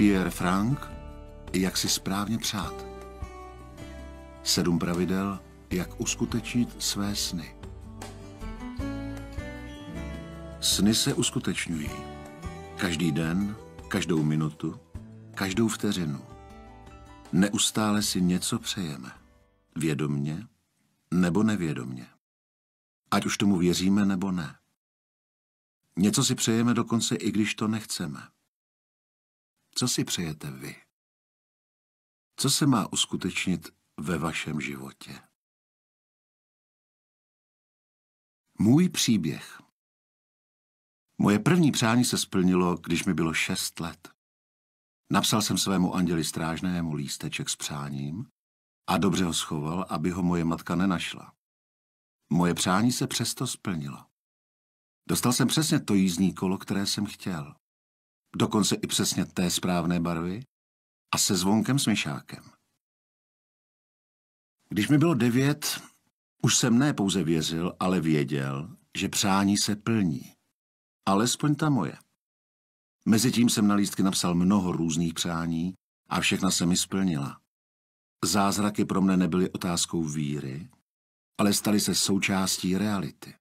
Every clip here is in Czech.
Pierre Frank, jak si správně přát. Sedm pravidel, jak uskutečnit své sny. Sny se uskutečňují. Každý den, každou minutu, každou vteřinu. Neustále si něco přejeme. Vědomně nebo nevědomně. Ať už tomu věříme nebo ne. Něco si přejeme dokonce, i když to nechceme. Co si přejete vy? Co se má uskutečnit ve vašem životě? Můj příběh. Moje první přání se splnilo, když mi bylo šest let. Napsal jsem svému anděli strážnému lísteček s přáním a dobře ho schoval, aby ho moje matka nenašla. Moje přání se přesto splnilo. Dostal jsem přesně to jízdní kolo, které jsem chtěl dokonce i přesně té správné barvy, a se zvonkem myšákem. Když mi bylo devět, už jsem ne pouze věřil, ale věděl, že přání se plní. Alespoň ta moje. Mezitím jsem na lístky napsal mnoho různých přání a všechna se mi splnila. Zázraky pro mne nebyly otázkou víry, ale staly se součástí reality.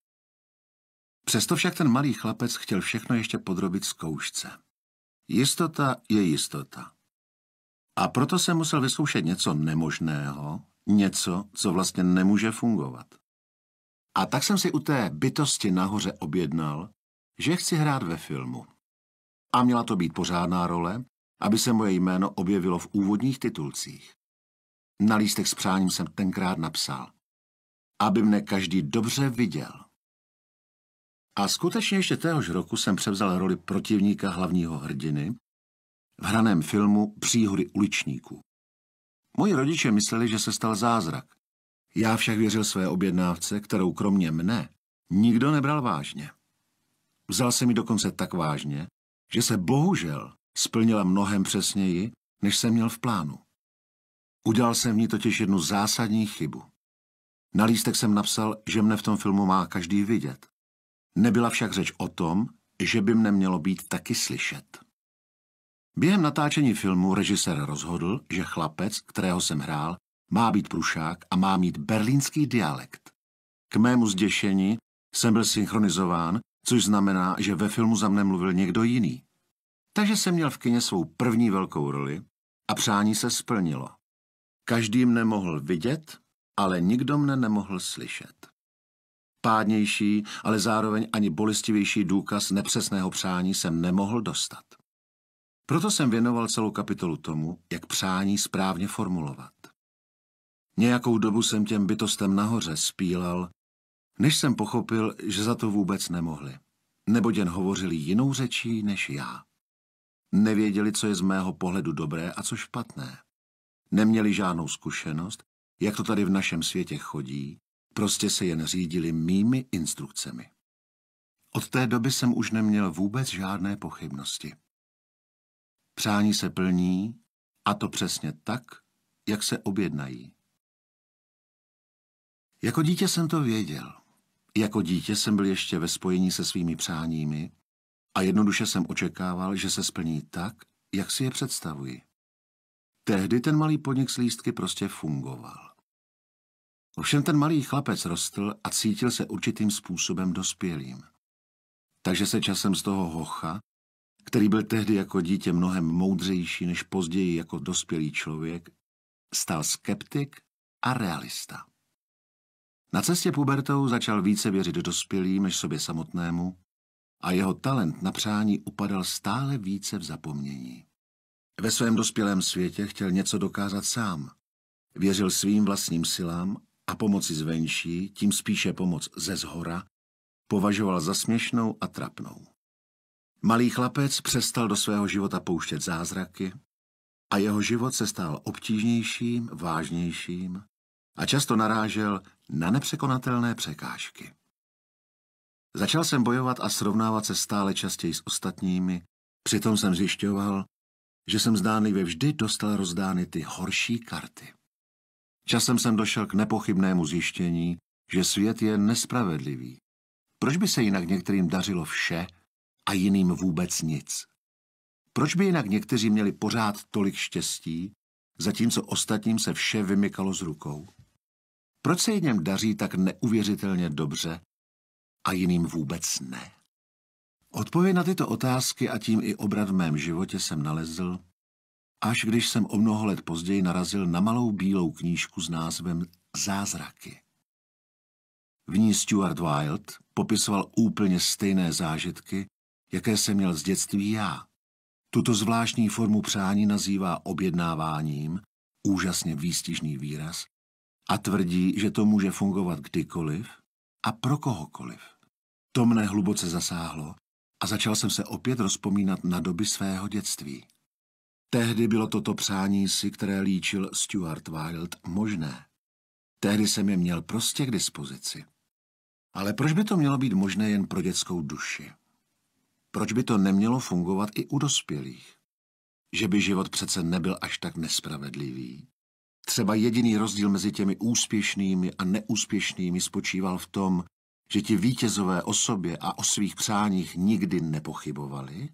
Přesto však ten malý chlapec chtěl všechno ještě podrobit zkoušce. Jistota je jistota. A proto jsem musel vyzkoušet něco nemožného, něco, co vlastně nemůže fungovat. A tak jsem si u té bytosti nahoře objednal, že chci hrát ve filmu. A měla to být pořádná role, aby se moje jméno objevilo v úvodních titulcích. Na lístek s přáním jsem tenkrát napsal, aby mne každý dobře viděl. A skutečně ještě téhož roku jsem převzal roli protivníka hlavního hrdiny v hraném filmu Příhody uličníků. Moji rodiče mysleli, že se stal zázrak. Já však věřil své objednávce, kterou kromě mne nikdo nebral vážně. Vzal se mi dokonce tak vážně, že se bohužel splnila mnohem přesněji, než jsem měl v plánu. Udělal jsem v ní totiž jednu zásadní chybu. Na lístek jsem napsal, že mne v tom filmu má každý vidět. Nebyla však řeč o tom, že by mne mělo být taky slyšet. Během natáčení filmu režisér rozhodl, že chlapec, kterého jsem hrál, má být prušák a má mít berlínský dialekt. K mému zděšení jsem byl synchronizován, což znamená, že ve filmu za mne mluvil někdo jiný. Takže jsem měl v kině svou první velkou roli a přání se splnilo. Každý mne mohl vidět, ale nikdo mne nemohl slyšet pádnější, ale zároveň ani bolestivější důkaz nepřesného přání jsem nemohl dostat. Proto jsem věnoval celou kapitolu tomu, jak přání správně formulovat. Nějakou dobu jsem těm bytostem nahoře spílal, než jsem pochopil, že za to vůbec nemohli, neboť jen hovořili jinou řečí než já. Nevěděli, co je z mého pohledu dobré a co špatné. Neměli žádnou zkušenost, jak to tady v našem světě chodí, Prostě se jen řídili mými instrukcemi. Od té doby jsem už neměl vůbec žádné pochybnosti. Přání se plní, a to přesně tak, jak se objednají. Jako dítě jsem to věděl. Jako dítě jsem byl ještě ve spojení se svými přáními a jednoduše jsem očekával, že se splní tak, jak si je představuji. Tehdy ten malý podnik s lístky prostě fungoval. Ovšem ten malý chlapec rostl a cítil se určitým způsobem dospělým. Takže se časem z toho hocha, který byl tehdy jako dítě mnohem moudřejší než později jako dospělý člověk, stal skeptik a realista. Na cestě pubertou začal více věřit dospělým než sobě samotnému a jeho talent na přání upadal stále více v zapomnění. Ve svém dospělém světě chtěl něco dokázat sám. Věřil svým vlastním silám a pomoci zvenší, tím spíše pomoc ze zhora, považoval za směšnou a trapnou. Malý chlapec přestal do svého života pouštět zázraky a jeho život se stal obtížnějším, vážnějším a často narážel na nepřekonatelné překážky. Začal jsem bojovat a srovnávat se stále častěji s ostatními, přitom jsem zjišťoval, že jsem zdánlivě vždy dostal rozdány ty horší karty. Časem jsem došel k nepochybnému zjištění, že svět je nespravedlivý. Proč by se jinak některým dařilo vše a jiným vůbec nic? Proč by jinak někteří měli pořád tolik štěstí, zatímco ostatním se vše vymykalo z rukou? Proč se jedním daří tak neuvěřitelně dobře a jiným vůbec ne? Odpověď na tyto otázky a tím i obrad v mém životě jsem nalezl Až když jsem o mnoho let později narazil na malou bílou knížku s názvem Zázraky. V ní Stuart Wilde popisoval úplně stejné zážitky, jaké jsem měl z dětství já. Tuto zvláštní formu přání nazývá objednáváním, úžasně výstižný výraz, a tvrdí, že to může fungovat kdykoliv a pro kohokoliv. To mne hluboce zasáhlo a začal jsem se opět rozpomínat na doby svého dětství. Tehdy bylo toto přání si, které líčil Stuart Wilde, možné. Tehdy jsem je měl prostě k dispozici. Ale proč by to mělo být možné jen pro dětskou duši? Proč by to nemělo fungovat i u dospělých? Že by život přece nebyl až tak nespravedlivý. Třeba jediný rozdíl mezi těmi úspěšnými a neúspěšnými spočíval v tom, že ti vítězové o sobě a o svých přáních nikdy nepochybovali?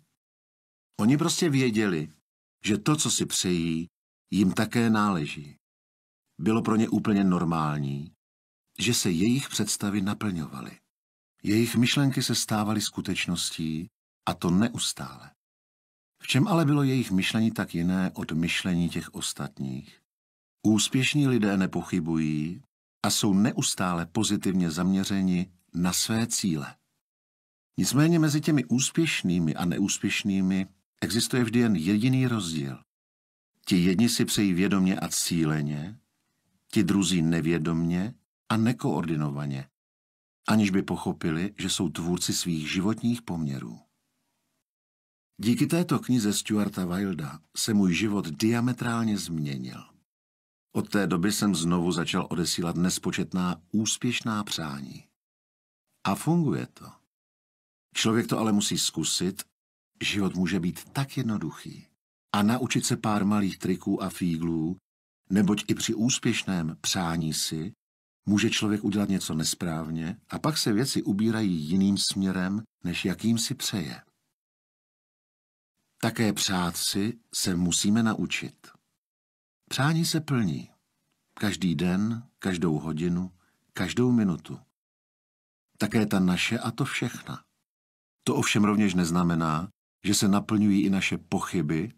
Oni prostě věděli, že to, co si přejí, jim také náleží. Bylo pro ně úplně normální, že se jejich představy naplňovaly. Jejich myšlenky se stávaly skutečností a to neustále. V čem ale bylo jejich myšlení tak jiné od myšlení těch ostatních? Úspěšní lidé nepochybují a jsou neustále pozitivně zaměřeni na své cíle. Nicméně mezi těmi úspěšnými a neúspěšnými Existuje vždy jen jediný rozdíl. Ti jedni si přejí vědomně a cíleně, ti druzí nevědomně a nekoordinovaně, aniž by pochopili, že jsou tvůrci svých životních poměrů. Díky této knize Stuarta Wilda se můj život diametrálně změnil. Od té doby jsem znovu začal odesílat nespočetná úspěšná přání. A funguje to. Člověk to ale musí zkusit Život může být tak jednoduchý a naučit se pár malých triků a fíglů, neboť i při úspěšném přání si může člověk udělat něco nesprávně a pak se věci ubírají jiným směrem, než jakým si přeje. Také přát si se musíme naučit. Přání se plní. Každý den, každou hodinu, každou minutu. Také ta naše a to všechna. To ovšem rovněž neznamená, že se naplňují i naše pochyby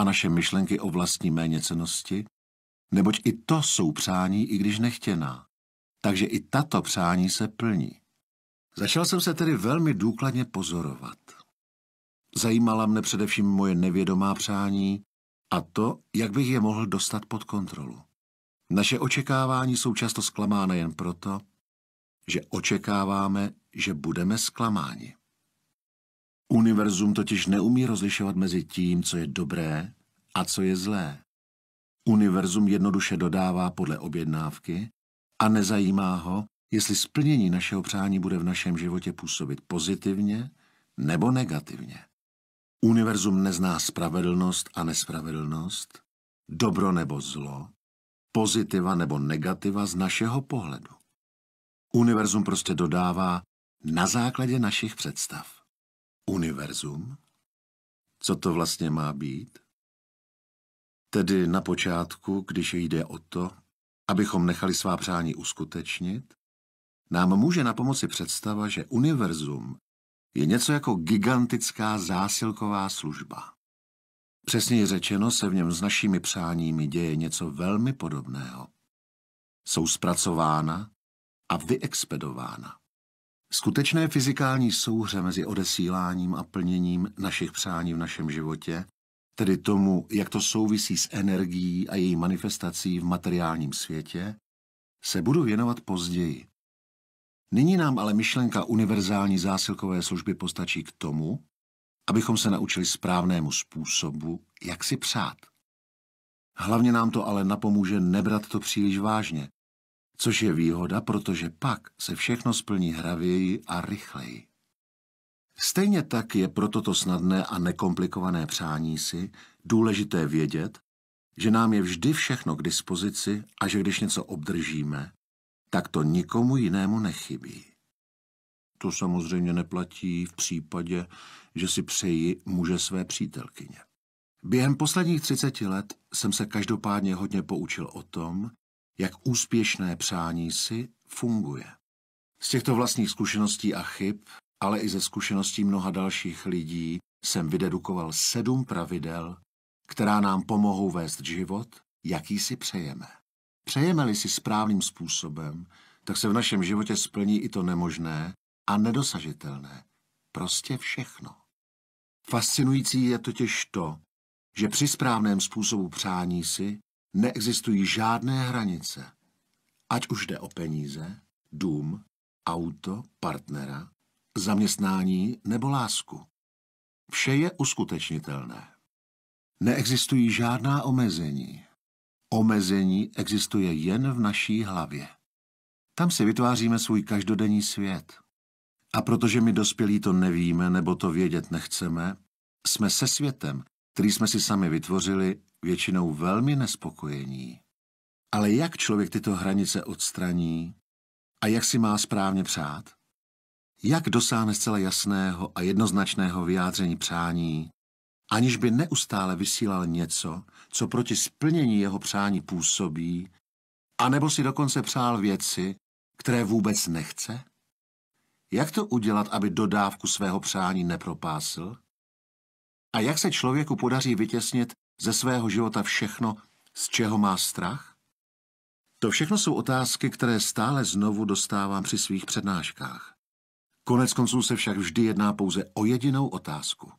a naše myšlenky o vlastní méněcenosti, neboť i to jsou přání, i když nechtěná. Takže i tato přání se plní. Začal jsem se tedy velmi důkladně pozorovat. Zajímala mne především moje nevědomá přání a to, jak bych je mohl dostat pod kontrolu. Naše očekávání jsou často zklamána jen proto, že očekáváme, že budeme zklamáni. Univerzum totiž neumí rozlišovat mezi tím, co je dobré a co je zlé. Univerzum jednoduše dodává podle objednávky a nezajímá ho, jestli splnění našeho přání bude v našem životě působit pozitivně nebo negativně. Univerzum nezná spravedlnost a nespravedlnost, dobro nebo zlo, pozitiva nebo negativa z našeho pohledu. Univerzum prostě dodává na základě našich představ. Univerzum? Co to vlastně má být? Tedy na počátku, když jde o to, abychom nechali svá přání uskutečnit, nám může na pomoci představa, že univerzum je něco jako gigantická zásilková služba. Přesněji řečeno se v něm s našimi přáními děje něco velmi podobného. Jsou zpracována a vyexpedována. Skutečné fyzikální souhře mezi odesíláním a plněním našich přání v našem životě, tedy tomu, jak to souvisí s energií a její manifestací v materiálním světě, se budu věnovat později. Nyní nám ale myšlenka univerzální zásilkové služby postačí k tomu, abychom se naučili správnému způsobu, jak si přát. Hlavně nám to ale napomůže nebrat to příliš vážně, což je výhoda, protože pak se všechno splní hravěji a rychleji. Stejně tak je pro toto snadné a nekomplikované přání si důležité vědět, že nám je vždy všechno k dispozici a že když něco obdržíme, tak to nikomu jinému nechybí. To samozřejmě neplatí v případě, že si přeji muže své přítelkyně. Během posledních 30 let jsem se každopádně hodně poučil o tom, jak úspěšné přání si funguje. Z těchto vlastních zkušeností a chyb, ale i ze zkušeností mnoha dalších lidí, jsem vydedukoval sedm pravidel, která nám pomohou vést život, jaký si přejeme. Přejeme-li si správným způsobem, tak se v našem životě splní i to nemožné a nedosažitelné. Prostě všechno. Fascinující je totiž to, že při správném způsobu přání si neexistují žádné hranice. Ať už jde o peníze, dům, auto, partnera, zaměstnání nebo lásku. Vše je uskutečnitelné. Neexistují žádná omezení. Omezení existuje jen v naší hlavě. Tam si vytváříme svůj každodenní svět. A protože my dospělí to nevíme nebo to vědět nechceme, jsme se světem, který jsme si sami vytvořili, většinou velmi nespokojení. Ale jak člověk tyto hranice odstraní a jak si má správně přát? Jak dosáhne zcela jasného a jednoznačného vyjádření přání, aniž by neustále vysílal něco, co proti splnění jeho přání působí, anebo si dokonce přál věci, které vůbec nechce? Jak to udělat, aby dodávku svého přání nepropásl? A jak se člověku podaří vytěsnit ze svého života všechno, z čeho má strach? To všechno jsou otázky, které stále znovu dostávám při svých přednáškách. Konec konců se však vždy jedná pouze o jedinou otázku.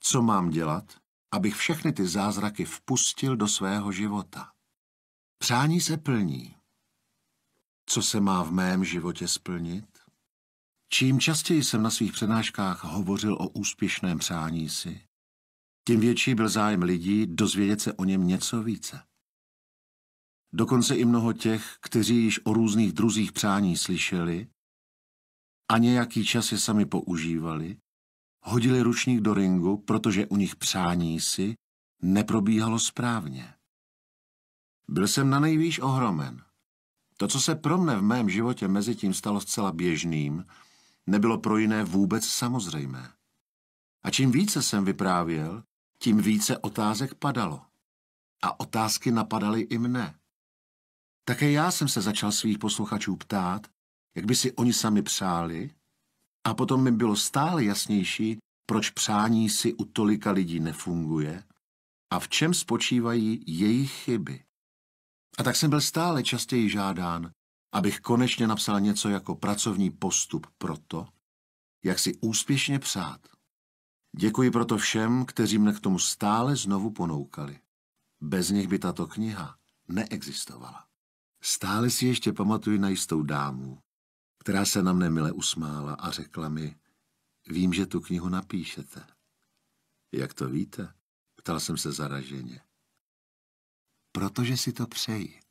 Co mám dělat, abych všechny ty zázraky vpustil do svého života? Přání se plní. Co se má v mém životě splnit? Čím častěji jsem na svých přednáškách hovořil o úspěšném přání si, tím větší byl zájem lidí dozvědět se o něm něco více. Dokonce i mnoho těch, kteří již o různých druzích přání slyšeli a nějaký čas je sami používali, hodili ručník do ringu, protože u nich přání si neprobíhalo správně. Byl jsem na nejvýš ohromen. To, co se pro mne v mém životě mezi tím stalo zcela běžným, nebylo pro jiné vůbec samozřejmé. A čím více jsem vyprávěl, tím více otázek padalo. A otázky napadaly i mne. Také já jsem se začal svých posluchačů ptát, jak by si oni sami přáli, a potom mi bylo stále jasnější, proč přání si u tolika lidí nefunguje a v čem spočívají jejich chyby. A tak jsem byl stále častěji žádán, abych konečně napsal něco jako pracovní postup pro to, jak si úspěšně psát. Děkuji proto všem, kteří mne k tomu stále znovu ponoukali. Bez nich by tato kniha neexistovala. Stále si ještě pamatuju na jistou dámu, která se na mne mile usmála a řekla mi, vím, že tu knihu napíšete. Jak to víte? Ptal jsem se zaraženě. Protože si to přeji.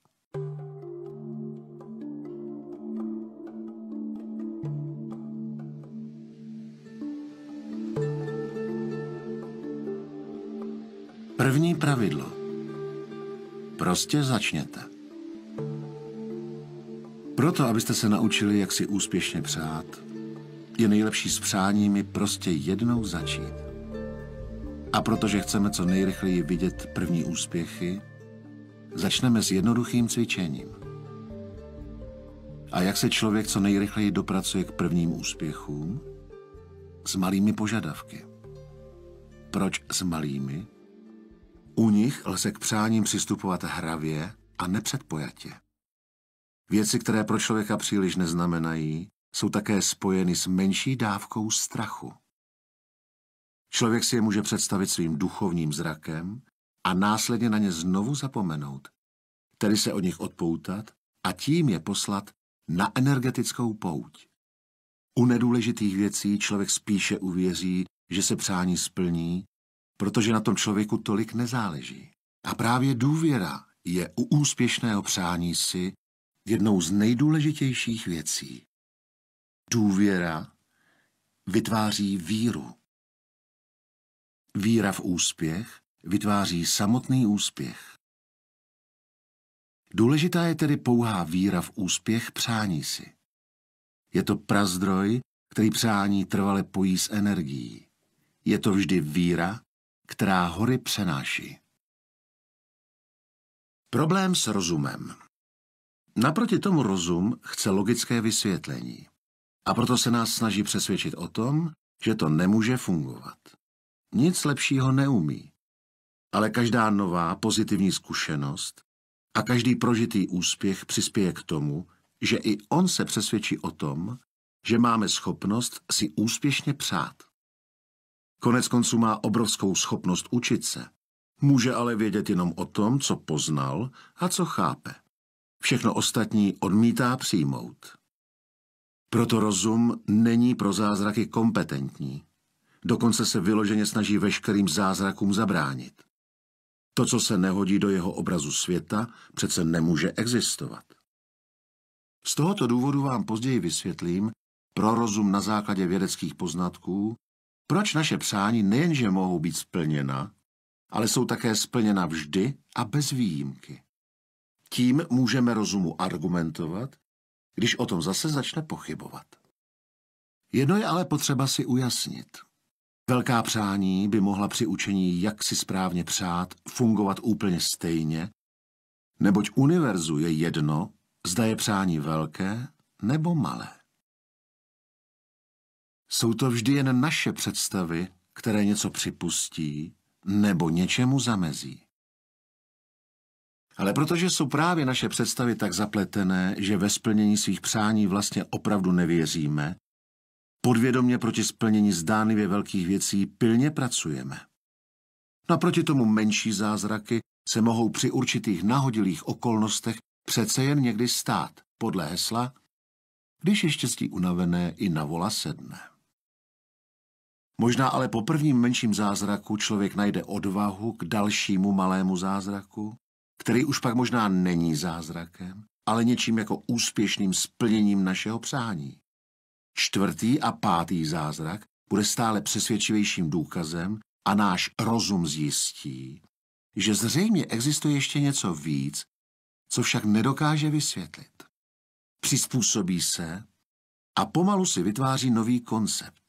pravidlo. Prostě začněte. Proto, abyste se naučili, jak si úspěšně přát, je nejlepší s přáními prostě jednou začít. A protože chceme co nejrychleji vidět první úspěchy, začneme s jednoduchým cvičením. A jak se člověk co nejrychleji dopracuje k prvním úspěchům? S malými požadavky. Proč s malými? U nich lze k přáním přistupovat hravě a nepředpojatě. Věci, které pro člověka příliš neznamenají, jsou také spojeny s menší dávkou strachu. Člověk si je může představit svým duchovním zrakem a následně na ně znovu zapomenout, tedy se od nich odpoutat a tím je poslat na energetickou pouť. U nedůležitých věcí člověk spíše uvěří, že se přání splní, protože na tom člověku tolik nezáleží. A právě důvěra je u úspěšného přání si jednou z nejdůležitějších věcí. Důvěra vytváří víru. Víra v úspěch vytváří samotný úspěch. Důležitá je tedy pouhá víra v úspěch přání si. Je to prazdroj, který přání trvale pojí s energií. Je to vždy víra, která hory přenáší. Problém s rozumem. Naproti tomu rozum chce logické vysvětlení. A proto se nás snaží přesvědčit o tom, že to nemůže fungovat. Nic lepšího neumí. Ale každá nová pozitivní zkušenost a každý prožitý úspěch přispěje k tomu, že i on se přesvědčí o tom, že máme schopnost si úspěšně přát. Konec konců má obrovskou schopnost učit se. Může ale vědět jenom o tom, co poznal a co chápe. Všechno ostatní odmítá přijmout. Proto rozum není pro zázraky kompetentní. Dokonce se vyloženě snaží veškerým zázrakům zabránit. To, co se nehodí do jeho obrazu světa, přece nemůže existovat. Z tohoto důvodu vám později vysvětlím, pro rozum na základě vědeckých poznatků proč naše přání nejenže mohou být splněna, ale jsou také splněna vždy a bez výjimky. Tím můžeme rozumu argumentovat, když o tom zase začne pochybovat. Jedno je ale potřeba si ujasnit. Velká přání by mohla při učení, jak si správně přát, fungovat úplně stejně, neboť univerzu je jedno, zda je přání velké nebo malé. Jsou to vždy jen naše představy, které něco připustí nebo něčemu zamezí. Ale protože jsou právě naše představy tak zapletené, že ve splnění svých přání vlastně opravdu nevěříme, podvědomě proti splnění zdánlivě velkých věcí pilně pracujeme. Naproti tomu menší zázraky se mohou při určitých nahodilých okolnostech přece jen někdy stát, podle hesla, když je štěstí unavené i na vola sedne. Možná ale po prvním menším zázraku člověk najde odvahu k dalšímu malému zázraku, který už pak možná není zázrakem, ale něčím jako úspěšným splněním našeho přání. Čtvrtý a pátý zázrak bude stále přesvědčivějším důkazem a náš rozum zjistí, že zřejmě existuje ještě něco víc, co však nedokáže vysvětlit. Přizpůsobí se a pomalu si vytváří nový koncept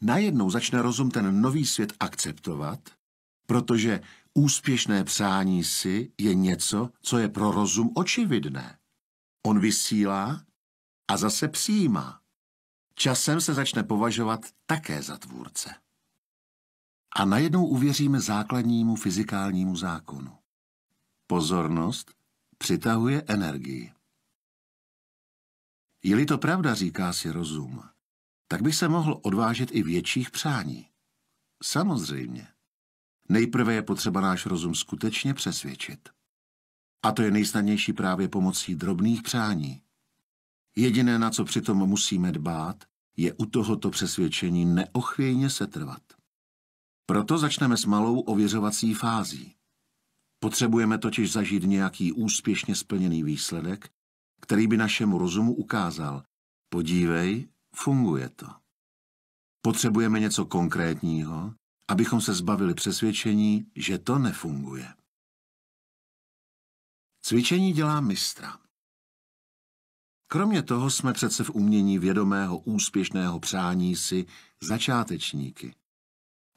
najednou začne rozum ten nový svět akceptovat, protože úspěšné přání si je něco, co je pro rozum očividné. On vysílá a zase přijímá. Časem se začne považovat také za tvůrce. A najednou uvěříme základnímu fyzikálnímu zákonu. Pozornost přitahuje energii. Je-li to pravda, říká si rozum, tak bych se mohl odvážet i větších přání. Samozřejmě. Nejprve je potřeba náš rozum skutečně přesvědčit. A to je nejsnadnější právě pomocí drobných přání. Jediné, na co přitom musíme dbát, je u tohoto přesvědčení neochvějně setrvat. Proto začneme s malou ověřovací fází. Potřebujeme totiž zažít nějaký úspěšně splněný výsledek, který by našemu rozumu ukázal. Podívej, Funguje to. Potřebujeme něco konkrétního, abychom se zbavili přesvědčení, že to nefunguje. Cvičení dělá mistra. Kromě toho jsme přece v umění vědomého úspěšného přání si začátečníky.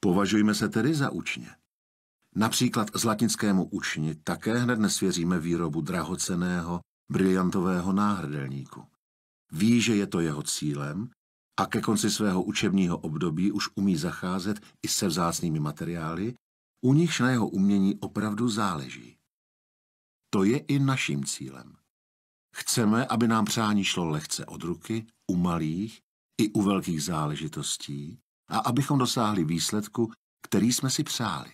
Považujme se tedy za učně. Například zlatnickému učni také hned nesvěříme výrobu drahoceného, briljantového náhrdelníku. Ví, že je to jeho cílem a ke konci svého učebního období už umí zacházet i se vzácnými materiály, u nichž na jeho umění opravdu záleží. To je i naším cílem. Chceme, aby nám přání šlo lehce od ruky, u malých i u velkých záležitostí a abychom dosáhli výsledku, který jsme si přáli.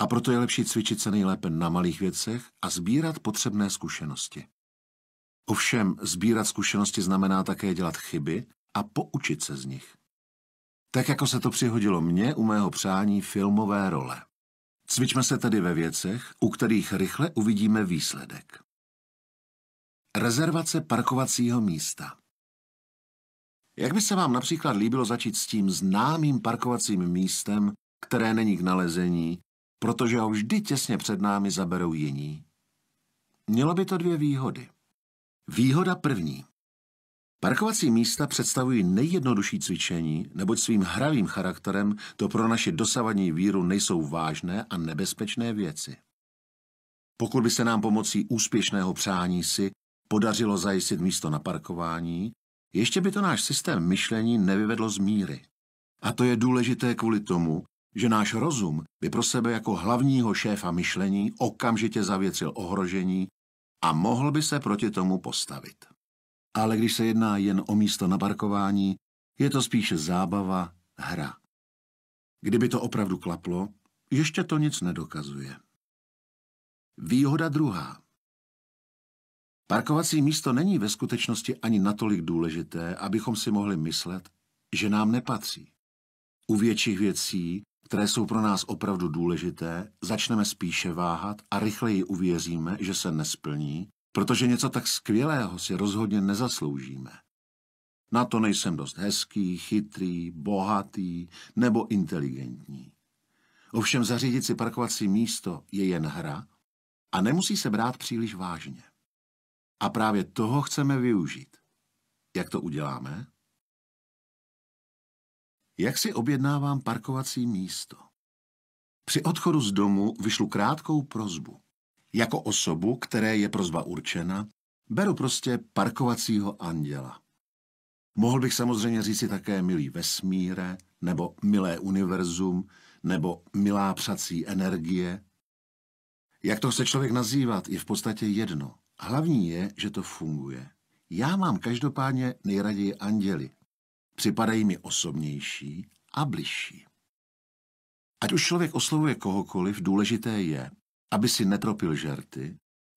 A proto je lepší cvičit se nejlépe na malých věcech a sbírat potřebné zkušenosti. Ovšem, sbírat zkušenosti znamená také dělat chyby a poučit se z nich. Tak jako se to přihodilo mně u mého přání filmové role. Cvičme se tedy ve věcech, u kterých rychle uvidíme výsledek. Rezervace parkovacího místa. Jak by se vám například líbilo začít s tím známým parkovacím místem, které není k nalezení, protože ho vždy těsně před námi zaberou jiní? Mělo by to dvě výhody. Výhoda první. Parkovací místa představují nejjednodušší cvičení, neboť svým hravým charakterem to pro naše dosavadní víru nejsou vážné a nebezpečné věci. Pokud by se nám pomocí úspěšného přání si podařilo zajistit místo na parkování, ještě by to náš systém myšlení nevyvedlo z míry. A to je důležité kvůli tomu, že náš rozum by pro sebe jako hlavního šéfa myšlení okamžitě zavěcil ohrožení, a mohl by se proti tomu postavit. Ale když se jedná jen o místo na parkování, je to spíše zábava, hra. Kdyby to opravdu klaplo, ještě to nic nedokazuje. Výhoda druhá. Parkovací místo není ve skutečnosti ani natolik důležité, abychom si mohli myslet, že nám nepatří. U větších věcí které jsou pro nás opravdu důležité, začneme spíše váhat a rychleji uvěříme, že se nesplní, protože něco tak skvělého si rozhodně nezasloužíme. Na to nejsem dost hezký, chytrý, bohatý nebo inteligentní. Ovšem zařídit si parkovací místo je jen hra a nemusí se brát příliš vážně. A právě toho chceme využít. Jak to uděláme? jak si objednávám parkovací místo. Při odchodu z domu vyšlu krátkou prozbu. Jako osobu, které je prozba určena, beru prostě parkovacího anděla. Mohl bych samozřejmě říci také milý vesmíre, nebo milé univerzum, nebo milá přací energie. Jak to chce člověk nazývat, je v podstatě jedno. Hlavní je, že to funguje. Já mám každopádně nejraději anděli, připadají mi osobnější a bližší. Ať už člověk oslovuje kohokoliv, důležité je, aby si netropil žerty,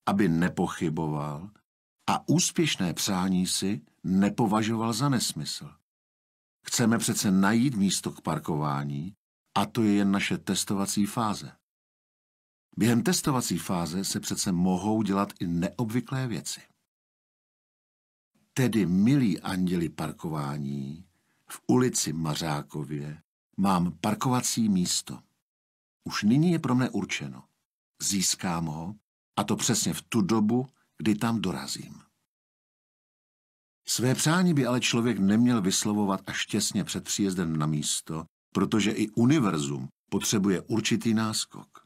aby nepochyboval a úspěšné přání si nepovažoval za nesmysl. Chceme přece najít místo k parkování a to je jen naše testovací fáze. Během testovací fáze se přece mohou dělat i neobvyklé věci. Tedy, milí anděli parkování, v ulici Mařákově mám parkovací místo. Už nyní je pro mne určeno. Získám ho, a to přesně v tu dobu, kdy tam dorazím. Své přání by ale člověk neměl vyslovovat až těsně před příjezdem na místo, protože i univerzum potřebuje určitý náskok.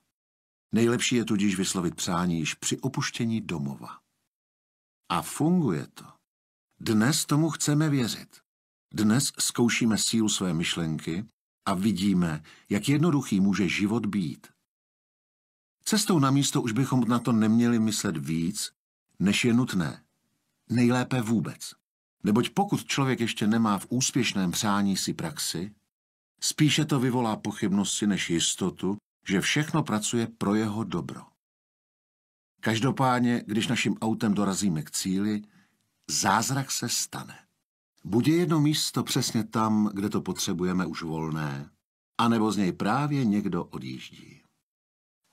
Nejlepší je tudíž vyslovit přání již při opuštění domova. A funguje to. Dnes tomu chceme věřit. Dnes zkoušíme sílu své myšlenky a vidíme, jak jednoduchý může život být. Cestou na místo už bychom na to neměli myslet víc, než je nutné. Nejlépe vůbec. Neboť pokud člověk ještě nemá v úspěšném přání si praxi, spíše to vyvolá pochybnosti než jistotu, že všechno pracuje pro jeho dobro. Každopádně, když naším autem dorazíme k cíli, zázrak se stane. Bude jedno místo přesně tam, kde to potřebujeme už volné, anebo z něj právě někdo odjíždí.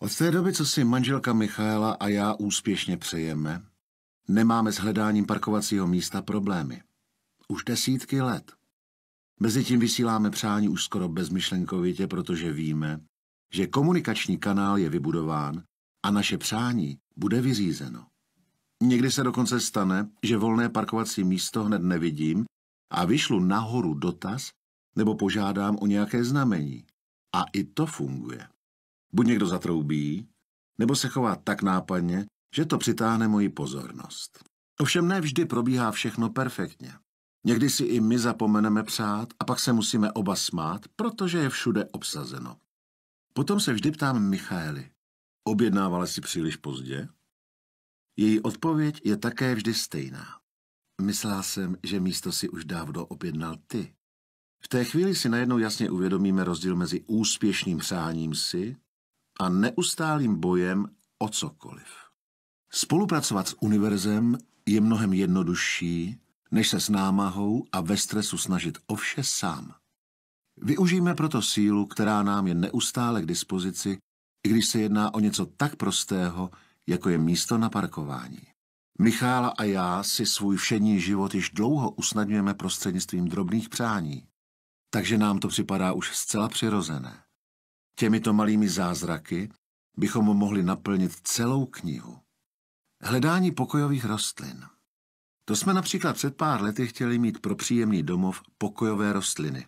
Od té doby, co si manželka Michaela a já úspěšně přejeme, nemáme s hledáním parkovacího místa problémy. Už desítky let. Mezitím vysíláme přání už skoro bezmyšlenkovitě, protože víme, že komunikační kanál je vybudován a naše přání bude vyřízeno. Někdy se dokonce stane, že volné parkovací místo hned nevidím a vyšlu nahoru dotaz nebo požádám o nějaké znamení. A i to funguje. Buď někdo zatroubí, nebo se chová tak nápadně, že to přitáhne moji pozornost. Ovšem ne vždy probíhá všechno perfektně. Někdy si i my zapomeneme přát a pak se musíme oba smát, protože je všude obsazeno. Potom se vždy ptám Michaely. Objednávala si příliš pozdě? Její odpověď je také vždy stejná. Myslela jsem, že místo si už dávno objednal ty. V té chvíli si najednou jasně uvědomíme rozdíl mezi úspěšným přáním si a neustálým bojem o cokoliv. Spolupracovat s univerzem je mnohem jednodušší, než se s námahou a ve stresu snažit o vše sám. Využijeme proto sílu, která nám je neustále k dispozici, i když se jedná o něco tak prostého, jako je místo na parkování. Michála a já si svůj všední život již dlouho usnadňujeme prostřednictvím drobných přání, takže nám to připadá už zcela přirozené. Těmito malými zázraky bychom mohli naplnit celou knihu. Hledání pokojových rostlin. To jsme například před pár lety chtěli mít pro příjemný domov pokojové rostliny.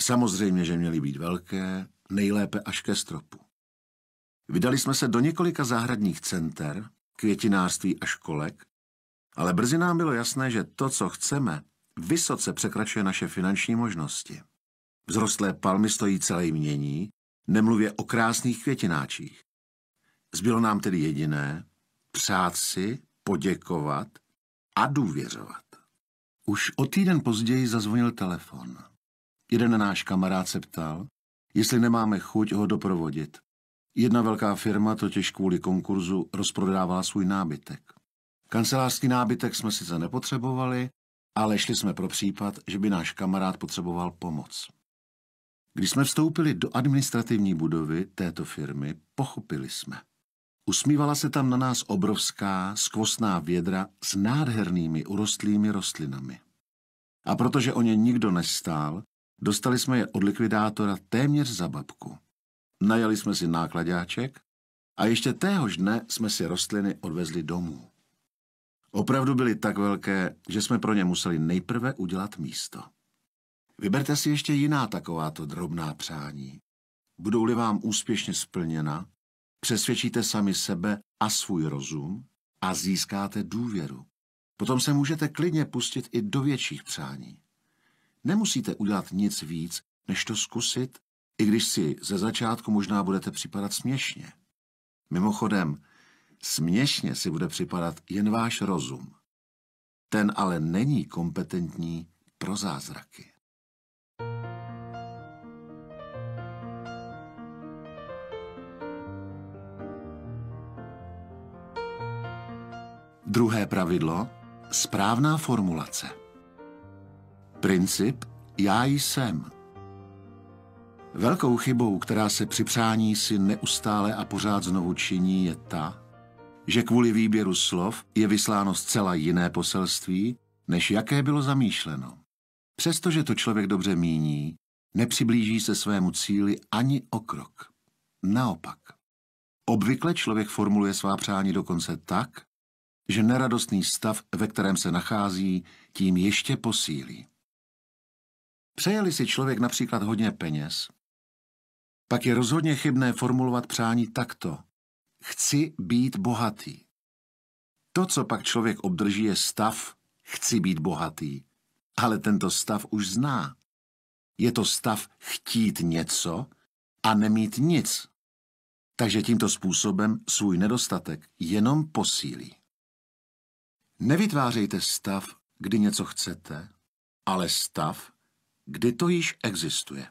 Samozřejmě, že měly být velké, nejlépe až ke stropu. Vydali jsme se do několika zahradních center, květinářství a školek, ale brzy nám bylo jasné, že to, co chceme, vysoce překračuje naše finanční možnosti. Vzrostlé palmy stojí celé mění, nemluvě o krásných květináčích. Zbylo nám tedy jediné přát si, poděkovat a důvěřovat. Už o týden později zazvonil telefon. Jeden náš kamarád se ptal, jestli nemáme chuť ho doprovodit. Jedna velká firma totiž kvůli konkurzu rozprodávala svůj nábytek. Kancelářský nábytek jsme sice nepotřebovali, ale šli jsme pro případ, že by náš kamarád potřeboval pomoc. Když jsme vstoupili do administrativní budovy této firmy, pochopili jsme. Usmívala se tam na nás obrovská, skvostná vědra s nádhernými urostlými rostlinami. A protože o ně nikdo nestál, dostali jsme je od likvidátora téměř za babku najali jsme si nákladáček a ještě téhož dne jsme si rostliny odvezli domů. Opravdu byly tak velké, že jsme pro ně museli nejprve udělat místo. Vyberte si ještě jiná takováto drobná přání. Budou-li vám úspěšně splněna, přesvědčíte sami sebe a svůj rozum a získáte důvěru. Potom se můžete klidně pustit i do větších přání. Nemusíte udělat nic víc, než to zkusit i když si ze začátku možná budete připadat směšně. Mimochodem, směšně si bude připadat jen váš rozum. Ten ale není kompetentní pro zázraky. Druhé pravidlo správná formulace. Princip já jsem Velkou chybou, která se při přání si neustále a pořád znovu činí, je ta, že kvůli výběru slov je vysláno zcela jiné poselství, než jaké bylo zamýšleno. Přestože to člověk dobře míní, nepřiblíží se svému cíli ani o krok. Naopak. Obvykle člověk formuluje svá přání dokonce tak, že neradostný stav, ve kterém se nachází, tím ještě posílí. Přejeli si člověk například hodně peněz, pak je rozhodně chybné formulovat přání takto. Chci být bohatý. To, co pak člověk obdrží, je stav chci být bohatý. Ale tento stav už zná. Je to stav chtít něco a nemít nic. Takže tímto způsobem svůj nedostatek jenom posílí. Nevytvářejte stav, kdy něco chcete, ale stav, kdy to již existuje.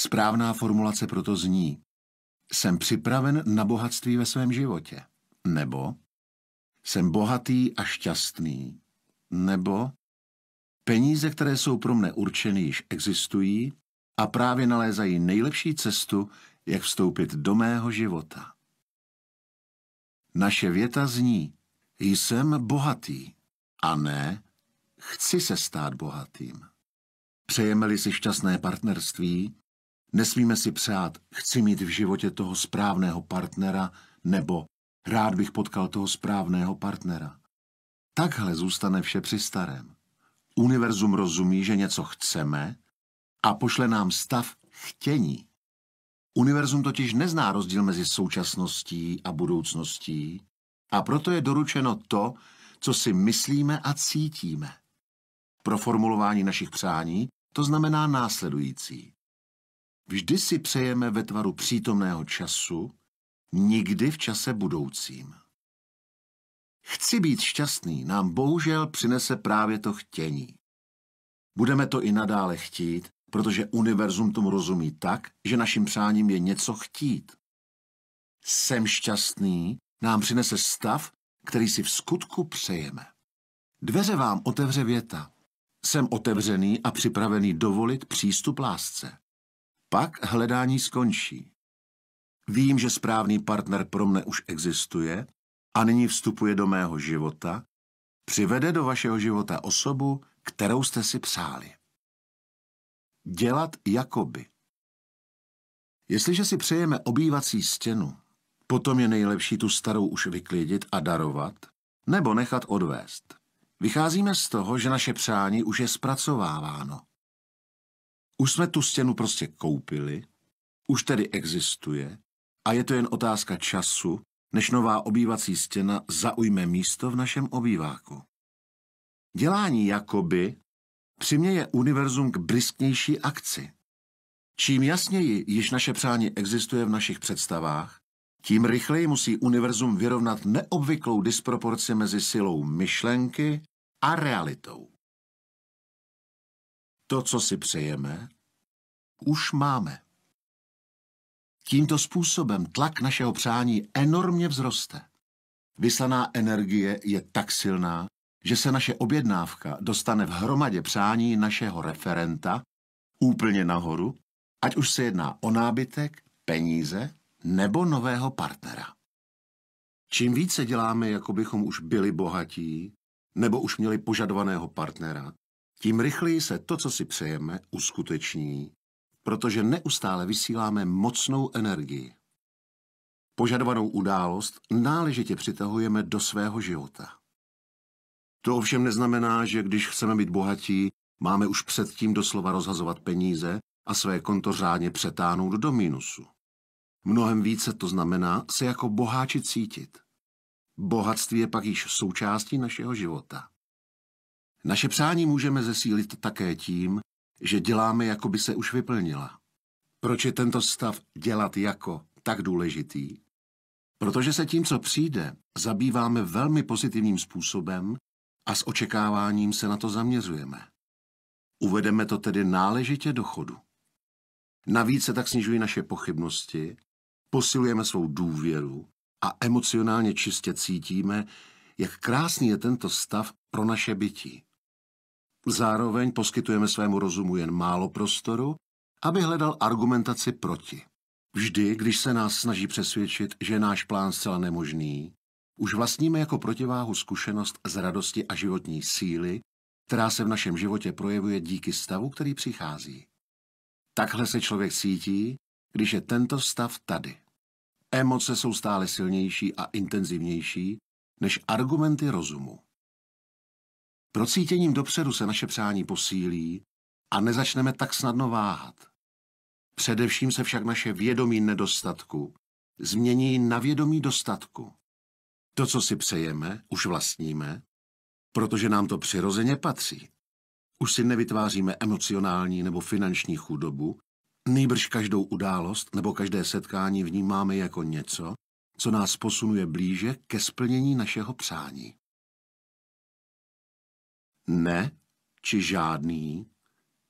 Správná formulace proto zní Jsem připraven na bohatství ve svém životě. Nebo Jsem bohatý a šťastný. Nebo Peníze, které jsou pro mne určeny, již existují a právě nalézají nejlepší cestu, jak vstoupit do mého života. Naše věta zní, jsem bohatý a ne, chci se stát bohatým. Přejeme-li si šťastné partnerství, Nesmíme si přát, chci mít v životě toho správného partnera, nebo rád bych potkal toho správného partnera. Takhle zůstane vše při starém. Univerzum rozumí, že něco chceme a pošle nám stav chtění. Univerzum totiž nezná rozdíl mezi současností a budoucností a proto je doručeno to, co si myslíme a cítíme. Pro formulování našich přání to znamená následující. Vždy si přejeme ve tvaru přítomného času, nikdy v čase budoucím. Chci být šťastný nám bohužel přinese právě to chtění. Budeme to i nadále chtít, protože univerzum tomu rozumí tak, že naším přáním je něco chtít. Jsem šťastný nám přinese stav, který si v skutku přejeme. Dveře vám otevře věta. Jsem otevřený a připravený dovolit přístup lásce. Pak hledání skončí. Vím, že správný partner pro mne už existuje a nyní vstupuje do mého života, přivede do vašeho života osobu, kterou jste si přáli. Dělat jakoby. Jestliže si přejeme obývací stěnu, potom je nejlepší tu starou už vyklidit a darovat, nebo nechat odvést. Vycházíme z toho, že naše přání už je zpracováváno. Už jsme tu stěnu prostě koupili, už tedy existuje a je to jen otázka času, než nová obývací stěna zaujme místo v našem obýváku. Dělání jakoby přiměje univerzum k brisknější akci. Čím jasněji již naše přání existuje v našich představách, tím rychleji musí univerzum vyrovnat neobvyklou disproporci mezi silou myšlenky a realitou. To, co si přejeme, už máme. Tímto způsobem tlak našeho přání enormně vzroste. Vyslaná energie je tak silná, že se naše objednávka dostane v hromadě přání našeho referenta úplně nahoru, ať už se jedná o nábytek, peníze nebo nového partnera. Čím více děláme, jako bychom už byli bohatí, nebo už měli požadovaného partnera, tím rychleji se to, co si přejeme, uskuteční, protože neustále vysíláme mocnou energii. Požadovanou událost náležitě přitahujeme do svého života. To ovšem neznamená, že když chceme být bohatí, máme už předtím doslova rozhazovat peníze a své konto řádně přetáhnout do mínusu. Mnohem více to znamená se jako boháči cítit. Bohatství je pak již součástí našeho života. Naše přání můžeme zesílit také tím, že děláme, jako by se už vyplnila. Proč je tento stav dělat jako tak důležitý? Protože se tím, co přijde, zabýváme velmi pozitivním způsobem a s očekáváním se na to zaměřujeme. Uvedeme to tedy náležitě do chodu. Navíc se tak snižují naše pochybnosti, posilujeme svou důvěru a emocionálně čistě cítíme, jak krásný je tento stav pro naše bytí. Zároveň poskytujeme svému rozumu jen málo prostoru, aby hledal argumentaci proti. Vždy, když se nás snaží přesvědčit, že je náš plán zcela nemožný, už vlastníme jako protiváhu zkušenost z radosti a životní síly, která se v našem životě projevuje díky stavu, který přichází. Takhle se člověk cítí, když je tento stav tady. Emoce jsou stále silnější a intenzivnější než argumenty rozumu. Procítěním dopředu se naše přání posílí a nezačneme tak snadno váhat. Především se však naše vědomí nedostatku změní na vědomí dostatku. To, co si přejeme, už vlastníme, protože nám to přirozeně patří. Už si nevytváříme emocionální nebo finanční chudobu, nejbrž každou událost nebo každé setkání vnímáme jako něco, co nás posunuje blíže ke splnění našeho přání ne či žádný,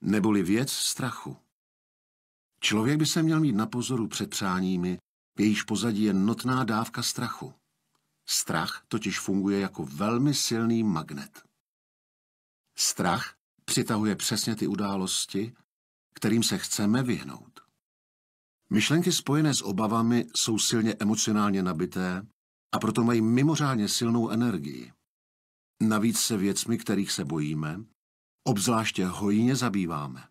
neboli věc strachu. Člověk by se měl mít na pozoru před přáními, jejíž pozadí je notná dávka strachu. Strach totiž funguje jako velmi silný magnet. Strach přitahuje přesně ty události, kterým se chceme vyhnout. Myšlenky spojené s obavami jsou silně emocionálně nabité a proto mají mimořádně silnou energii. Navíc se věcmi, kterých se bojíme, obzvláště hojně zabýváme.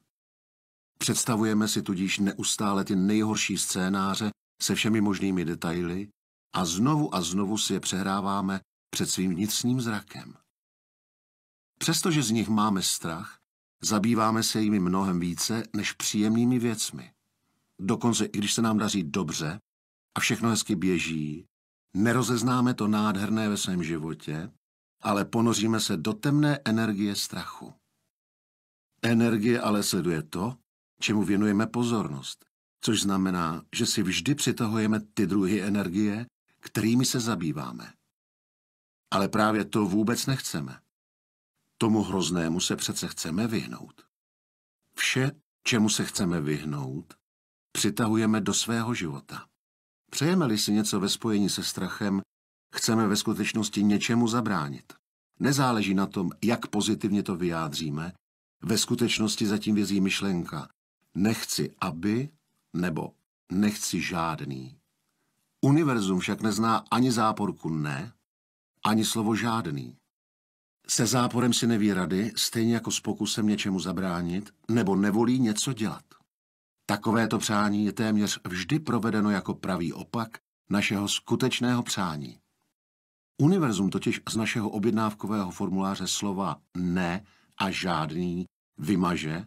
Představujeme si tudíž neustále ty nejhorší scénáře se všemi možnými detaily a znovu a znovu si je přehráváme před svým vnitřním zrakem. Přestože z nich máme strach, zabýváme se jimi mnohem více než příjemnými věcmi. Dokonce i když se nám daří dobře a všechno hezky běží, nerozeznáme to nádherné ve svém životě ale ponoříme se do temné energie strachu. Energie ale sleduje to, čemu věnujeme pozornost, což znamená, že si vždy přitahujeme ty druhy energie, kterými se zabýváme. Ale právě to vůbec nechceme. Tomu hroznému se přece chceme vyhnout. Vše, čemu se chceme vyhnout, přitahujeme do svého života. Přejeme-li si něco ve spojení se strachem, Chceme ve skutečnosti něčemu zabránit. Nezáleží na tom, jak pozitivně to vyjádříme, ve skutečnosti zatím vězí myšlenka nechci aby nebo nechci žádný. Univerzum však nezná ani záporku ne, ani slovo žádný. Se záporem si neví rady, stejně jako s pokusem něčemu zabránit, nebo nevolí něco dělat. Takovéto přání je téměř vždy provedeno jako pravý opak našeho skutečného přání. Univerzum totiž z našeho objednávkového formuláře slova ne a žádný vymaže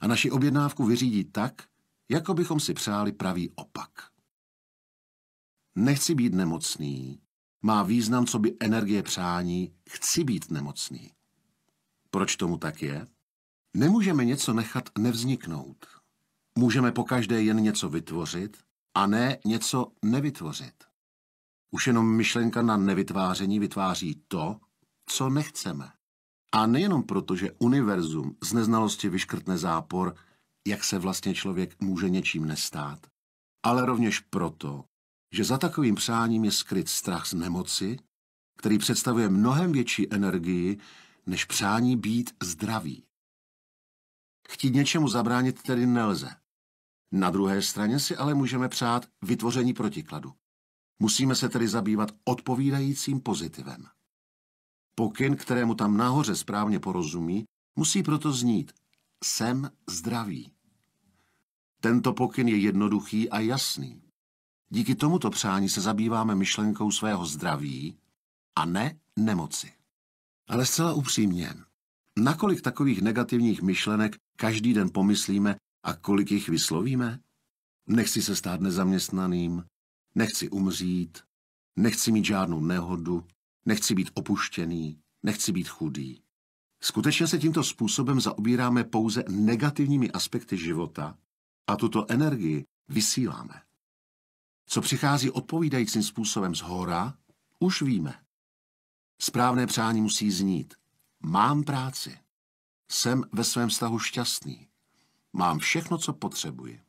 a naši objednávku vyřídí tak, jako bychom si přáli pravý opak. Nechci být nemocný má význam co by energie přání chci být nemocný. Proč tomu tak je? Nemůžeme něco nechat nevzniknout. Můžeme po každé jen něco vytvořit a ne něco nevytvořit. Už jenom myšlenka na nevytváření vytváří to, co nechceme. A nejenom proto, že univerzum z neznalosti vyškrtne zápor, jak se vlastně člověk může něčím nestát, ale rovněž proto, že za takovým přáním je skryt strach z nemoci, který představuje mnohem větší energii než přání být zdravý. Chtít něčemu zabránit tedy nelze. Na druhé straně si ale můžeme přát vytvoření protikladu. Musíme se tedy zabývat odpovídajícím pozitivem. Pokyn, kterému tam nahoře správně porozumí, musí proto znít jsem zdravý. Tento pokyn je jednoduchý a jasný. Díky tomuto přání se zabýváme myšlenkou svého zdraví a ne nemoci. Ale zcela upřímně, nakolik takových negativních myšlenek každý den pomyslíme a kolik jich vyslovíme? Nechci se stát nezaměstnaným, Nechci umřít, nechci mít žádnou nehodu, nechci být opuštěný, nechci být chudý. Skutečně se tímto způsobem zaobíráme pouze negativními aspekty života a tuto energii vysíláme. Co přichází odpovídajícím způsobem z hora, už víme. Správné přání musí znít. Mám práci. Jsem ve svém vztahu šťastný. Mám všechno, co potřebuji.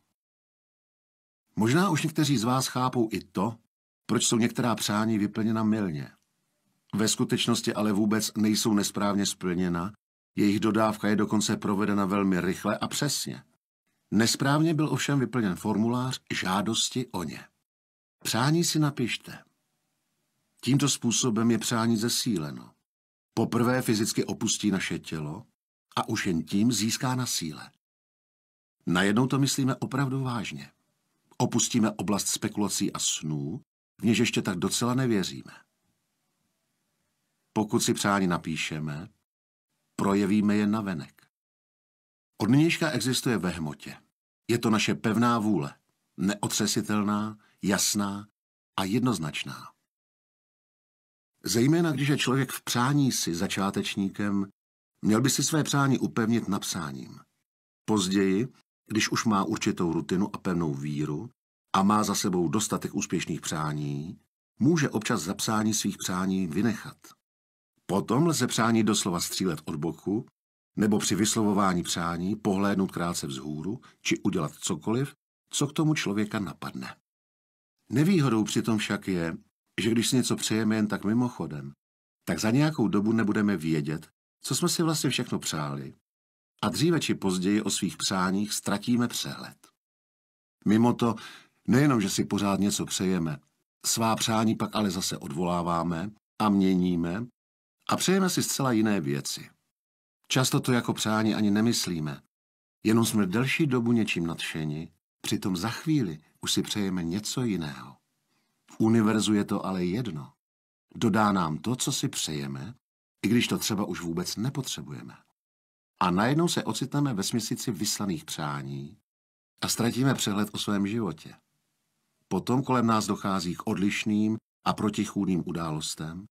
Možná už někteří z vás chápou i to, proč jsou některá přání vyplněna mylně. Ve skutečnosti ale vůbec nejsou nesprávně splněna, jejich dodávka je dokonce provedena velmi rychle a přesně. Nesprávně byl ovšem vyplněn formulář žádosti o ně. Přání si napište. Tímto způsobem je přání zesíleno. Poprvé fyzicky opustí naše tělo a už jen tím získá na síle. Najednou to myslíme opravdu vážně opustíme oblast spekulací a snů, v něž ještě tak docela nevěříme. Pokud si přání napíšeme, projevíme je venek. Od nynějška existuje ve hmotě. Je to naše pevná vůle, neotřesitelná, jasná a jednoznačná. Zejména když je člověk v přání si začátečníkem, měl by si své přání upevnit napsáním. Později, když už má určitou rutinu a pevnou víru a má za sebou dostatek úspěšných přání, může občas zapsání svých přání vynechat. Potom lze přání doslova střílet od boku, nebo při vyslovování přání pohlédnout krátce vzhůru, či udělat cokoliv, co k tomu člověka napadne. Nevýhodou přitom však je, že když si něco přejeme jen tak mimochodem, tak za nějakou dobu nebudeme vědět, co jsme si vlastně všechno přáli a dříve či později o svých přáních ztratíme přehled. Mimo to, nejenom, že si pořád něco přejeme, svá přání pak ale zase odvoláváme a měníme a přejeme si zcela jiné věci. Často to jako přání ani nemyslíme, jenom jsme delší dobu něčím nadšeni, přitom za chvíli už si přejeme něco jiného. V univerzu je to ale jedno. Dodá nám to, co si přejeme, i když to třeba už vůbec nepotřebujeme a najednou se ocitneme ve směsici vyslaných přání a ztratíme přehled o svém životě. Potom kolem nás dochází k odlišným a protichůdným událostem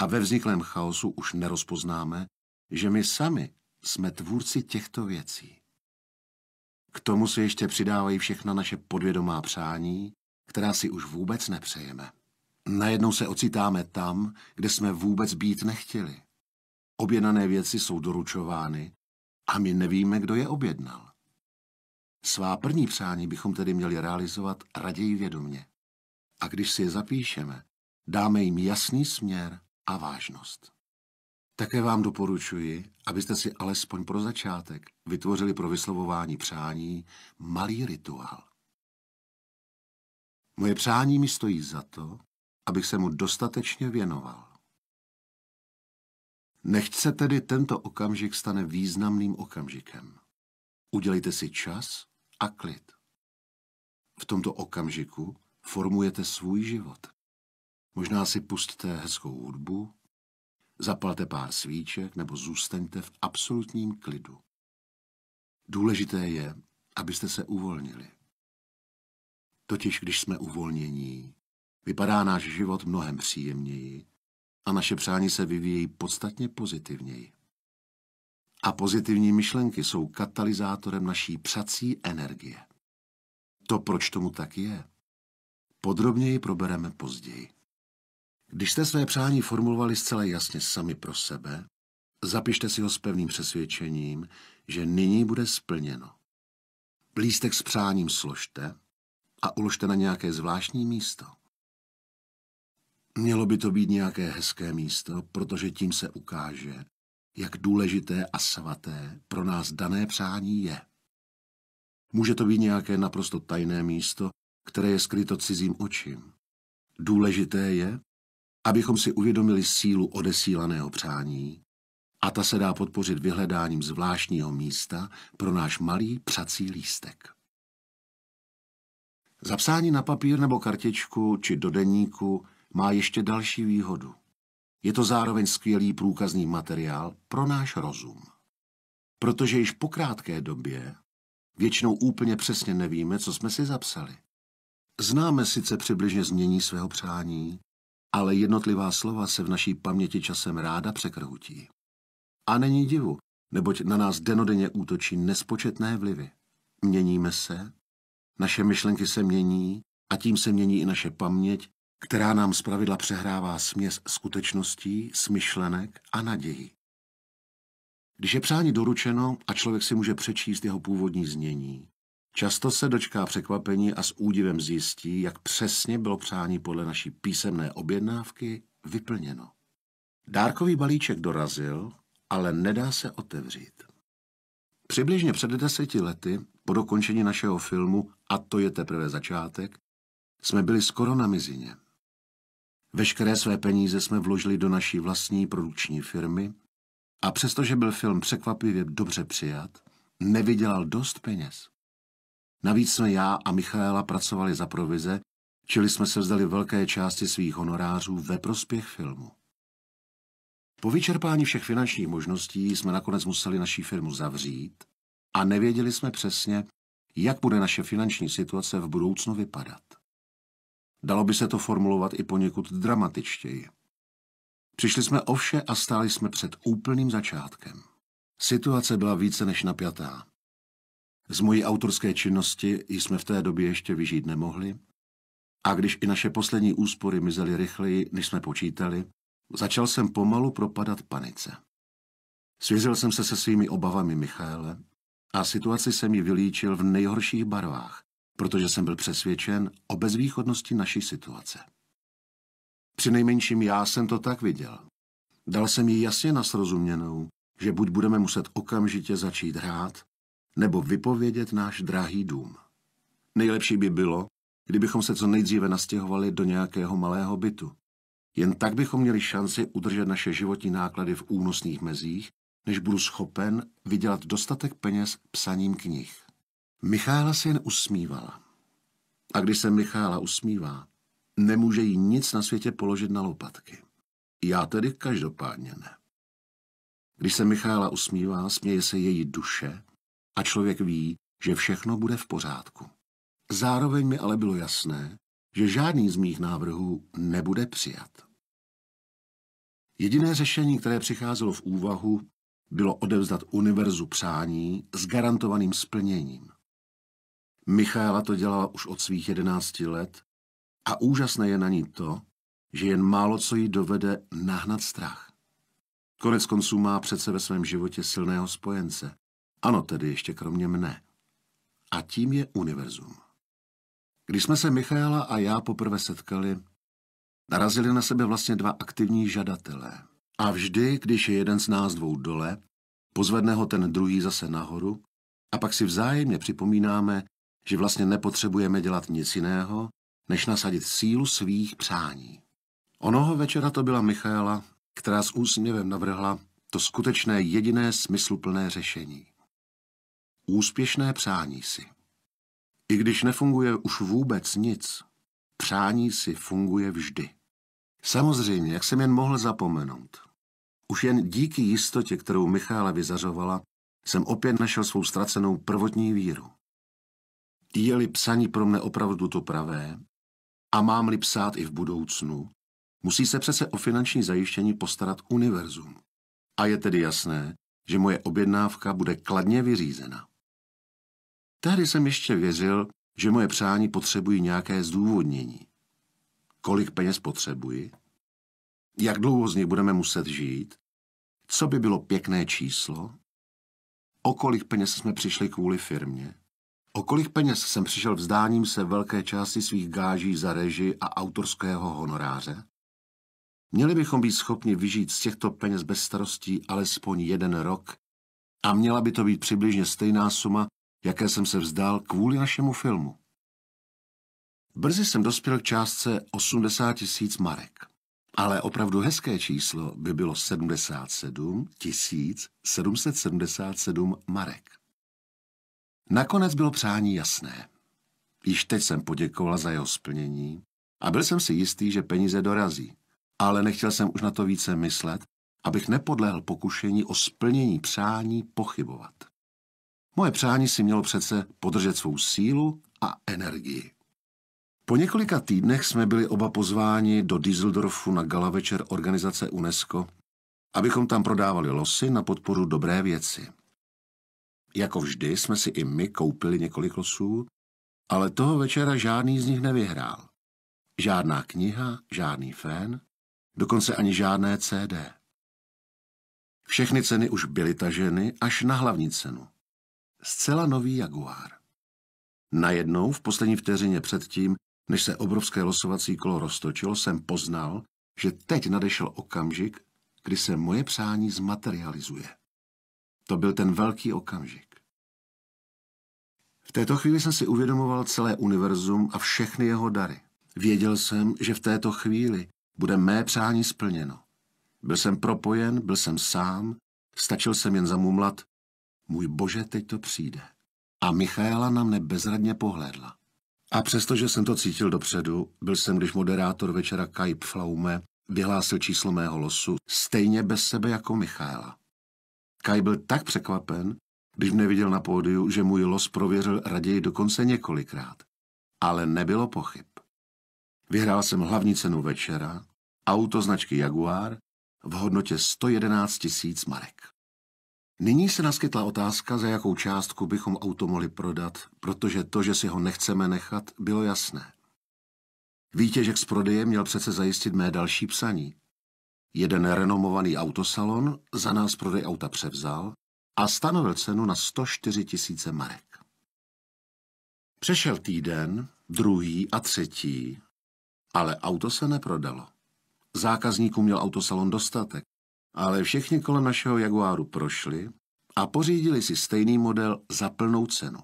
a ve vzniklém chaosu už nerozpoznáme, že my sami jsme tvůrci těchto věcí. K tomu se ještě přidávají všechna naše podvědomá přání, která si už vůbec nepřejeme. Najednou se ocitáme tam, kde jsme vůbec být nechtěli. Objednané věci jsou doručovány a my nevíme, kdo je objednal. Svá první přání bychom tedy měli realizovat raději vědomně. A když si je zapíšeme, dáme jim jasný směr a vážnost. Také vám doporučuji, abyste si alespoň pro začátek vytvořili pro vyslovování přání malý rituál. Moje přání mi stojí za to, abych se mu dostatečně věnoval. Nechť se tedy tento okamžik stane významným okamžikem. Udělejte si čas a klid. V tomto okamžiku formujete svůj život. Možná si pustte hezkou hudbu, zapalte pár svíček nebo zůstaňte v absolutním klidu. Důležité je, abyste se uvolnili. Totiž, když jsme uvolnění, vypadá náš život mnohem příjemněji a naše přání se vyvíjí podstatně pozitivněji. A pozitivní myšlenky jsou katalyzátorem naší přací energie. To, proč tomu tak je, podrobněji probereme později. Když jste své přání formulovali zcela jasně sami pro sebe, zapište si ho s pevným přesvědčením, že nyní bude splněno. Lístek s přáním složte a uložte na nějaké zvláštní místo. Mělo by to být nějaké hezké místo, protože tím se ukáže, jak důležité a svaté pro nás dané přání je. Může to být nějaké naprosto tajné místo, které je skryto cizím očím. Důležité je, abychom si uvědomili sílu odesílaného přání a ta se dá podpořit vyhledáním zvláštního místa pro náš malý přací lístek. Zapsání na papír nebo kartičku či do deníku má ještě další výhodu. Je to zároveň skvělý průkazný materiál pro náš rozum. Protože již po krátké době většinou úplně přesně nevíme, co jsme si zapsali. Známe sice přibližně změní svého přání, ale jednotlivá slova se v naší paměti časem ráda překrhutí. A není divu, neboť na nás denodenně útočí nespočetné vlivy. Měníme se, naše myšlenky se mění a tím se mění i naše paměť která nám zpravidla přehrává směs skutečností, smyšlenek a naději. Když je přání doručeno a člověk si může přečíst jeho původní znění, často se dočká překvapení a s údivem zjistí, jak přesně bylo přání podle naší písemné objednávky vyplněno. Dárkový balíček dorazil, ale nedá se otevřít. Přibližně před deseti lety, po dokončení našeho filmu, a to je teprve začátek, jsme byli skoro na mizině. Veškeré své peníze jsme vložili do naší vlastní produkční firmy a přestože byl film překvapivě dobře přijat, nevydělal dost peněz. Navíc jsme já a Michaela pracovali za provize, čili jsme se vzdali velké části svých honorářů ve prospěch filmu. Po vyčerpání všech finančních možností jsme nakonec museli naší firmu zavřít a nevěděli jsme přesně, jak bude naše finanční situace v budoucnu vypadat. Dalo by se to formulovat i poněkud dramatičtěji. Přišli jsme o vše a stáli jsme před úplným začátkem. Situace byla více než napjatá. Z mojí autorské činnosti jsme v té době ještě vyžít nemohli a když i naše poslední úspory mizely rychleji, než jsme počítali, začal jsem pomalu propadat panice. Svěřil jsem se se svými obavami Michaele a situaci jsem ji vylíčil v nejhorších barvách, protože jsem byl přesvědčen o bezvýchodnosti naší situace. nejmenším já jsem to tak viděl. Dal jsem jí jasně na srozuměnou, že buď budeme muset okamžitě začít hrát, nebo vypovědět náš drahý dům. Nejlepší by bylo, kdybychom se co nejdříve nastěhovali do nějakého malého bytu. Jen tak bychom měli šanci udržet naše životní náklady v únosných mezích, než budu schopen vydělat dostatek peněz psaním knih. Michála se jen usmívala. A když se Michála usmívá, nemůže jí nic na světě položit na lopatky. Já tedy každopádně ne. Když se Michála usmívá, směje se její duše a člověk ví, že všechno bude v pořádku. Zároveň mi ale bylo jasné, že žádný z mých návrhů nebude přijat. Jediné řešení, které přicházelo v úvahu, bylo odevzdat univerzu přání s garantovaným splněním. Michaela to dělala už od svých jedenácti let a úžasné je na ní to, že jen málo co jí dovede nahnat strach. Konec konců má přece ve svém životě silného spojence. Ano, tedy ještě kromě mne. A tím je univerzum. Když jsme se Michaela a já poprvé setkali, narazili na sebe vlastně dva aktivní žadatelé. A vždy, když je jeden z nás dvou dole, pozvedne ho ten druhý zase nahoru a pak si vzájemně připomínáme, že vlastně nepotřebujeme dělat nic jiného, než nasadit sílu svých přání. Onoho večera to byla Michaela, která s úsměvem navrhla to skutečné jediné smysluplné řešení. Úspěšné přání si. I když nefunguje už vůbec nic, přání si funguje vždy. Samozřejmě, jak jsem jen mohl zapomenout. Už jen díky jistotě, kterou Michála vyzařovala, jsem opět našel svou ztracenou prvotní víru. Je-li psaní pro mne opravdu to pravé a mám-li psát i v budoucnu, musí se přece o finanční zajištění postarat univerzum. A je tedy jasné, že moje objednávka bude kladně vyřízena. Tehdy jsem ještě věřil, že moje přání potřebují nějaké zdůvodnění. Kolik peněz potřebuji? Jak dlouho z nich budeme muset žít? Co by bylo pěkné číslo? O kolik peněz jsme přišli kvůli firmě? O kolik peněz jsem přišel vzdáním se velké části svých gáží za reži a autorského honoráře? Měli bychom být schopni vyžít z těchto peněz bez starostí alespoň jeden rok a měla by to být přibližně stejná suma, jaké jsem se vzdal kvůli našemu filmu. Brzy jsem dospěl k částce 80 tisíc marek, ale opravdu hezké číslo by bylo 77 777 marek. Nakonec bylo přání jasné. Již teď jsem poděkoval za jeho splnění a byl jsem si jistý, že peníze dorazí, ale nechtěl jsem už na to více myslet, abych nepodlehl pokušení o splnění přání pochybovat. Moje přání si mělo přece podržet svou sílu a energii. Po několika týdnech jsme byli oba pozváni do Düsseldorfu na gala večer organizace UNESCO, abychom tam prodávali losy na podporu dobré věci. Jako vždy jsme si i my koupili několik losů, ale toho večera žádný z nich nevyhrál. Žádná kniha, žádný fén, dokonce ani žádné CD. Všechny ceny už byly taženy až na hlavní cenu. Zcela nový Jaguar. Najednou, v poslední vteřině předtím, než se obrovské losovací kolo roztočilo, jsem poznal, že teď nadešel okamžik, kdy se moje přání zmaterializuje. To byl ten velký okamžik. V této chvíli jsem si uvědomoval celé univerzum a všechny jeho dary. Věděl jsem, že v této chvíli bude mé přání splněno. Byl jsem propojen, byl jsem sám, stačil jsem jen zamumlat, můj bože, teď to přijde. A Michaela na mne bezradně pohlédla. A přestože jsem to cítil dopředu, byl jsem, když moderátor večera Kajp Flaume vyhlásil číslo mého losu, stejně bez sebe jako Michaela. Kai byl tak překvapen, když mě viděl na pódiu, že můj los prověřil raději dokonce několikrát. Ale nebylo pochyb. Vyhrál jsem hlavní cenu večera, auto značky Jaguar v hodnotě 111 tisíc marek. Nyní se naskytla otázka, za jakou částku bychom auto mohli prodat, protože to, že si ho nechceme nechat, bylo jasné. Vítěžek z prodeje měl přece zajistit mé další psaní. Jeden renomovaný autosalon za nás prodej auta převzal a stanovil cenu na 104 tisíce marek. Přešel týden, druhý a třetí, ale auto se neprodalo. Zákazníků měl autosalon dostatek, ale všichni kolem našeho Jaguáru prošli a pořídili si stejný model za plnou cenu.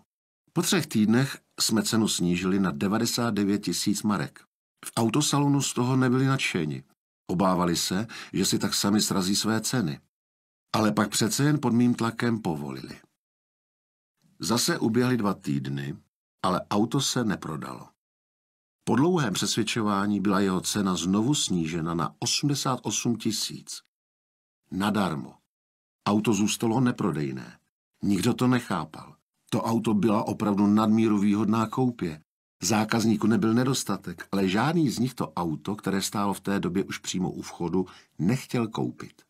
Po třech týdnech jsme cenu snížili na 99 tisíc marek. V autosalonu z toho nebyli nadšeni. Obávali se, že si tak sami srazí své ceny. Ale pak přece jen pod mým tlakem povolili. Zase uběhly dva týdny, ale auto se neprodalo. Po dlouhém přesvědčování byla jeho cena znovu snížena na 88 tisíc. Nadarmo. Auto zůstalo neprodejné. Nikdo to nechápal. To auto byla opravdu nadmíru výhodná koupě. Zákazníků nebyl nedostatek, ale žádný z nich to auto, které stálo v té době už přímo u vchodu, nechtěl koupit.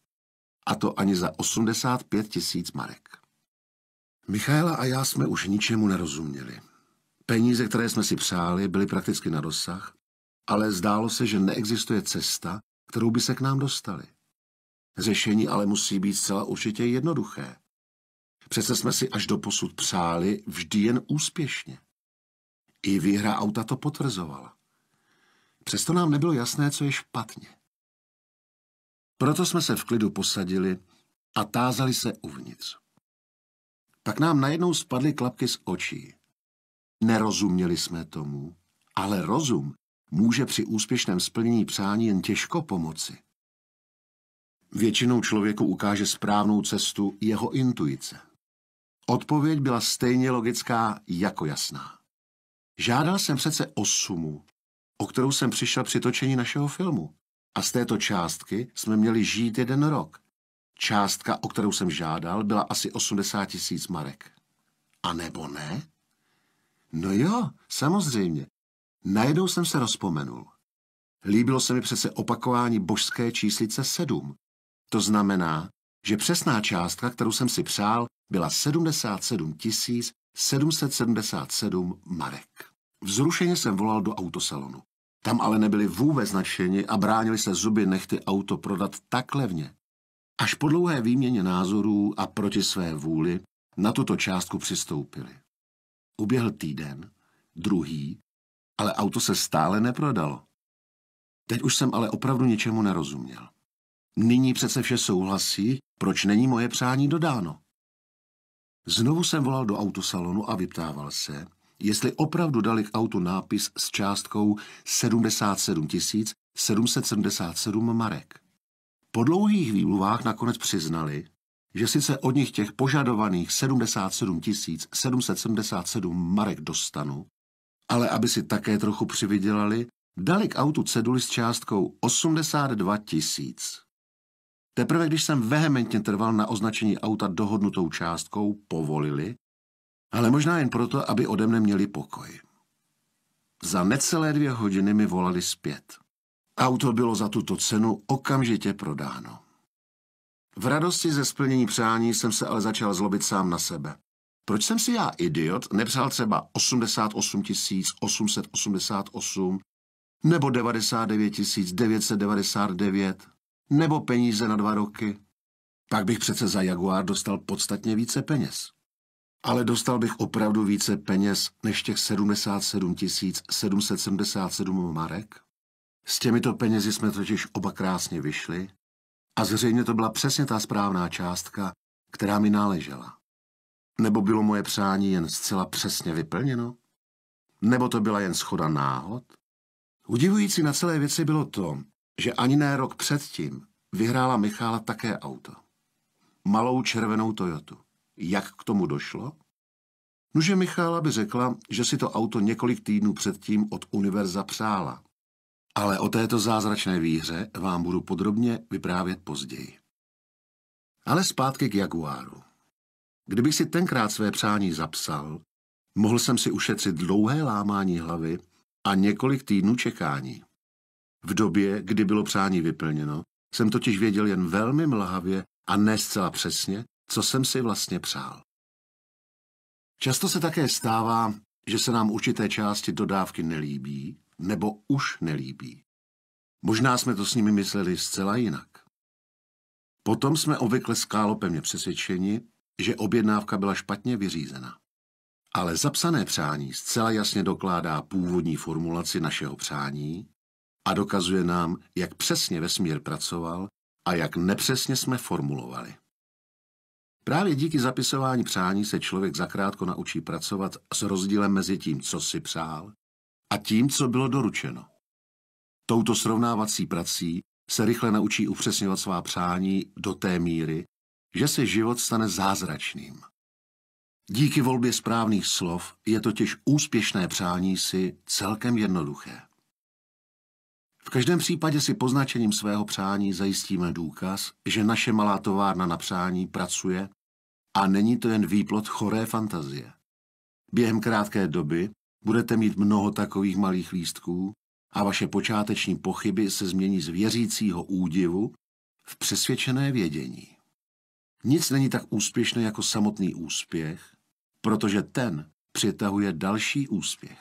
A to ani za 85 tisíc marek. Michaela a já jsme už ničemu nerozuměli. Peníze, které jsme si přáli, byly prakticky na dosah, ale zdálo se, že neexistuje cesta, kterou by se k nám dostali. Řešení ale musí být zcela určitě jednoduché. Přece jsme si až do posud přáli vždy jen úspěšně. I výhra auta to potvrzovala. Přesto nám nebylo jasné, co je špatně. Proto jsme se v klidu posadili a tázali se uvnitř. Pak nám najednou spadly klapky z očí. Nerozuměli jsme tomu, ale rozum může při úspěšném splnění přání jen těžko pomoci. Většinou člověku ukáže správnou cestu jeho intuice. Odpověď byla stejně logická jako jasná. Žádal jsem přece o sumu, o kterou jsem přišel při točení našeho filmu. A z této částky jsme měli žít jeden rok. Částka, o kterou jsem žádal, byla asi 80 tisíc marek. A nebo ne? No jo, samozřejmě. Najednou jsem se rozpomenul. Líbilo se mi přece opakování božské číslice 7. To znamená, že přesná částka, kterou jsem si přál, byla 77 777 marek. Vzrušeně jsem volal do autosalonu. Tam ale nebyli vůbec nadšeni a bránili se zuby nechty auto prodat tak levně. Až po dlouhé výměně názorů a proti své vůli na tuto částku přistoupili. Uběhl týden, druhý, ale auto se stále neprodalo. Teď už jsem ale opravdu ničemu nerozuměl. Nyní přece vše souhlasí, proč není moje přání dodáno. Znovu jsem volal do autosalonu a vyptával se, jestli opravdu dali k autu nápis s částkou 77 777 marek. Po dlouhých výmluvách nakonec přiznali, že sice od nich těch požadovaných 77 777 marek dostanu, ale aby si také trochu přivydělali, dali k autu ceduli s částkou 82 tisíc. Teprve když jsem vehementně trval na označení auta dohodnutou částkou, povolili, ale možná jen proto, aby ode mne měli pokoj. Za necelé dvě hodiny mi volali zpět. Auto bylo za tuto cenu okamžitě prodáno. V radosti ze splnění přání jsem se ale začal zlobit sám na sebe. Proč jsem si já, idiot, nepřál třeba 88 888 nebo 99 999 nebo peníze na dva roky? Pak bych přece za Jaguar dostal podstatně více peněz ale dostal bych opravdu více peněz než těch 77 777 marek? S těmito penězi jsme totiž oba krásně vyšli a zřejmě to byla přesně ta správná částka, která mi náležela. Nebo bylo moje přání jen zcela přesně vyplněno? Nebo to byla jen schoda náhod? Udivující na celé věci bylo to, že ani ne rok předtím vyhrála Michála také auto. Malou červenou Toyotu. Jak k tomu došlo? Nuže Michála by řekla, že si to auto několik týdnů předtím od univerza přála. Ale o této zázračné výhře vám budu podrobně vyprávět později. Ale zpátky k Jaguáru. Kdybych si tenkrát své přání zapsal, mohl jsem si ušetřit dlouhé lámání hlavy a několik týdnů čekání. V době, kdy bylo přání vyplněno, jsem totiž věděl jen velmi mlhavě a ne zcela přesně, co jsem si vlastně přál. Často se také stává, že se nám určité části dodávky nelíbí nebo už nelíbí. Možná jsme to s nimi mysleli zcela jinak. Potom jsme obvykle pevně přesvědčeni, že objednávka byla špatně vyřízena. Ale zapsané přání zcela jasně dokládá původní formulaci našeho přání a dokazuje nám, jak přesně vesmír pracoval a jak nepřesně jsme formulovali. Právě díky zapisování přání se člověk zakrátko naučí pracovat s rozdílem mezi tím, co si přál, a tím, co bylo doručeno. Touto srovnávací prací se rychle naučí upřesňovat svá přání do té míry, že se život stane zázračným. Díky volbě správných slov je totiž úspěšné přání si celkem jednoduché. V každém případě si poznačením svého přání zajistíme důkaz, že naše malá továrna na přání pracuje a není to jen výplod choré fantazie. Během krátké doby budete mít mnoho takových malých lístků a vaše počáteční pochyby se změní z věřícího údivu v přesvědčené vědění. Nic není tak úspěšné jako samotný úspěch, protože ten přitahuje další úspěch.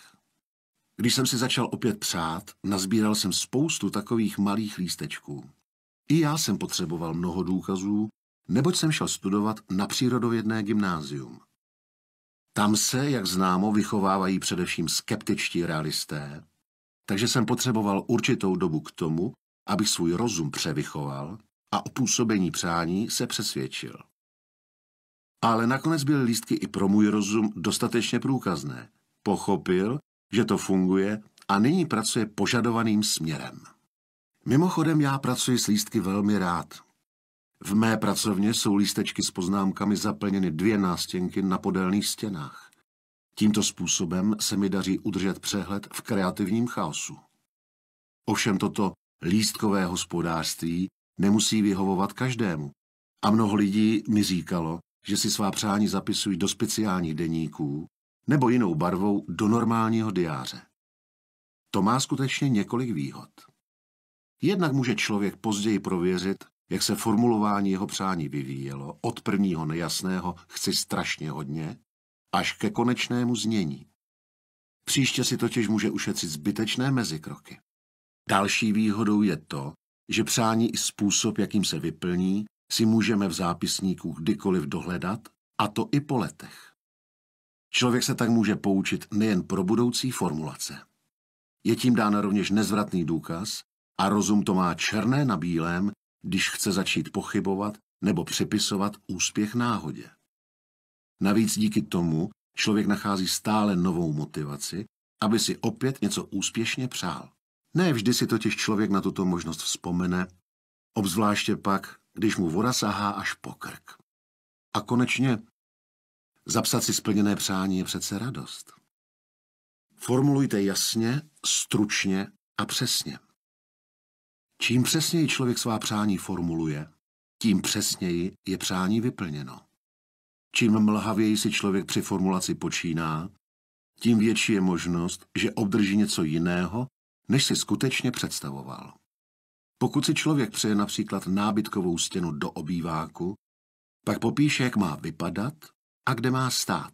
Když jsem si začal opět přát, nazbíral jsem spoustu takových malých lístečků. I já jsem potřeboval mnoho důkazů, neboť jsem šel studovat na přírodovědné gymnázium. Tam se, jak známo, vychovávají především skeptičtí realisté, takže jsem potřeboval určitou dobu k tomu, abych svůj rozum převychoval a o působení přání se přesvědčil. Ale nakonec byly lístky i pro můj rozum dostatečně průkazné. Pochopil, že to funguje a nyní pracuje požadovaným směrem. Mimochodem já pracuji s lístky velmi rád, v mé pracovně jsou lístečky s poznámkami zaplněny dvě nástěnky na podélných stěnách. Tímto způsobem se mi daří udržet přehled v kreativním chaosu. Ovšem toto lístkové hospodářství nemusí vyhovovat každému. A mnoho lidí mi říkalo, že si svá přání zapisují do speciálních deníků nebo jinou barvou do normálního diáře. To má skutečně několik výhod. Jednak může člověk později prověřit, jak se formulování jeho přání vyvíjelo od prvního nejasného chci strašně hodně až ke konečnému znění. Příště si totiž může ušetřit zbytečné mezikroky. Další výhodou je to, že přání i způsob, jakým se vyplní, si můžeme v zápisníku kdykoliv dohledat, a to i po letech. Člověk se tak může poučit nejen pro budoucí formulace. Je tím dán rovněž nezvratný důkaz a rozum to má černé na bílém, když chce začít pochybovat nebo přepisovat úspěch náhodě. Navíc díky tomu člověk nachází stále novou motivaci, aby si opět něco úspěšně přál. Ne vždy si totiž člověk na tuto možnost vzpomene, obzvláště pak, když mu voda sahá až po krk. A konečně, zapsat si splněné přání je přece radost. Formulujte jasně, stručně a přesně. Čím přesněji člověk svá přání formuluje, tím přesněji je přání vyplněno. Čím mlhavěji si člověk při formulaci počíná, tím větší je možnost, že obdrží něco jiného, než si skutečně představoval. Pokud si člověk přeje například nábytkovou stěnu do obýváku, pak popíše, jak má vypadat a kde má stát.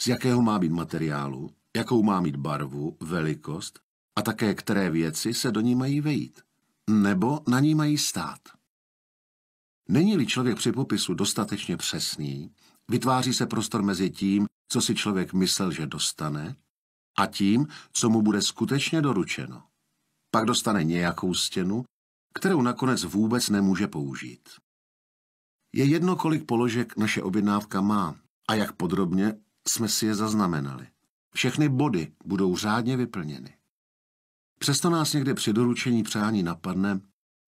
Z jakého má být materiálu, jakou má mít barvu, velikost a také které věci se do ní mají vejít nebo na ní mají stát. Není-li člověk při popisu dostatečně přesný, vytváří se prostor mezi tím, co si člověk myslel, že dostane, a tím, co mu bude skutečně doručeno. Pak dostane nějakou stěnu, kterou nakonec vůbec nemůže použít. Je jedno, kolik položek naše objednávka má a jak podrobně jsme si je zaznamenali. Všechny body budou řádně vyplněny. Přesto nás někde při doručení přání napadne,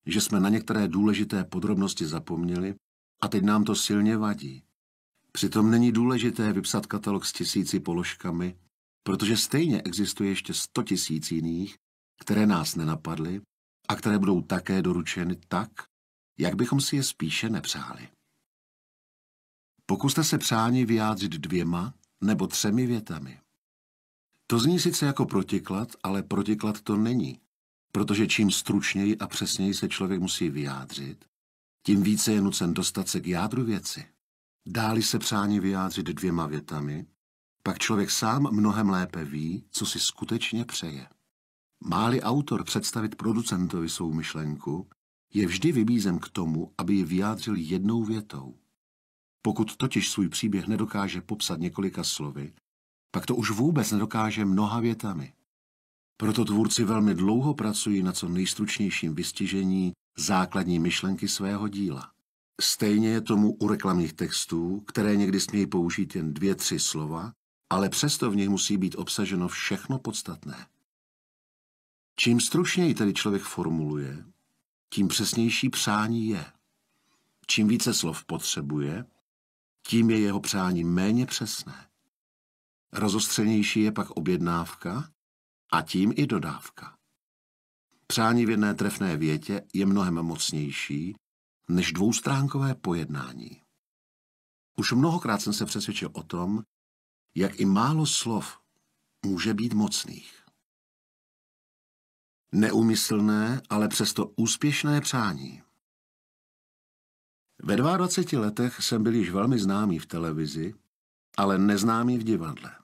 že jsme na některé důležité podrobnosti zapomněli a teď nám to silně vadí. Přitom není důležité vypsat katalog s tisíci položkami, protože stejně existuje ještě sto tisíc jiných, které nás nenapadly a které budou také doručeny tak, jak bychom si je spíše nepřáli. Pokuste se přání vyjádřit dvěma nebo třemi větami. To zní sice jako protiklad, ale protiklad to není, protože čím stručněji a přesněji se člověk musí vyjádřit, tím více je nucen dostat se k jádru věci. Dáli se přání vyjádřit dvěma větami, pak člověk sám mnohem lépe ví, co si skutečně přeje. Máli autor představit producentovi svou myšlenku, je vždy vybízen k tomu, aby ji vyjádřil jednou větou. Pokud totiž svůj příběh nedokáže popsat několika slovy, pak to už vůbec nedokáže mnoha větami. Proto tvůrci velmi dlouho pracují na co nejstručnějším vystižení základní myšlenky svého díla. Stejně je tomu u reklamních textů, které někdy smějí použít jen dvě, tři slova, ale přesto v nich musí být obsaženo všechno podstatné. Čím stručněji tedy člověk formuluje, tím přesnější přání je. Čím více slov potřebuje, tím je jeho přání méně přesné. Rozostřenější je pak objednávka a tím i dodávka. Přání v jedné trefné větě je mnohem mocnější než dvoustránkové pojednání. Už mnohokrát jsem se přesvědčil o tom, jak i málo slov může být mocných. Neumyslné, ale přesto úspěšné přání. Ve 22 letech jsem byl již velmi známý v televizi, ale neznámý v divadle.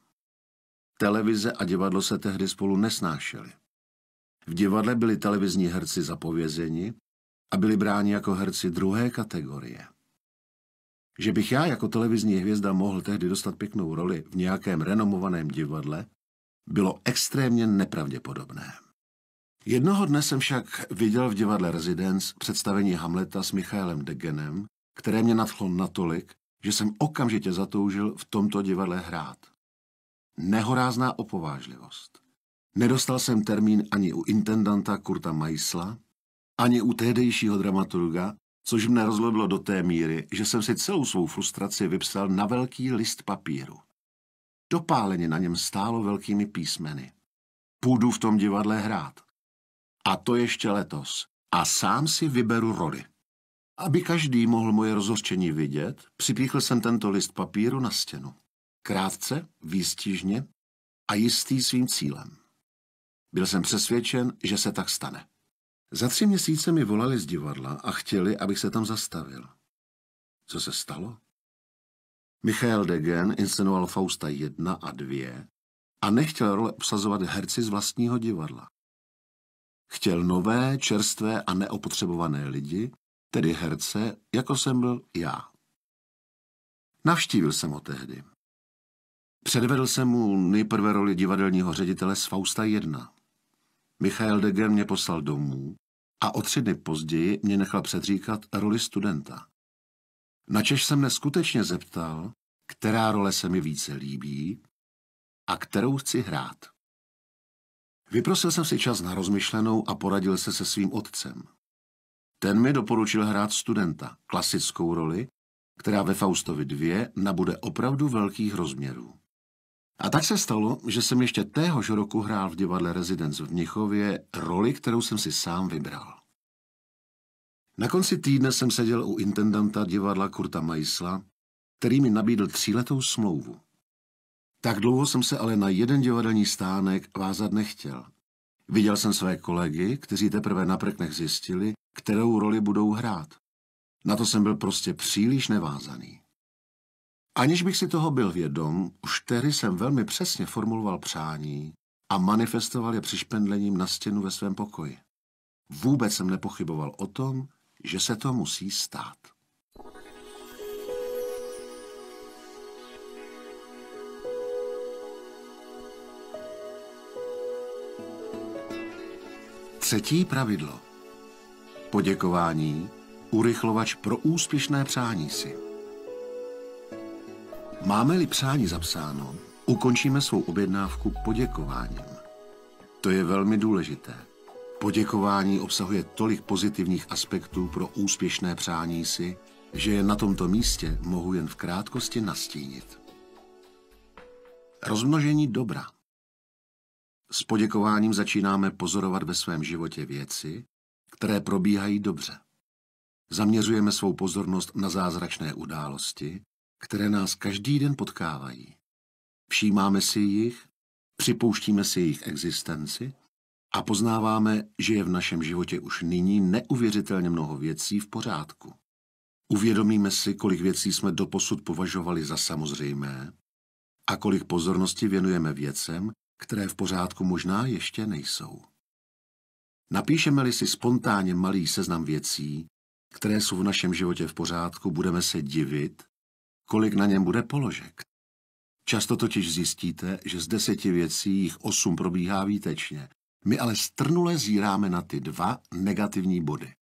Televize a divadlo se tehdy spolu nesnášely. V divadle byli televizní herci zapovězeni a byli bráni jako herci druhé kategorie. Že bych já jako televizní hvězda mohl tehdy dostat pěknou roli v nějakém renomovaném divadle, bylo extrémně nepravděpodobné. Jednoho dne jsem však viděl v divadle Residence představení Hamleta s Michaelem Degenem, které mě nadchlo natolik, že jsem okamžitě zatoužil v tomto divadle hrát nehorázná opovážlivost. Nedostal jsem termín ani u intendanta Kurta Majsla, ani u tehdejšího dramaturga, což mne rozhodlo do té míry, že jsem si celou svou frustraci vypsal na velký list papíru. Dopáleně na něm stálo velkými písmeny. Půjdu v tom divadle hrát. A to ještě letos. A sám si vyberu roli. Aby každý mohl moje rozhořčení vidět, připíchl jsem tento list papíru na stěnu. Krátce, výstižně a jistý svým cílem. Byl jsem přesvědčen, že se tak stane. Za tři měsíce mi volali z divadla a chtěli, abych se tam zastavil. Co se stalo? Michael Degen inscenoval Fausta 1 a 2 a nechtěl role obsazovat herci z vlastního divadla. Chtěl nové, čerstvé a neopotřebované lidi, tedy herce, jako jsem byl já. Navštívil jsem ho tehdy Předvedl jsem mu nejprve roli divadelního ředitele z Fausta 1. Michael Degen mě poslal domů a o tři dny později mě nechal předříkat roli studenta. Na Češ jsem neskutečně zeptal, která role se mi více líbí a kterou chci hrát. Vyprosil jsem si čas na rozmyšlenou a poradil se se svým otcem. Ten mi doporučil hrát studenta, klasickou roli, která ve Faustovi 2 nabude opravdu velkých rozměrů. A tak se stalo, že jsem ještě téhož roku hrál v divadle Residence v Mnichově roli, kterou jsem si sám vybral. Na konci týdne jsem seděl u intendanta divadla Kurta Majsla, který mi nabídl tříletou smlouvu. Tak dlouho jsem se ale na jeden divadelní stánek vázat nechtěl. Viděl jsem své kolegy, kteří teprve na prknech zjistili, kterou roli budou hrát. Na to jsem byl prostě příliš nevázaný. Aniž bych si toho byl vědom, už tehdy jsem velmi přesně formuloval přání a manifestoval je přišpendlením na stěnu ve svém pokoji. Vůbec jsem nepochyboval o tom, že se to musí stát. Třetí pravidlo. Poděkování, urychlovač pro úspěšné přání si. Máme-li přání zapsáno, ukončíme svou objednávku poděkováním. To je velmi důležité. Poděkování obsahuje tolik pozitivních aspektů pro úspěšné přání si, že je na tomto místě mohu jen v krátkosti nastínit. Rozmnožení dobra. S poděkováním začínáme pozorovat ve svém životě věci, které probíhají dobře. Zaměřujeme svou pozornost na zázračné události, které nás každý den potkávají. Všímáme si jich, připouštíme si jejich existenci a poznáváme, že je v našem životě už nyní neuvěřitelně mnoho věcí v pořádku. Uvědomíme si, kolik věcí jsme doposud považovali za samozřejmé a kolik pozornosti věnujeme věcem, které v pořádku možná ještě nejsou. Napíšeme-li si spontánně malý seznam věcí, které jsou v našem životě v pořádku, budeme se divit, kolik na něm bude položek. Často totiž zjistíte, že z deseti věcí jich osm probíhá výtečně. My ale strnule zíráme na ty dva negativní body.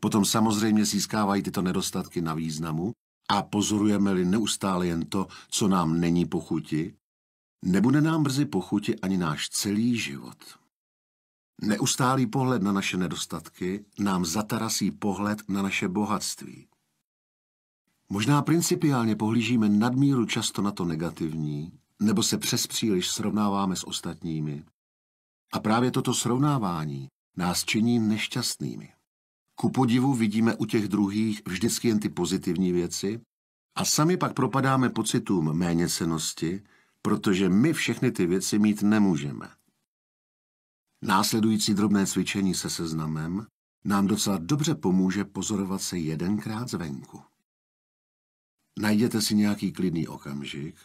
Potom samozřejmě získávají tyto nedostatky na významu a pozorujeme-li neustále jen to, co nám není pochuti, nebude nám brzy pochuti ani náš celý život. Neustálý pohled na naše nedostatky nám zatarasí pohled na naše bohatství. Možná principiálně pohlížíme nadmíru často na to negativní, nebo se přes příliš srovnáváme s ostatními. A právě toto srovnávání nás činí nešťastnými. Ku podivu vidíme u těch druhých vždycky jen ty pozitivní věci a sami pak propadáme pocitům méněcenosti, protože my všechny ty věci mít nemůžeme. Následující drobné cvičení se seznamem nám docela dobře pomůže pozorovat se jedenkrát zvenku. Najděte si nějaký klidný okamžik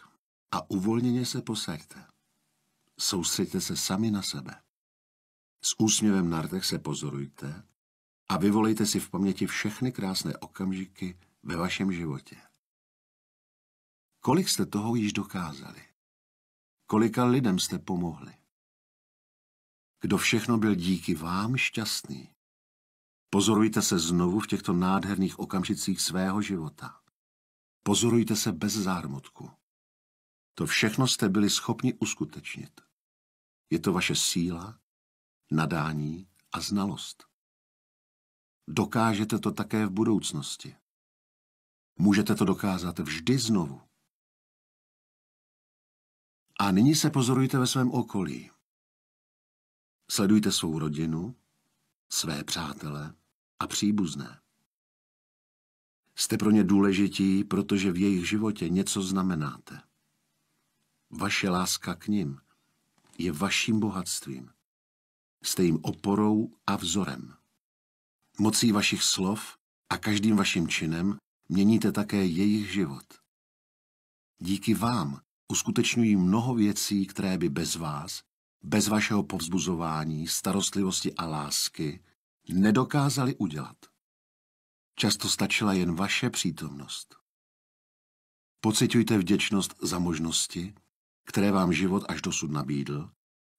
a uvolněně se posaďte. Soustřeďte se sami na sebe. S úsměvem na rtech se pozorujte a vyvolejte si v paměti všechny krásné okamžiky ve vašem životě. Kolik jste toho již dokázali? Kolika lidem jste pomohli? Kdo všechno byl díky vám šťastný? Pozorujte se znovu v těchto nádherných okamžicích svého života. Pozorujte se bez zármutku. To všechno jste byli schopni uskutečnit. Je to vaše síla, nadání a znalost. Dokážete to také v budoucnosti. Můžete to dokázat vždy znovu. A nyní se pozorujte ve svém okolí. Sledujte svou rodinu, své přátele a příbuzné. Jste pro ně důležití, protože v jejich životě něco znamenáte. Vaše láska k nim je vaším bohatstvím. Jste jim oporou a vzorem. Mocí vašich slov a každým vaším činem měníte také jejich život. Díky vám uskutečňují mnoho věcí, které by bez vás, bez vašeho povzbuzování, starostlivosti a lásky nedokázali udělat. Často stačila jen vaše přítomnost. Pocitujte vděčnost za možnosti, které vám život až dosud nabídl,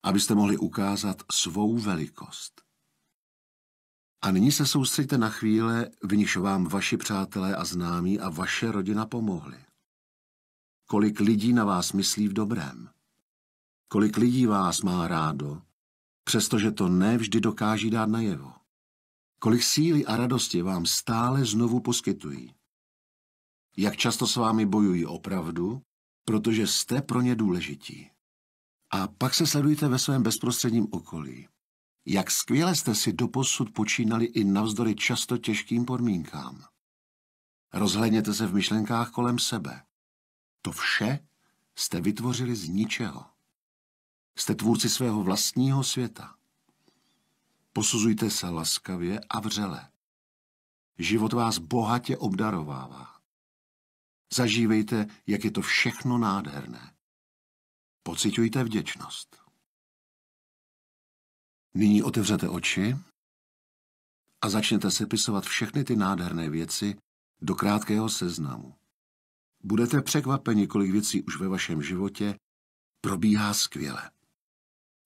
abyste mohli ukázat svou velikost. A nyní se soustřeďte na chvíle, v níž vám vaši přátelé a známí a vaše rodina pomohli. Kolik lidí na vás myslí v dobrém? Kolik lidí vás má rádo, přestože to nevždy dokáží dát najevo? kolik síly a radosti vám stále znovu poskytují. Jak často s vámi bojují opravdu, protože jste pro ně důležití. A pak se sledujte ve svém bezprostředním okolí. Jak skvěle jste si doposud počínali i navzdory často těžkým podmínkám. Rozhledněte se v myšlenkách kolem sebe. To vše jste vytvořili z ničeho. Jste tvůrci svého vlastního světa. Posuzujte se laskavě a vřele. Život vás bohatě obdarovává. Zažívejte, jak je to všechno nádherné. Pocitujte vděčnost. Nyní otevřete oči a začněte sepisovat všechny ty nádherné věci do krátkého seznamu. Budete překvapeni, kolik věcí už ve vašem životě probíhá skvěle.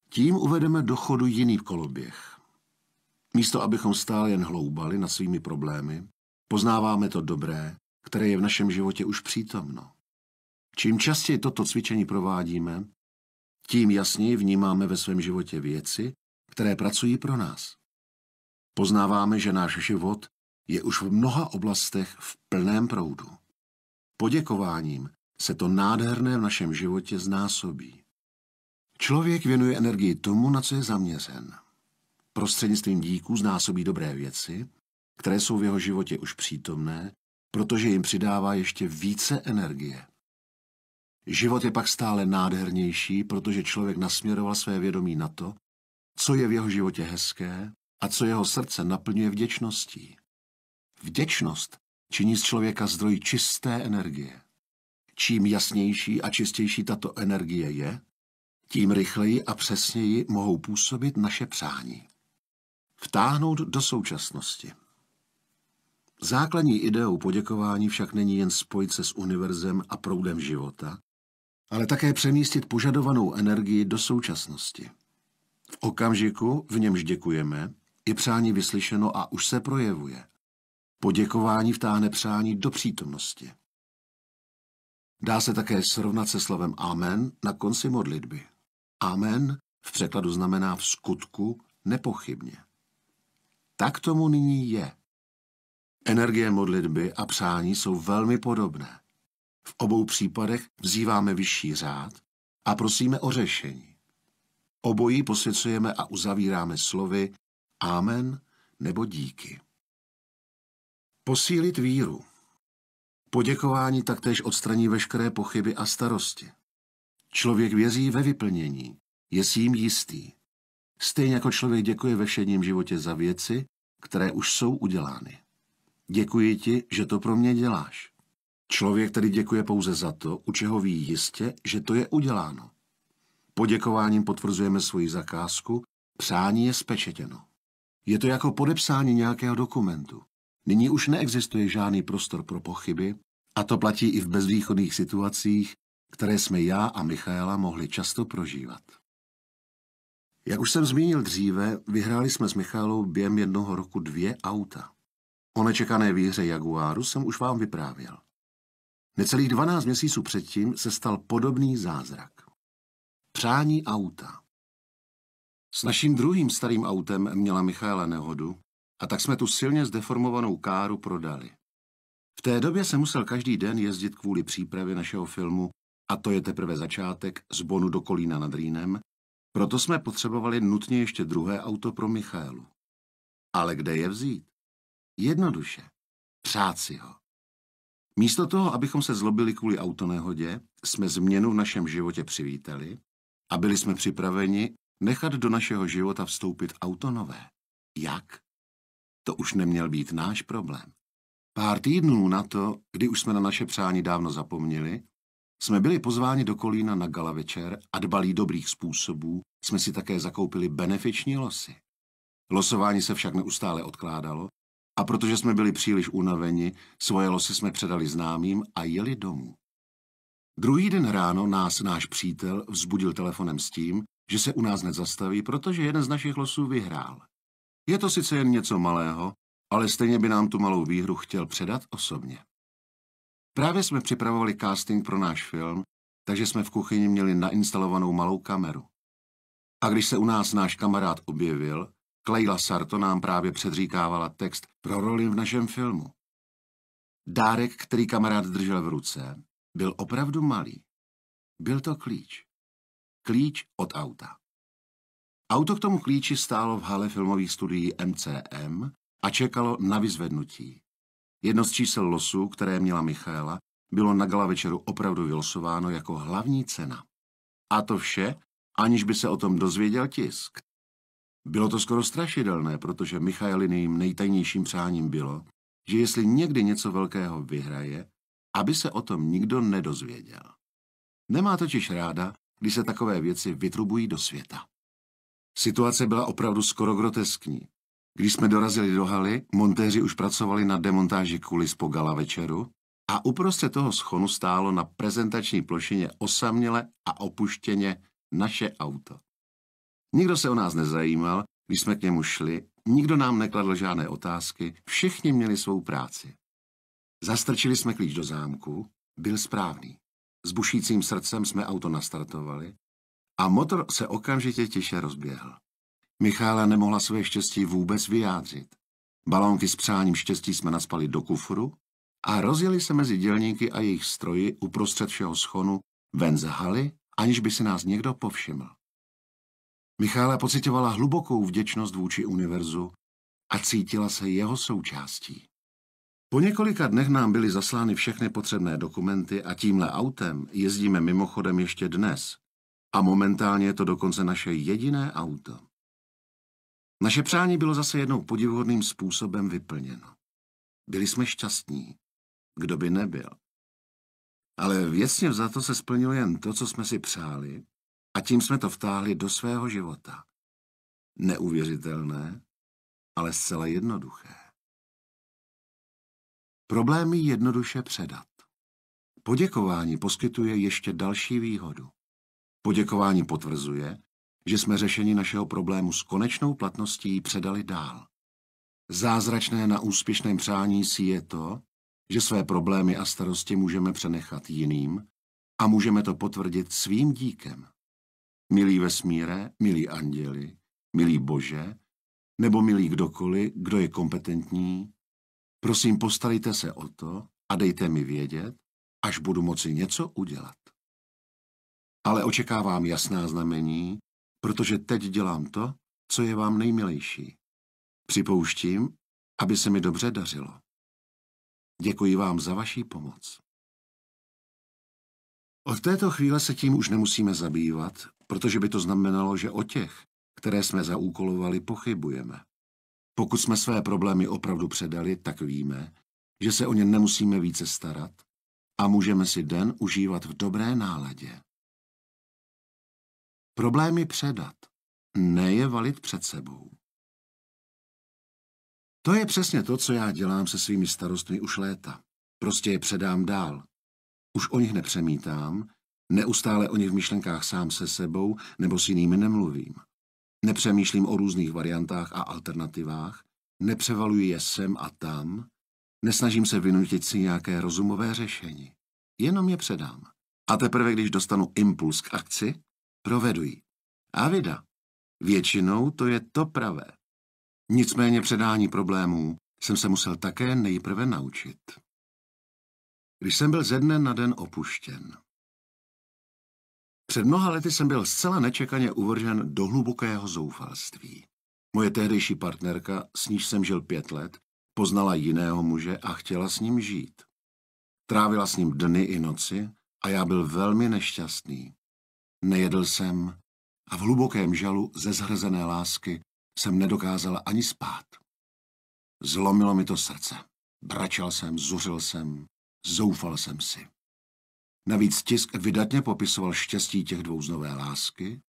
Tím uvedeme do chodu jiný koloběh. Místo, abychom stále jen hloubali nad svými problémy, poznáváme to dobré, které je v našem životě už přítomno. Čím častěji toto cvičení provádíme, tím jasněji vnímáme ve svém životě věci, které pracují pro nás. Poznáváme, že náš život je už v mnoha oblastech v plném proudu. Poděkováním se to nádherné v našem životě znásobí. Člověk věnuje energii tomu, na co je zaměřen prostřednictvím díků znásobí dobré věci, které jsou v jeho životě už přítomné, protože jim přidává ještě více energie. Život je pak stále nádhernější, protože člověk nasměroval své vědomí na to, co je v jeho životě hezké a co jeho srdce naplňuje vděčností. Vděčnost činí z člověka zdroj čisté energie. Čím jasnější a čistější tato energie je, tím rychleji a přesněji mohou působit naše přání vtáhnout do současnosti. Základní ideou poděkování však není jen spojit se s univerzem a proudem života, ale také přemístit požadovanou energii do současnosti. V okamžiku, v němž děkujeme, je přání vyslyšeno a už se projevuje. Poděkování vtáhne přání do přítomnosti. Dá se také srovnat se slovem Amen na konci modlitby. Amen v překladu znamená v skutku nepochybně. Tak tomu nyní je. Energie modlitby a přání jsou velmi podobné. V obou případech vzýváme vyšší řád a prosíme o řešení. Obojí posvěcujeme a uzavíráme slovy Amen nebo díky. Posílit víru. Poděkování taktéž odstraní veškeré pochyby a starosti. Člověk věří ve vyplnění, je s jím jistý. Stejně jako člověk děkuje ve všedním životě za věci, které už jsou udělány. Děkuji ti, že to pro mě děláš. Člověk tedy děkuje pouze za to, u čeho ví jistě, že to je uděláno. Poděkováním potvrzujeme svoji zakázku, přání je spečetěno. Je to jako podepsání nějakého dokumentu. Nyní už neexistuje žádný prostor pro pochyby a to platí i v bezvýchodných situacích, které jsme já a Michaela mohli často prožívat. Jak už jsem zmínil dříve, vyhráli jsme s Michalou během jednoho roku dvě auta. O nečekané výhře Jaguáru jsem už vám vyprávěl. Necelých 12 měsíců předtím se stal podobný zázrak. Přání auta. S naším druhým starým autem měla Michaela nehodu a tak jsme tu silně zdeformovanou káru prodali. V té době se musel každý den jezdit kvůli přípravě našeho filmu a to je teprve začátek z Bonu do Kolína nad Rýnem, proto jsme potřebovali nutně ještě druhé auto pro Michaelu. Ale kde je vzít? Jednoduše. Přát si ho. Místo toho, abychom se zlobili kvůli autonehodě, jsme změnu v našem životě přivítali a byli jsme připraveni nechat do našeho života vstoupit auto nové. Jak? To už neměl být náš problém. Pár týdnů na to, kdy už jsme na naše přání dávno zapomněli, jsme byli pozváni do Kolína na gala večer a dbalí dobrých způsobů jsme si také zakoupili benefiční losy. Losování se však neustále odkládalo a protože jsme byli příliš unaveni, svoje losy jsme předali známým a jeli domů. Druhý den ráno nás náš přítel vzbudil telefonem s tím, že se u nás nezastaví, protože jeden z našich losů vyhrál. Je to sice jen něco malého, ale stejně by nám tu malou výhru chtěl předat osobně. Právě jsme připravovali casting pro náš film, takže jsme v kuchyni měli nainstalovanou malou kameru. A když se u nás náš kamarád objevil, Klejla Sarto nám právě předříkávala text pro roli v našem filmu. Dárek, který kamarád držel v ruce, byl opravdu malý. Byl to klíč. Klíč od auta. Auto k tomu klíči stálo v hale filmových studií MCM a čekalo na vyzvednutí. Jedno z čísel losu, které měla Michaela, bylo na gala večeru opravdu vylosováno jako hlavní cena. A to vše, aniž by se o tom dozvěděl tisk. Bylo to skoro strašidelné, protože Michaeliným nejtajnějším přáním bylo, že jestli někdy něco velkého vyhraje, aby se o tom nikdo nedozvěděl. Nemá totiž ráda, když se takové věci vytrubují do světa. Situace byla opravdu skoro groteskní. Když jsme dorazili do haly, montéři už pracovali na demontáži kulis po gala večeru a uprostřed toho schonu stálo na prezentační plošině osaměle a opuštěně naše auto. Nikdo se o nás nezajímal, když jsme k němu šli, nikdo nám nekladl žádné otázky, všichni měli svou práci. Zastrčili jsme klíč do zámku, byl správný. S bušícím srdcem jsme auto nastartovali a motor se okamžitě tiše rozběhl. Michála nemohla své štěstí vůbec vyjádřit. Balónky s přáním štěstí jsme naspali do kufru a rozjeli se mezi dělníky a jejich stroji uprostřed všeho schonu ven z haly, aniž by se nás někdo povšiml. Michála pocitovala hlubokou vděčnost vůči univerzu a cítila se jeho součástí. Po několika dnech nám byly zaslány všechny potřebné dokumenty a tímhle autem jezdíme mimochodem ještě dnes. A momentálně je to dokonce naše jediné auto. Naše přání bylo zase jednou podivuhodným způsobem vyplněno. Byli jsme šťastní. Kdo by nebyl? Ale věcně to se splnilo jen to, co jsme si přáli a tím jsme to vtáhli do svého života. Neuvěřitelné, ale zcela jednoduché. Problémy jednoduše předat. Poděkování poskytuje ještě další výhodu. Poděkování potvrzuje, že jsme řešení našeho problému s konečnou platností předali dál. Zázračné na úspěšném přání si je to, že své problémy a starosti můžeme přenechat jiným a můžeme to potvrdit svým díkem. Milí vesmíre, milí anděli, milí Bože, nebo milí kdokoliv, kdo je kompetentní, prosím postarejte se o to a dejte mi vědět, až budu moci něco udělat. Ale očekávám jasná znamení, protože teď dělám to, co je vám nejmilejší. Připouštím, aby se mi dobře dařilo. Děkuji vám za vaši pomoc. Od této chvíle se tím už nemusíme zabývat, protože by to znamenalo, že o těch, které jsme zaúkolovali, pochybujeme. Pokud jsme své problémy opravdu předali, tak víme, že se o ně nemusíme více starat a můžeme si den užívat v dobré náladě. Problémy předat, ne je valit před sebou. To je přesně to, co já dělám se svými starostmi už léta. Prostě je předám dál. Už o nich nepřemítám, neustále o nich v myšlenkách sám se sebou nebo s jinými nemluvím. Nepřemýšlím o různých variantách a alternativách, nepřevaluji je sem a tam, nesnažím se vynutit si nějaké rozumové řešení. Jenom je předám. A teprve, když dostanu impuls k akci, provedují. A vida. Většinou to je to pravé. Nicméně předání problémů jsem se musel také nejprve naučit. Když jsem byl ze dne na den opuštěn. Před mnoha lety jsem byl zcela nečekaně uvržen do hlubokého zoufalství. Moje tehdejší partnerka, s níž jsem žil pět let, poznala jiného muže a chtěla s ním žít. Trávila s ním dny i noci a já byl velmi nešťastný. Nejedl jsem a v hlubokém žalu ze zhrzené lásky jsem nedokázal ani spát. Zlomilo mi to srdce. Bračel jsem, zuřil jsem, zoufal jsem si. Navíc tisk vydatně popisoval štěstí těch dvou z nové lásky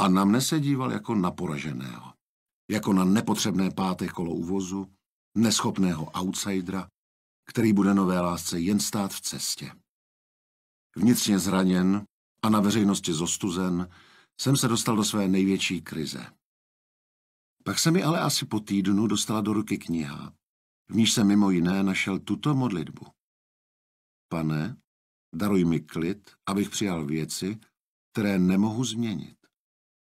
a na mne se díval jako na poraženého, jako na nepotřebné páté kolo uvozu, neschopného outsidera, který bude nové lásce jen stát v cestě. Vnitřně zraněn a na veřejnosti zostuzen, jsem se dostal do své největší krize. Pak se mi ale asi po týdnu dostala do ruky kniha, v níž jsem mimo jiné našel tuto modlitbu. Pane, daruj mi klid, abych přijal věci, které nemohu změnit.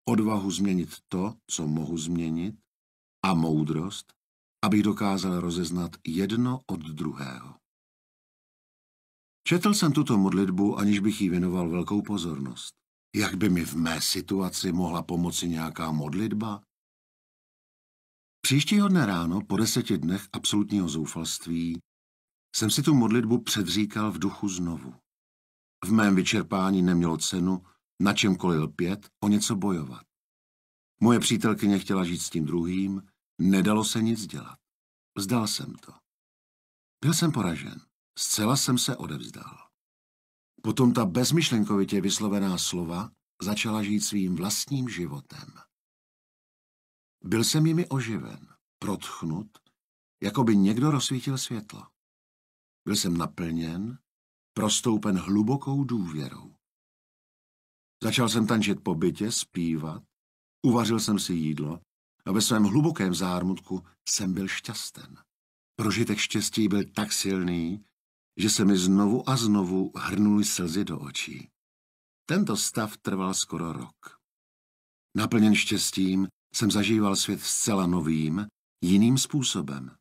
Odvahu změnit to, co mohu změnit, a moudrost, abych dokázal rozeznat jedno od druhého. Četl jsem tuto modlitbu, aniž bych jí věnoval velkou pozornost. Jak by mi v mé situaci mohla pomoci nějaká modlitba? Příštího dne ráno, po deseti dnech absolutního zoufalství, jsem si tu modlitbu předříkal v duchu znovu. V mém vyčerpání nemělo cenu na čemkoliv pět, o něco bojovat. Moje přítelkyně chtěla žít s tím druhým, nedalo se nic dělat. Vzdal jsem to. Byl jsem poražen. Zcela jsem se odevzdal. Potom ta bezmyšlenkovitě vyslovená slova začala žít svým vlastním životem. Byl jsem jimi oživen, protchnut, jako by někdo rozsvítil světlo. Byl jsem naplněn, prostoupen hlubokou důvěrou. Začal jsem tančit po bytě, zpívat, uvařil jsem si jídlo a ve svém hlubokém zármutku jsem byl šťasten. Prožitek štěstí byl tak silný, že se mi znovu a znovu hrnuly slzy do očí. Tento stav trval skoro rok. Naplněn štěstím jsem zažíval svět zcela novým, jiným způsobem.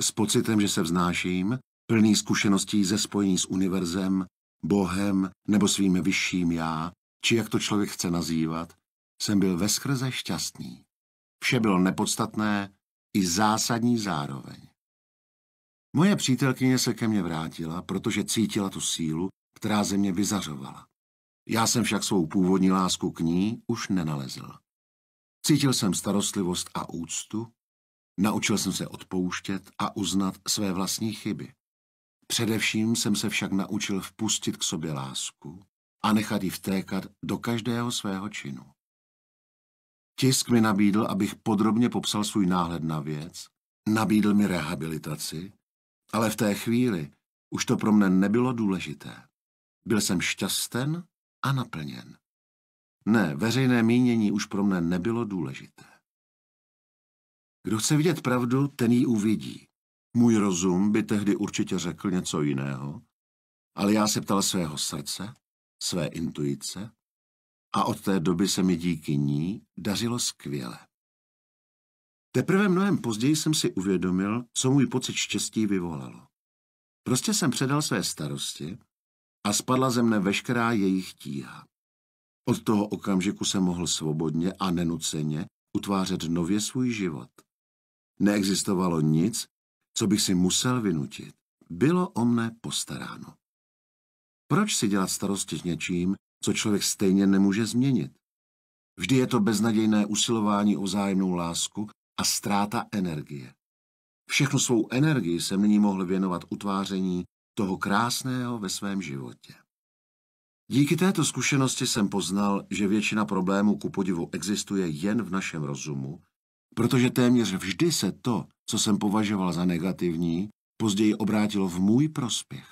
S pocitem, že se vznáším, plný zkušeností ze spojení s univerzem, Bohem nebo svým vyšším já, či jak to člověk chce nazývat, jsem byl veskrze šťastný. Vše bylo nepodstatné i zásadní zároveň. Moje přítelkyně se ke mně vrátila, protože cítila tu sílu, která ze mě vyzařovala. Já jsem však svou původní lásku k ní už nenalezl. Cítil jsem starostlivost a úctu, naučil jsem se odpouštět a uznat své vlastní chyby. Především jsem se však naučil vpustit k sobě lásku a nechat ji vtékat do každého svého činu. Tisk mi nabídl, abych podrobně popsal svůj náhled na věc, nabídl mi rehabilitaci ale v té chvíli už to pro mne nebylo důležité. Byl jsem šťasten a naplněn. Ne, veřejné mínění už pro mne nebylo důležité. Kdo chce vidět pravdu, ten ji uvidí. Můj rozum by tehdy určitě řekl něco jiného, ale já se ptal svého srdce, své intuice a od té doby se mi díky ní dařilo skvěle. Teprve mnohem později jsem si uvědomil, co můj pocit štěstí vyvolalo. Prostě jsem předal své starosti a spadla ze mne veškerá jejich tíha. Od toho okamžiku jsem mohl svobodně a nenuceně utvářet nově svůj život. Neexistovalo nic, co bych si musel vynutit. Bylo o mne postaráno. Proč si dělat starosti s něčím, co člověk stejně nemůže změnit? Vždy je to beznadějné usilování o zájemnou lásku a ztráta energie. Všechnu svou energii jsem nyní mohl věnovat utváření toho krásného ve svém životě. Díky této zkušenosti jsem poznal, že většina problémů ku podivu existuje jen v našem rozumu, protože téměř vždy se to, co jsem považoval za negativní, později obrátilo v můj prospěch.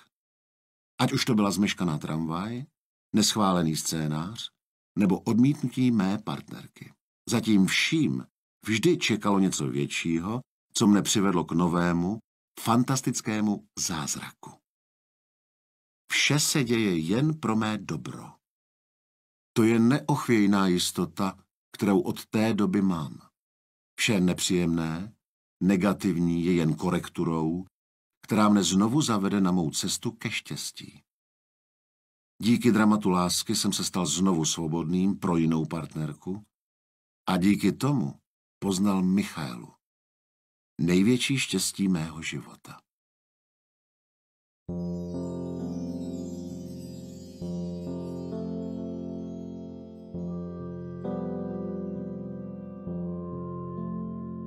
Ať už to byla zmeškaná tramvaj, neschválený scénář nebo odmítnutí mé partnerky. Zatím vším vždy čekalo něco většího, co mne přivedlo k novému, fantastickému zázraku. Vše se děje jen pro mé dobro. To je neochvějná jistota, kterou od té doby mám. Vše nepříjemné, negativní je jen korekturou, která mne znovu zavede na mou cestu ke štěstí. Díky dramatu lásky jsem se stal znovu svobodným pro jinou partnerku a díky tomu poznal Michaelu. Největší štěstí mého života.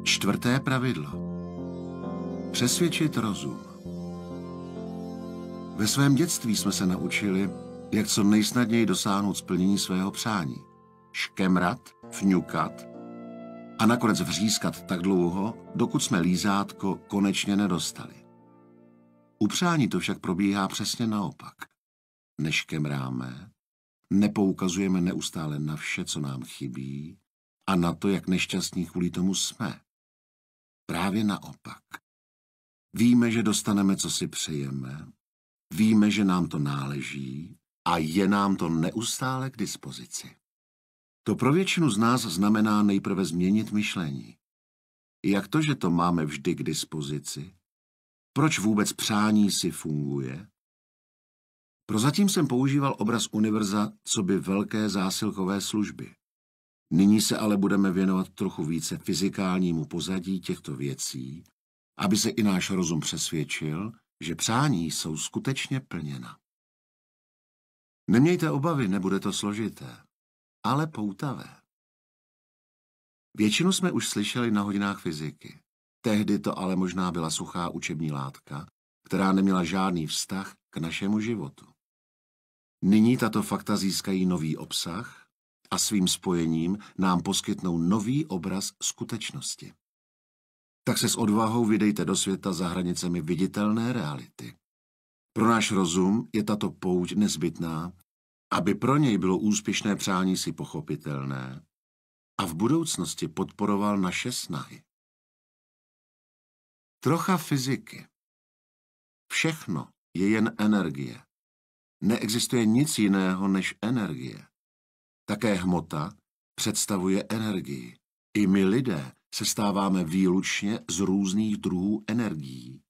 Čtvrté pravidlo. Přesvědčit rozum. Ve svém dětství jsme se naučili, jak co nejsnadněji dosáhnout splnění svého přání. Škemrat, fňukat, a nakonec vřískat tak dlouho, dokud jsme lízátko konečně nedostali. U přání to však probíhá přesně naopak. Neškemráme, nepoukazujeme neustále na vše, co nám chybí a na to, jak nešťastní kvůli tomu jsme. Právě naopak. Víme, že dostaneme, co si přejeme, víme, že nám to náleží a je nám to neustále k dispozici. To pro většinu z nás znamená nejprve změnit myšlení. Jak to, že to máme vždy k dispozici? Proč vůbec přání si funguje? Prozatím jsem používal obraz univerza co by velké zásilkové služby. Nyní se ale budeme věnovat trochu více fyzikálnímu pozadí těchto věcí, aby se i náš rozum přesvědčil, že přání jsou skutečně plněna. Nemějte obavy, nebude to složité ale poutavé. Většinu jsme už slyšeli na hodinách fyziky. Tehdy to ale možná byla suchá učební látka, která neměla žádný vztah k našemu životu. Nyní tato fakta získají nový obsah a svým spojením nám poskytnou nový obraz skutečnosti. Tak se s odvahou vydejte do světa za hranicemi viditelné reality. Pro náš rozum je tato pouť nezbytná aby pro něj bylo úspěšné přání si pochopitelné a v budoucnosti podporoval naše snahy. Trocha fyziky. Všechno je jen energie. Neexistuje nic jiného než energie. Také hmota představuje energii. I my lidé se stáváme výlučně z různých druhů energií.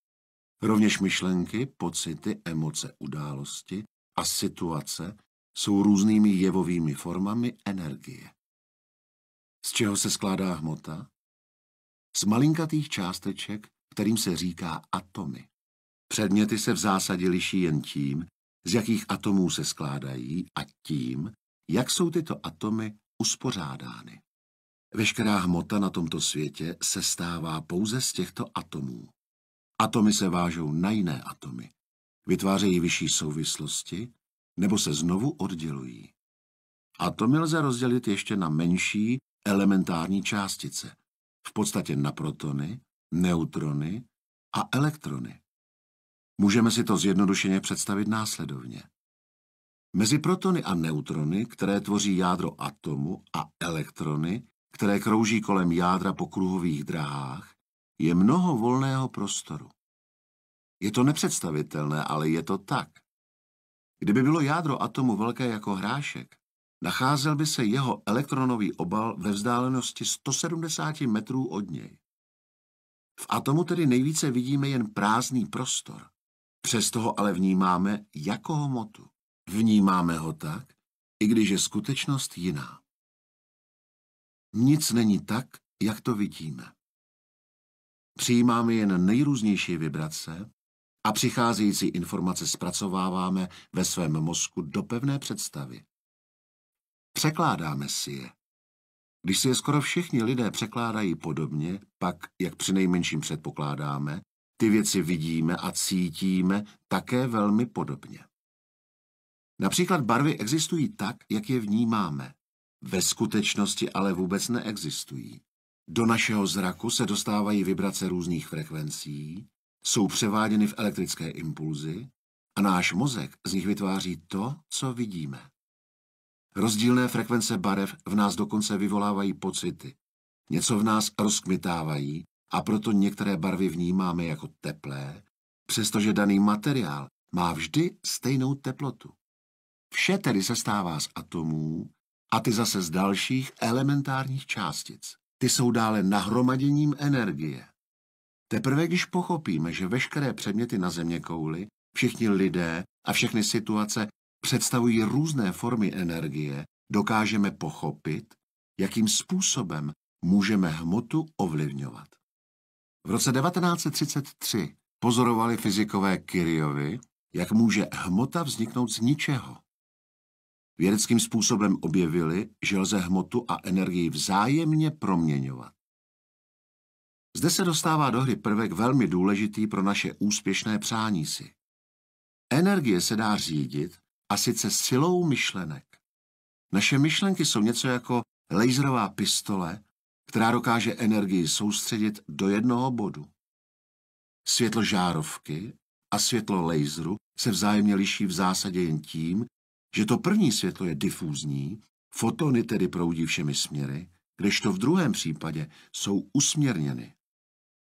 Rovněž myšlenky, pocity, emoce, události a situace jsou různými jevovými formami energie. Z čeho se skládá hmota? Z malinkatých částeček, kterým se říká atomy. Předměty se v zásadě liší jen tím, z jakých atomů se skládají a tím, jak jsou tyto atomy uspořádány. Veškerá hmota na tomto světě se stává pouze z těchto atomů. Atomy se vážou na jiné atomy, vytvářejí vyšší souvislosti nebo se znovu oddělují. A to lze rozdělit ještě na menší elementární částice, v podstatě na protony, neutrony a elektrony. Můžeme si to zjednodušeně představit následovně. Mezi protony a neutrony, které tvoří jádro atomu, a elektrony, které krouží kolem jádra po kruhových dráhách, je mnoho volného prostoru. Je to nepředstavitelné, ale je to tak. Kdyby bylo jádro atomu velké jako hrášek, nacházel by se jeho elektronový obal ve vzdálenosti 170 metrů od něj. V atomu tedy nejvíce vidíme jen prázdný prostor. Přesto ho ale vnímáme jako hmotu. Vnímáme ho tak, i když je skutečnost jiná. Nic není tak, jak to vidíme. Přijímáme jen nejrůznější vibrace, a přicházející informace zpracováváme ve svém mozku do pevné představy. Překládáme si je. Když si je skoro všichni lidé překládají podobně, pak, jak přinejmenším předpokládáme, ty věci vidíme a cítíme také velmi podobně. Například barvy existují tak, jak je vnímáme. Ve skutečnosti ale vůbec neexistují. Do našeho zraku se dostávají vibrace různých frekvencí, jsou převáděny v elektrické impulzy a náš mozek z nich vytváří to, co vidíme. Rozdílné frekvence barev v nás dokonce vyvolávají pocity. Něco v nás rozkmitávají a proto některé barvy vnímáme jako teplé, přestože daný materiál má vždy stejnou teplotu. Vše tedy se stává z atomů a ty zase z dalších elementárních částic. Ty jsou dále nahromaděním energie Teprve když pochopíme, že veškeré předměty na země kouli, všichni lidé a všechny situace představují různé formy energie, dokážeme pochopit, jakým způsobem můžeme hmotu ovlivňovat. V roce 1933 pozorovali fyzikové Kyriovi, jak může hmota vzniknout z ničeho. Vědeckým způsobem objevili, že lze hmotu a energii vzájemně proměňovat. Zde se dostává do hry prvek velmi důležitý pro naše úspěšné přání si. Energie se dá řídit a sice silou myšlenek. Naše myšlenky jsou něco jako laserová pistole, která dokáže energii soustředit do jednoho bodu. Světlo žárovky a světlo laseru se vzájemně liší v zásadě jen tím, že to první světlo je difúzní, fotony tedy proudí všemi směry, kdežto v druhém případě jsou usměrněny.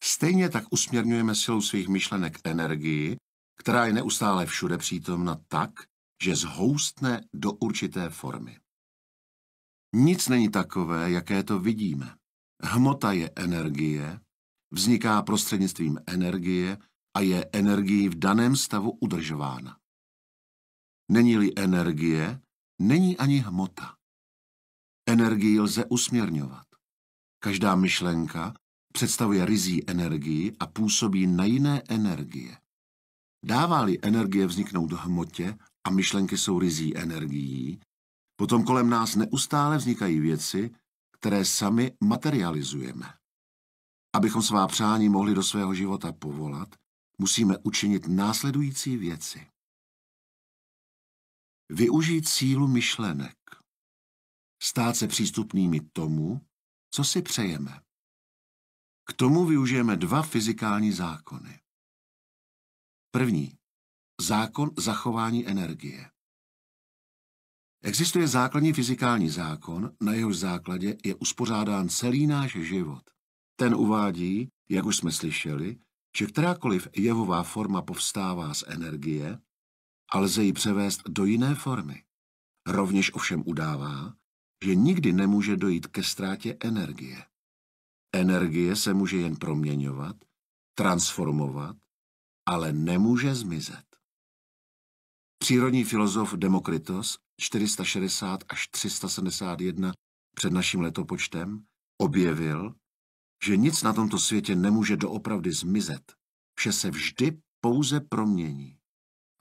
Stejně tak usměrňujeme silou svých myšlenek energii, která je neustále všude přítomna tak, že zhoustne do určité formy. Nic není takové, jaké to vidíme. Hmota je energie, vzniká prostřednictvím energie a je energií v daném stavu udržována. Není-li energie, není ani hmota. Energii lze usměrňovat. Každá myšlenka představuje rizí energii a působí na jiné energie. Dává-li energie vzniknout hmotě a myšlenky jsou rizí energií, potom kolem nás neustále vznikají věci, které sami materializujeme. Abychom svá přání mohli do svého života povolat, musíme učinit následující věci. Využít sílu myšlenek. Stát se přístupnými tomu, co si přejeme. K tomu využijeme dva fyzikální zákony. První. Zákon zachování energie. Existuje základní fyzikální zákon, na jehož základě je uspořádán celý náš život. Ten uvádí, jak už jsme slyšeli, že kterákoliv jevová forma povstává z energie a lze ji převést do jiné formy. Rovněž ovšem udává, že nikdy nemůže dojít ke ztrátě energie. Energie se může jen proměňovat, transformovat, ale nemůže zmizet. Přírodní filozof Demokritos 460 až 371 před naším letopočtem objevil, že nic na tomto světě nemůže doopravdy zmizet, vše se vždy pouze promění.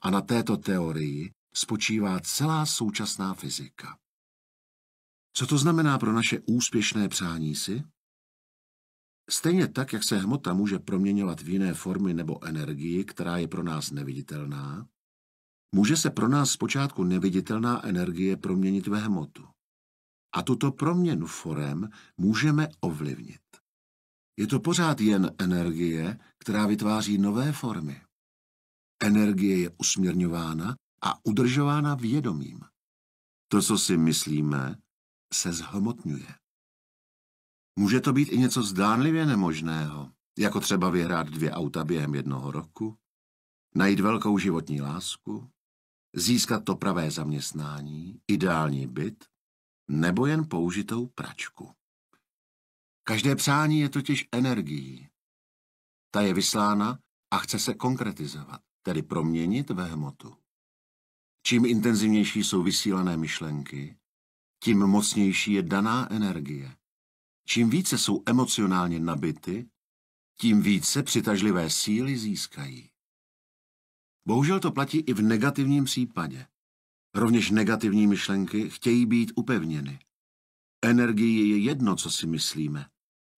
A na této teorii spočívá celá současná fyzika. Co to znamená pro naše úspěšné přání si? Stejně tak, jak se hmota může proměňovat v jiné formy nebo energii, která je pro nás neviditelná, může se pro nás zpočátku neviditelná energie proměnit ve hmotu. A tuto proměnu forem můžeme ovlivnit. Je to pořád jen energie, která vytváří nové formy. Energie je usměrňována a udržována vědomím. To, co si myslíme, se zhmotňuje. Může to být i něco zdánlivě nemožného, jako třeba vyhrát dvě auta během jednoho roku, najít velkou životní lásku, získat to pravé zaměstnání, ideální byt nebo jen použitou pračku. Každé přání je totiž energií. Ta je vyslána a chce se konkretizovat, tedy proměnit ve hmotu. Čím intenzivnější jsou vysílané myšlenky, tím mocnější je daná energie Čím více jsou emocionálně nabity, tím více přitažlivé síly získají. Bohužel to platí i v negativním případě. Rovněž negativní myšlenky chtějí být upevněny. Energii je jedno, co si myslíme.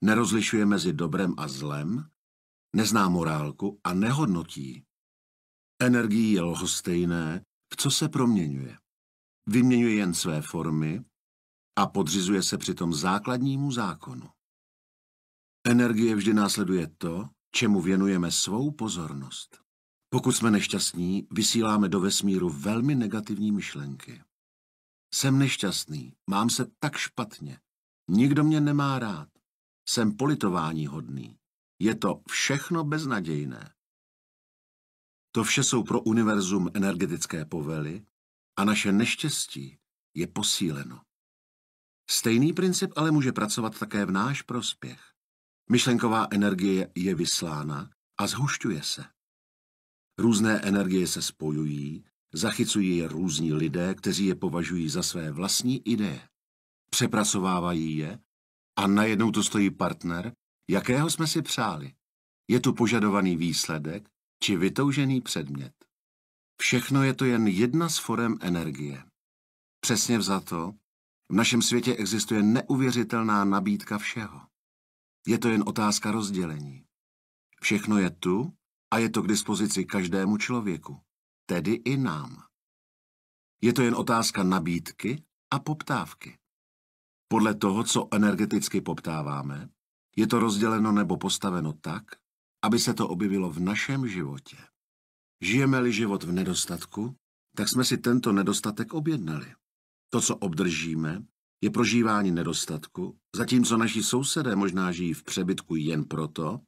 Nerozlišuje mezi dobrem a zlem, nezná morálku a nehodnotí. Energii je lhostejné, v co se proměňuje. Vyměňuje jen své formy, a podřizuje se přitom základnímu zákonu. Energie vždy následuje to, čemu věnujeme svou pozornost. Pokud jsme nešťastní, vysíláme do vesmíru velmi negativní myšlenky. Jsem nešťastný, mám se tak špatně, nikdo mě nemá rád, jsem politování hodný, je to všechno beznadějné. To vše jsou pro univerzum energetické povely a naše neštěstí je posíleno. Stejný princip ale může pracovat také v náš prospěch. Myšlenková energie je vyslána a zhušťuje se. Různé energie se spojují, zachycují je různí lidé, kteří je považují za své vlastní ideje. Přepracovávají je a najednou to stojí partner, jakého jsme si přáli. Je tu požadovaný výsledek či vytoužený předmět. Všechno je to jen jedna z forem energie. Přesně vzato v našem světě existuje neuvěřitelná nabídka všeho. Je to jen otázka rozdělení. Všechno je tu a je to k dispozici každému člověku, tedy i nám. Je to jen otázka nabídky a poptávky. Podle toho, co energeticky poptáváme, je to rozděleno nebo postaveno tak, aby se to objevilo v našem životě. Žijeme-li život v nedostatku, tak jsme si tento nedostatek objednali. To, co obdržíme, je prožívání nedostatku, zatímco naši sousedé možná žijí v přebytku jen proto,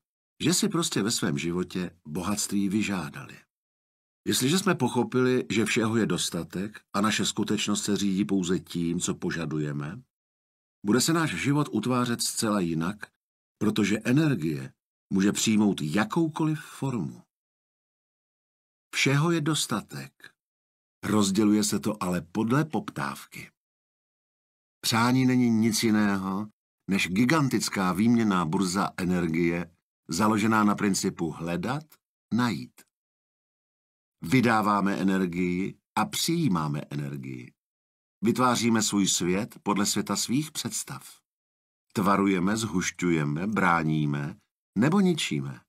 že si prostě ve svém životě bohatství vyžádali. Jestliže jsme pochopili, že všeho je dostatek a naše skutečnost se řídí pouze tím, co požadujeme, bude se náš život utvářet zcela jinak, protože energie může přijmout jakoukoliv formu. Všeho je dostatek. Rozděluje se to ale podle poptávky. Přání není nic jiného než gigantická výměná burza energie, založená na principu hledat, najít. Vydáváme energii a přijímáme energii. Vytváříme svůj svět podle světa svých představ. Tvarujeme, zhušťujeme, bráníme nebo ničíme.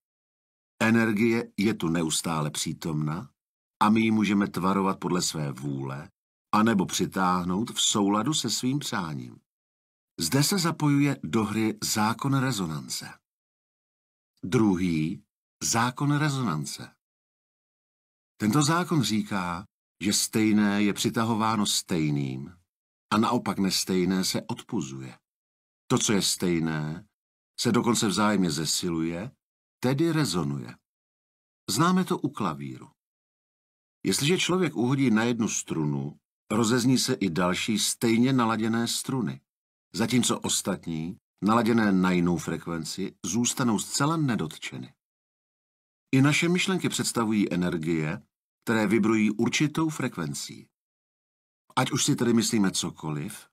Energie je tu neustále přítomna a my ji můžeme tvarovat podle své vůle, anebo přitáhnout v souladu se svým přáním. Zde se zapojuje do hry zákon rezonance. Druhý zákon rezonance. Tento zákon říká, že stejné je přitahováno stejným a naopak nestejné se odpuzuje. To, co je stejné, se dokonce vzájemně zesiluje, tedy rezonuje. Známe to u klavíru. Jestliže člověk uhodí na jednu strunu, rozezní se i další stejně naladěné struny, zatímco ostatní, naladěné na jinou frekvenci, zůstanou zcela nedotčeny. I naše myšlenky představují energie, které vibrují určitou frekvencí. Ať už si tedy myslíme cokoliv,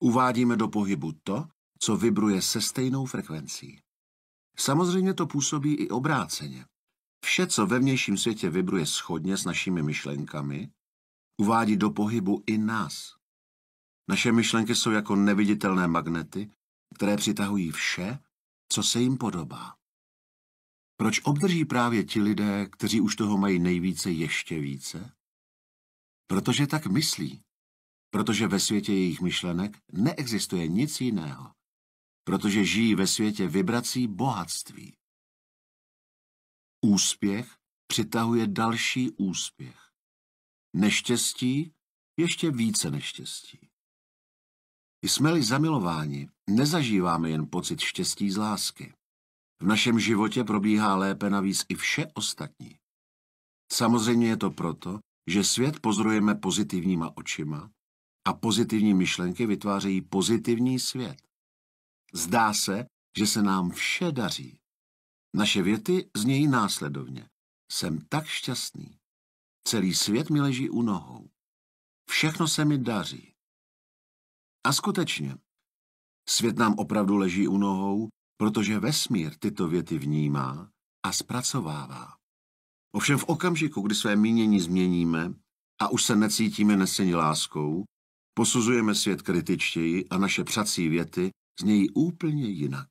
uvádíme do pohybu to, co vibruje se stejnou frekvencí. Samozřejmě to působí i obráceně. Vše, co ve vnějším světě vibruje schodně s našimi myšlenkami, uvádí do pohybu i nás. Naše myšlenky jsou jako neviditelné magnety, které přitahují vše, co se jim podobá. Proč obdrží právě ti lidé, kteří už toho mají nejvíce ještě více? Protože tak myslí. Protože ve světě jejich myšlenek neexistuje nic jiného. Protože žijí ve světě vibrací bohatství. Úspěch přitahuje další úspěch. Neštěstí ještě více neštěstí. Jsme-li zamilováni, nezažíváme jen pocit štěstí z lásky. V našem životě probíhá lépe navíc i vše ostatní. Samozřejmě je to proto, že svět pozorujeme pozitivníma očima a pozitivní myšlenky vytvářejí pozitivní svět. Zdá se, že se nám vše daří. Naše věty znějí následovně. Jsem tak šťastný. Celý svět mi leží u nohou. Všechno se mi daří. A skutečně, svět nám opravdu leží u nohou, protože vesmír tyto věty vnímá a zpracovává. Ovšem v okamžiku, kdy své mínění změníme a už se necítíme neseni láskou, posuzujeme svět kritičtěji a naše přací věty znějí úplně jinak.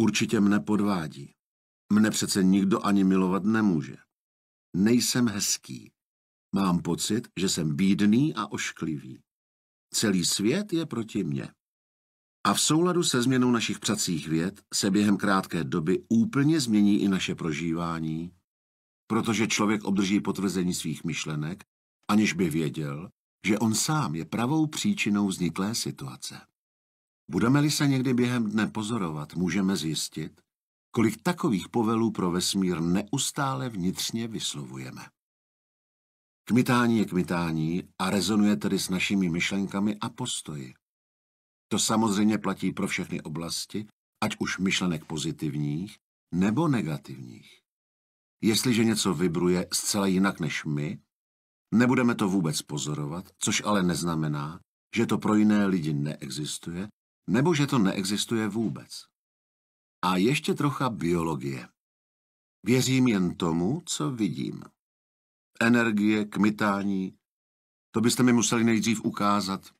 Určitě mne podvádí. Mne přece nikdo ani milovat nemůže. Nejsem hezký. Mám pocit, že jsem bídný a ošklivý. Celý svět je proti mně. A v souladu se změnou našich pracích věd se během krátké doby úplně změní i naše prožívání, protože člověk obdrží potvrzení svých myšlenek, aniž by věděl, že on sám je pravou příčinou vzniklé situace. Budeme-li se někdy během dne pozorovat, můžeme zjistit, kolik takových povelů pro vesmír neustále vnitřně vyslovujeme. Kmitání je kmitání a rezonuje tedy s našimi myšlenkami a postoji. To samozřejmě platí pro všechny oblasti, ať už myšlenek pozitivních nebo negativních. Jestliže něco vibruje zcela jinak než my, nebudeme to vůbec pozorovat, což ale neznamená, že to pro jiné lidi neexistuje, nebo že to neexistuje vůbec. A ještě trocha biologie. Věřím jen tomu, co vidím. Energie, kmitání, to byste mi museli nejdřív ukázat.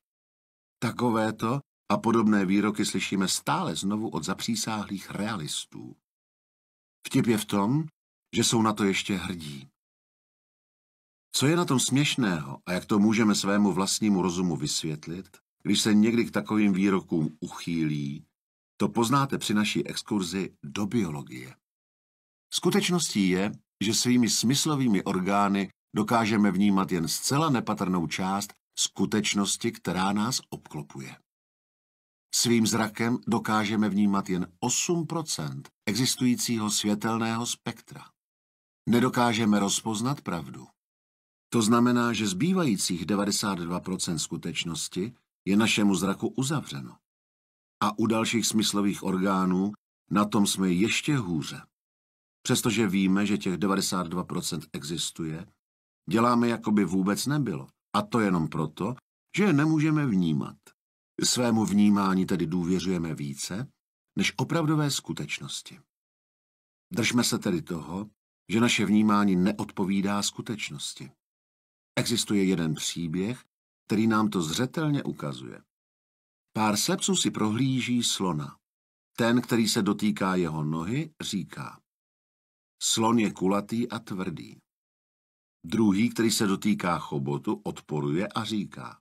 Takovéto a podobné výroky slyšíme stále znovu od zapřísáhlých realistů. Vtip je v tom, že jsou na to ještě hrdí. Co je na tom směšného a jak to můžeme svému vlastnímu rozumu vysvětlit, když se někdy k takovým výrokům uchýlí, to poznáte při naší exkurzi do biologie. Skutečností je, že svými smyslovými orgány dokážeme vnímat jen zcela nepatrnou část skutečnosti, která nás obklopuje. Svým zrakem dokážeme vnímat jen 8 existujícího světelného spektra. Nedokážeme rozpoznat pravdu. To znamená, že zbývajících 92 skutečnosti je našemu zraku uzavřeno a u dalších smyslových orgánů, na tom jsme ještě hůře. Přestože víme, že těch 92% existuje, děláme, jako by vůbec nebylo. A to jenom proto, že je nemůžeme vnímat. Svému vnímání tedy důvěřujeme více, než opravdové skutečnosti. Držme se tedy toho, že naše vnímání neodpovídá skutečnosti. Existuje jeden příběh, který nám to zřetelně ukazuje. Pár slepců si prohlíží slona. Ten, který se dotýká jeho nohy, říká. Slon je kulatý a tvrdý. Druhý, který se dotýká chobotu, odporuje a říká.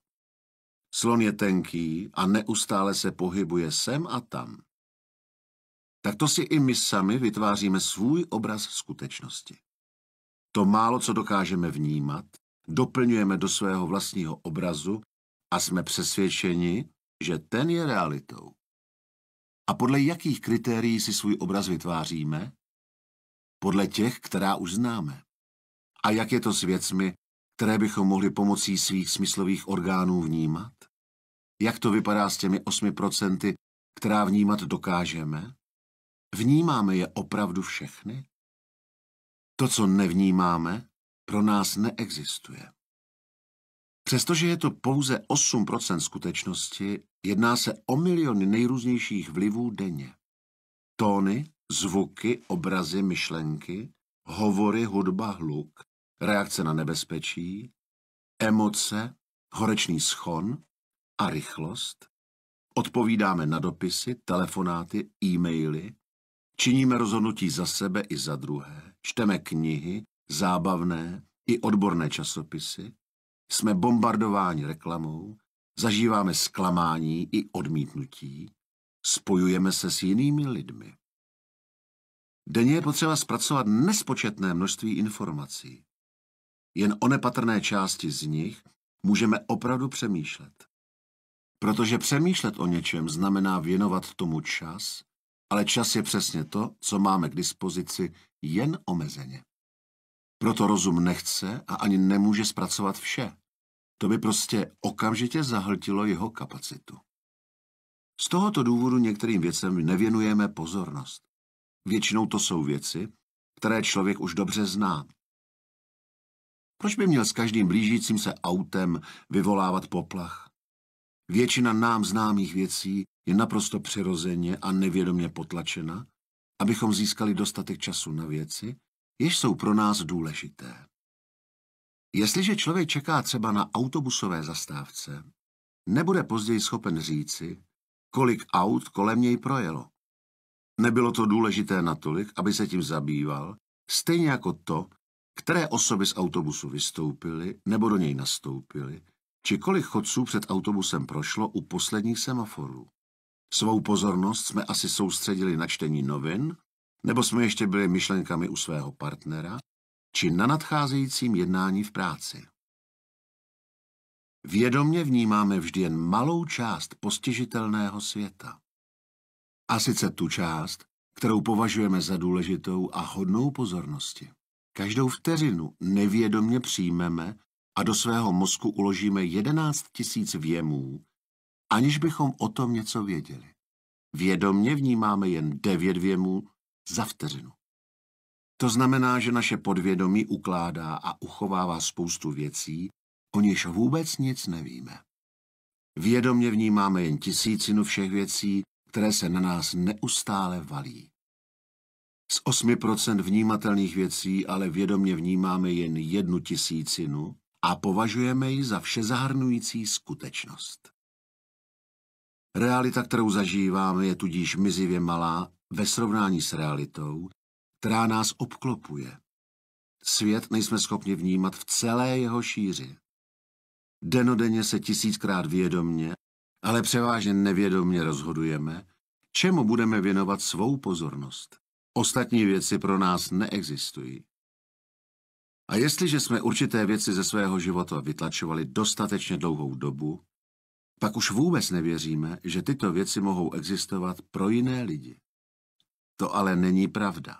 Slon je tenký a neustále se pohybuje sem a tam. Takto si i my sami vytváříme svůj obraz skutečnosti. To málo, co dokážeme vnímat, doplňujeme do svého vlastního obrazu a jsme přesvědčeni, že ten je realitou. A podle jakých kritérií si svůj obraz vytváříme? Podle těch, která už známe. A jak je to s věcmi, které bychom mohli pomocí svých smyslových orgánů vnímat? Jak to vypadá s těmi 8%, která vnímat dokážeme? Vnímáme je opravdu všechny? To, co nevnímáme, pro nás neexistuje. Přestože je to pouze 8% skutečnosti, jedná se o miliony nejrůznějších vlivů denně. Tóny, zvuky, obrazy, myšlenky, hovory, hudba, hluk, reakce na nebezpečí, emoce, horečný schon a rychlost. Odpovídáme na dopisy, telefonáty, e-maily, činíme rozhodnutí za sebe i za druhé, čteme knihy, zábavné i odborné časopisy, jsme bombardováni reklamou, zažíváme zklamání i odmítnutí, spojujeme se s jinými lidmi. Denně je potřeba zpracovat nespočetné množství informací. Jen o nepatrné části z nich můžeme opravdu přemýšlet. Protože přemýšlet o něčem znamená věnovat tomu čas, ale čas je přesně to, co máme k dispozici jen omezeně. Proto rozum nechce a ani nemůže zpracovat vše. To by prostě okamžitě zahltilo jeho kapacitu. Z tohoto důvodu některým věcem nevěnujeme pozornost. Většinou to jsou věci, které člověk už dobře zná. Proč by měl s každým blížícím se autem vyvolávat poplach? Většina nám známých věcí je naprosto přirozeně a nevědomě potlačena, abychom získali dostatek času na věci, jež jsou pro nás důležité. Jestliže člověk čeká třeba na autobusové zastávce, nebude později schopen říci, kolik aut kolem něj projelo. Nebylo to důležité natolik, aby se tím zabýval, stejně jako to, které osoby z autobusu vystoupily nebo do něj nastoupily, či kolik chodců před autobusem prošlo u posledních semaforů. Svou pozornost jsme asi soustředili na čtení novin nebo jsme ještě byli myšlenkami u svého partnera, či na nadcházejícím jednání v práci. Vědomně vnímáme vždy jen malou část postižitelného světa. A sice tu část, kterou považujeme za důležitou a hodnou pozornosti. Každou vteřinu nevědomně přijmeme a do svého mozku uložíme 11 tisíc věmů, aniž bychom o tom něco věděli. Vědomně vnímáme jen 9 věmů za vteřinu. To znamená, že naše podvědomí ukládá a uchovává spoustu věcí, o nichž vůbec nic nevíme. Vědomně vnímáme jen tisícinu všech věcí, které se na nás neustále valí. Z 8% vnímatelných věcí ale vědomně vnímáme jen jednu tisícinu a považujeme ji za všezahrnující skutečnost. Realita, kterou zažíváme, je tudíž mizivě malá ve srovnání s realitou, která nás obklopuje. Svět nejsme schopni vnímat v celé jeho šíři. Denodenně se tisíckrát vědomně, ale převážně nevědomně rozhodujeme, čemu budeme věnovat svou pozornost. Ostatní věci pro nás neexistují. A jestliže jsme určité věci ze svého života vytlačovali dostatečně dlouhou dobu, pak už vůbec nevěříme, že tyto věci mohou existovat pro jiné lidi. To ale není pravda.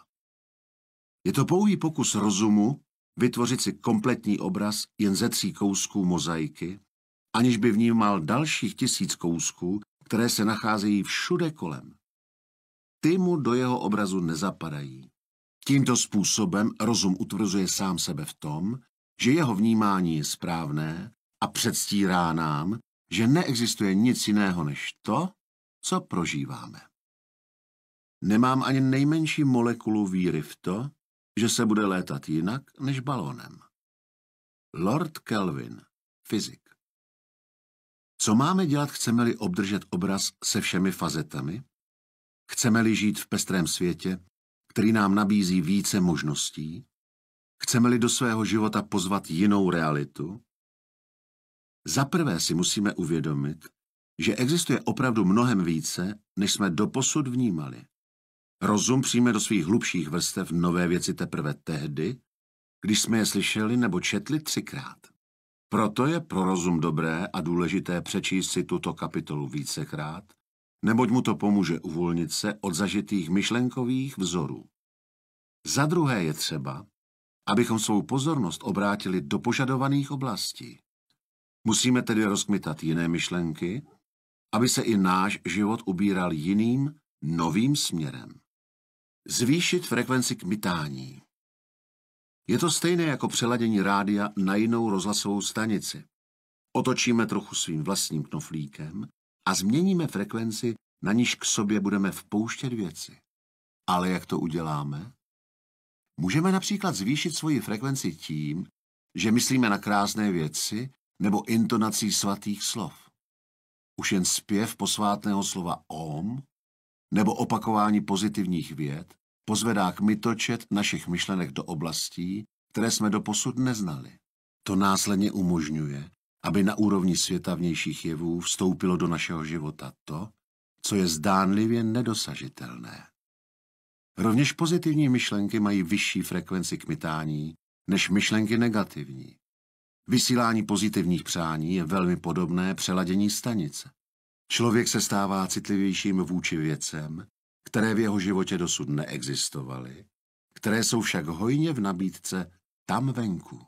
Je to pouhý pokus rozumu vytvořit si kompletní obraz jen ze tří kousků mozaiky, aniž by vnímal dalších tisíc kousků, které se nacházejí všude kolem. Ty mu do jeho obrazu nezapadají. Tímto způsobem rozum utvrzuje sám sebe v tom, že jeho vnímání je správné a předstírá nám, že neexistuje nic jiného než to, co prožíváme. Nemám ani nejmenší molekulu víry v to, že se bude létat jinak než balónem. Lord Kelvin, fyzik. Co máme dělat, chceme-li obdržet obraz se všemi fazetami? Chceme-li žít v pestrém světě, který nám nabízí více možností? Chceme-li do svého života pozvat jinou realitu? Zaprvé si musíme uvědomit, že existuje opravdu mnohem více, než jsme doposud vnímali. Rozum přijme do svých hlubších vrstev nové věci teprve tehdy, když jsme je slyšeli nebo četli třikrát. Proto je pro rozum dobré a důležité přečíst si tuto kapitolu vícekrát, neboť mu to pomůže uvolnit se od zažitých myšlenkových vzorů. Za druhé je třeba, abychom svou pozornost obrátili do požadovaných oblastí. Musíme tedy rozkmitat jiné myšlenky, aby se i náš život ubíral jiným, novým směrem. Zvýšit frekvenci kmitání. Je to stejné jako přeladění rádia na jinou rozhlasovou stanici. Otočíme trochu svým vlastním knoflíkem a změníme frekvenci, na níž k sobě budeme vpouštět věci. Ale jak to uděláme? Můžeme například zvýšit svoji frekvenci tím, že myslíme na krásné věci nebo intonací svatých slov. Už jen zpěv posvátného slova OM nebo opakování pozitivních věd pozvedá k mytočet našich myšlenek do oblastí, které jsme doposud neznali. To následně umožňuje, aby na úrovni světa vnějších jevů vstoupilo do našeho života to, co je zdánlivě nedosažitelné. Rovněž pozitivní myšlenky mají vyšší frekvenci kmitání než myšlenky negativní. Vysílání pozitivních přání je velmi podobné přeladění stanice. Člověk se stává citlivějším vůči věcem, které v jeho životě dosud neexistovaly, které jsou však hojně v nabídce tam venku.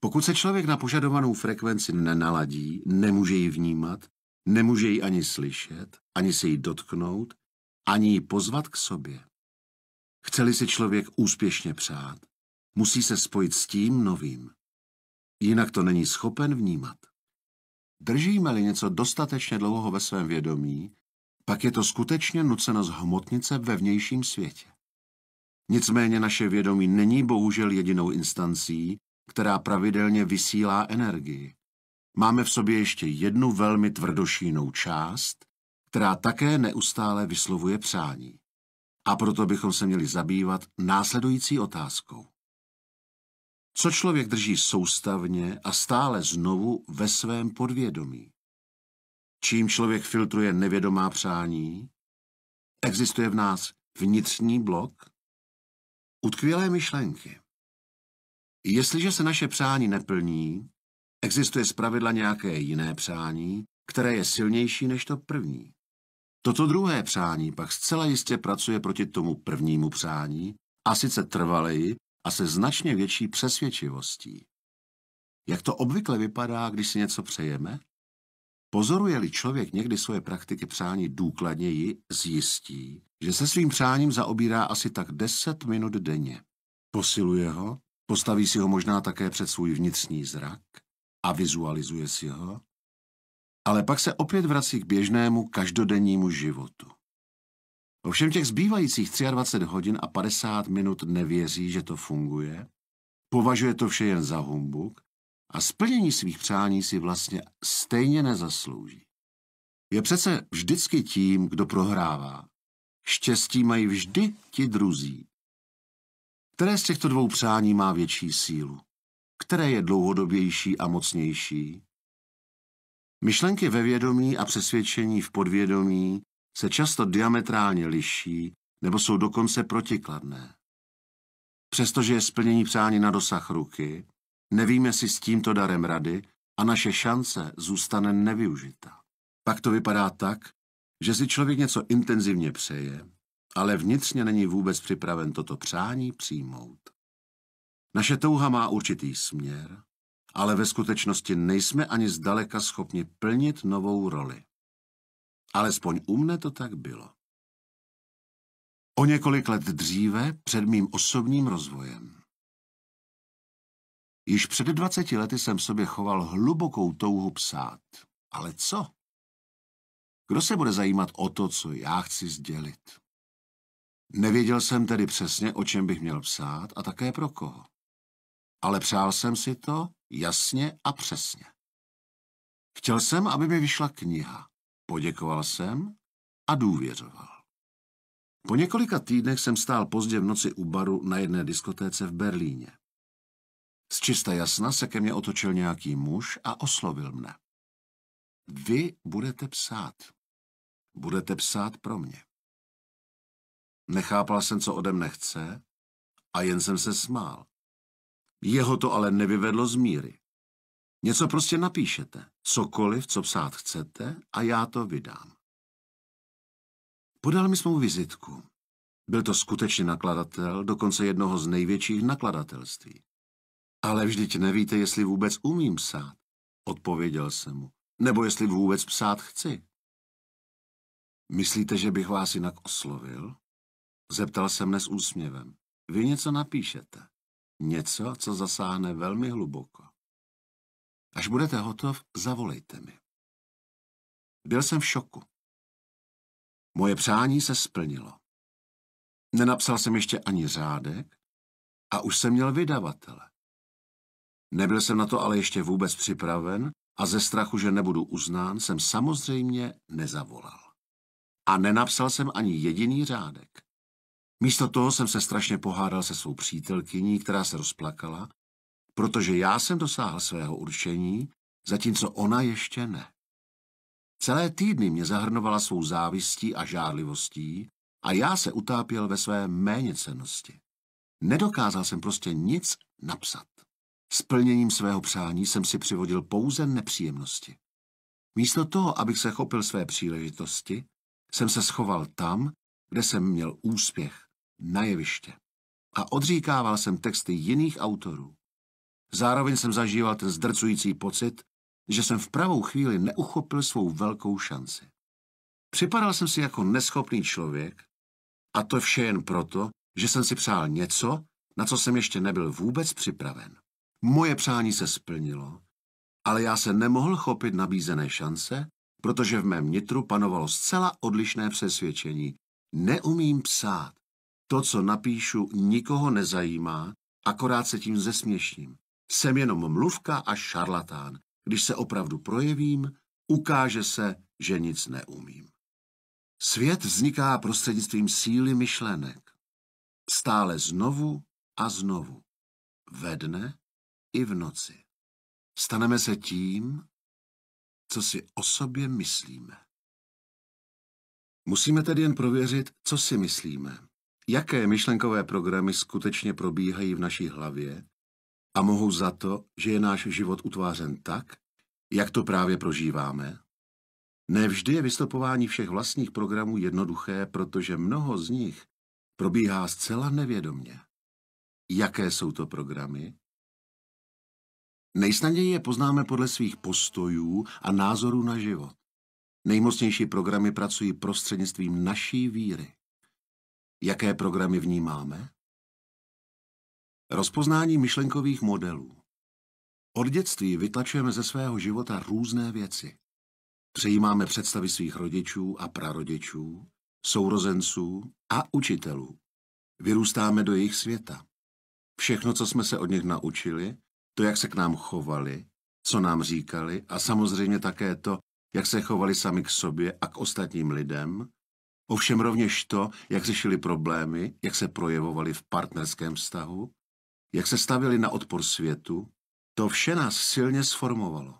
Pokud se člověk na požadovanou frekvenci nenaladí, nemůže ji vnímat, nemůže ji ani slyšet, ani se jí dotknout, ani ji pozvat k sobě. Chceli si člověk úspěšně přát, musí se spojit s tím novým. Jinak to není schopen vnímat. Držíme-li něco dostatečně dlouho ve svém vědomí, pak je to skutečně nucenost hmotnice ve vnějším světě. Nicméně naše vědomí není bohužel jedinou instancí, která pravidelně vysílá energii. Máme v sobě ještě jednu velmi tvrdošínou část, která také neustále vyslovuje přání. A proto bychom se měli zabývat následující otázkou co člověk drží soustavně a stále znovu ve svém podvědomí. Čím člověk filtruje nevědomá přání, existuje v nás vnitřní blok, utkvělé myšlenky. Jestliže se naše přání neplní, existuje zpravidla nějaké jiné přání, které je silnější než to první. Toto druhé přání pak zcela jistě pracuje proti tomu prvnímu přání, a sice trvaleji a se značně větší přesvědčivostí. Jak to obvykle vypadá, když si něco přejeme? Pozoruje-li člověk někdy svoje praktiky přání důkladněji, zjistí, že se svým přáním zaobírá asi tak 10 minut denně. Posiluje ho, postaví si ho možná také před svůj vnitřní zrak a vizualizuje si ho, ale pak se opět vrací k běžnému každodennímu životu. Ovšem těch zbývajících 23 hodin a 50 minut nevěří, že to funguje, považuje to vše jen za humbuk a splnění svých přání si vlastně stejně nezaslouží. Je přece vždycky tím, kdo prohrává. Štěstí mají vždy ti druzí. Které z těchto dvou přání má větší sílu? Které je dlouhodobější a mocnější? Myšlenky ve vědomí a přesvědčení v podvědomí se často diametrálně liší nebo jsou dokonce protikladné. Přestože je splnění přání na dosah ruky, nevíme si s tímto darem rady a naše šance zůstane nevyužita. Pak to vypadá tak, že si člověk něco intenzivně přeje, ale vnitřně není vůbec připraven toto přání přijmout. Naše touha má určitý směr, ale ve skutečnosti nejsme ani zdaleka schopni plnit novou roli. Alespoň u mne to tak bylo. O několik let dříve, před mým osobním rozvojem. Již před 20 lety jsem v sobě choval hlubokou touhu psát. Ale co? Kdo se bude zajímat o to, co já chci sdělit? Nevěděl jsem tedy přesně, o čem bych měl psát a také pro koho. Ale přál jsem si to jasně a přesně. Chtěl jsem, aby mi vyšla kniha. Poděkoval jsem a důvěřoval. Po několika týdnech jsem stál pozdě v noci u baru na jedné diskotéce v Berlíně. Z čista jasna se ke mně otočil nějaký muž a oslovil mne. Vy budete psát. Budete psát pro mě. Nechápal jsem, co ode mne chce, a jen jsem se smál. Jeho to ale nevyvedlo z míry. Něco prostě napíšete, cokoliv, co psát chcete, a já to vydám. Podal mi svou vizitku. Byl to skutečně nakladatel, dokonce jednoho z největších nakladatelství. Ale vždyť nevíte, jestli vůbec umím psát, odpověděl jsem mu, nebo jestli vůbec psát chci. Myslíte, že bych vás jinak oslovil? Zeptal jsem mne s úsměvem. Vy něco napíšete. Něco, co zasáhne velmi hluboko. Až budete hotov, zavolejte mi. Byl jsem v šoku. Moje přání se splnilo. Nenapsal jsem ještě ani řádek a už jsem měl vydavatele. Nebyl jsem na to ale ještě vůbec připraven a ze strachu, že nebudu uznán, jsem samozřejmě nezavolal. A nenapsal jsem ani jediný řádek. Místo toho jsem se strašně pohádal se svou přítelkyní, která se rozplakala protože já jsem dosáhl svého určení, zatímco ona ještě ne. Celé týdny mě zahrnovala svou závistí a žádlivostí a já se utápěl ve své méněcenosti. Nedokázal jsem prostě nic napsat. Splněním svého přání jsem si přivodil pouze nepříjemnosti. Místo toho, abych se chopil své příležitosti, jsem se schoval tam, kde jsem měl úspěch, na jeviště. A odříkával jsem texty jiných autorů. Zároveň jsem zažíval ten zdrcující pocit, že jsem v pravou chvíli neuchopil svou velkou šanci. Připadal jsem si jako neschopný člověk, a to vše jen proto, že jsem si přál něco, na co jsem ještě nebyl vůbec připraven. Moje přání se splnilo, ale já se nemohl chopit nabízené šance, protože v mém nitru panovalo zcela odlišné přesvědčení. Neumím psát. To, co napíšu, nikoho nezajímá, akorát se tím zesměšním. Jsem jenom mluvka a šarlatán. Když se opravdu projevím, ukáže se, že nic neumím. Svět vzniká prostřednictvím síly myšlenek. Stále znovu a znovu. Ve dne i v noci. Staneme se tím, co si o sobě myslíme. Musíme tedy jen prověřit, co si myslíme, jaké myšlenkové programy skutečně probíhají v naší hlavě a mohu za to, že je náš život utvářen tak, jak to právě prožíváme? Nevždy je vystupování všech vlastních programů jednoduché, protože mnoho z nich probíhá zcela nevědomně. Jaké jsou to programy? Nejsnadněji je poznáme podle svých postojů a názorů na život. Nejmocnější programy pracují prostřednictvím naší víry. Jaké programy vnímáme? Rozpoznání myšlenkových modelů. Od dětství vytlačujeme ze svého života různé věci. Přejímáme představy svých rodičů a prarodičů, sourozenců a učitelů. Vyrůstáme do jejich světa. Všechno, co jsme se od nich naučili, to, jak se k nám chovali, co nám říkali a samozřejmě také to, jak se chovali sami k sobě a k ostatním lidem, ovšem rovněž to, jak řešili problémy, jak se projevovali v partnerském vztahu, jak se stavili na odpor světu, to vše nás silně sformovalo.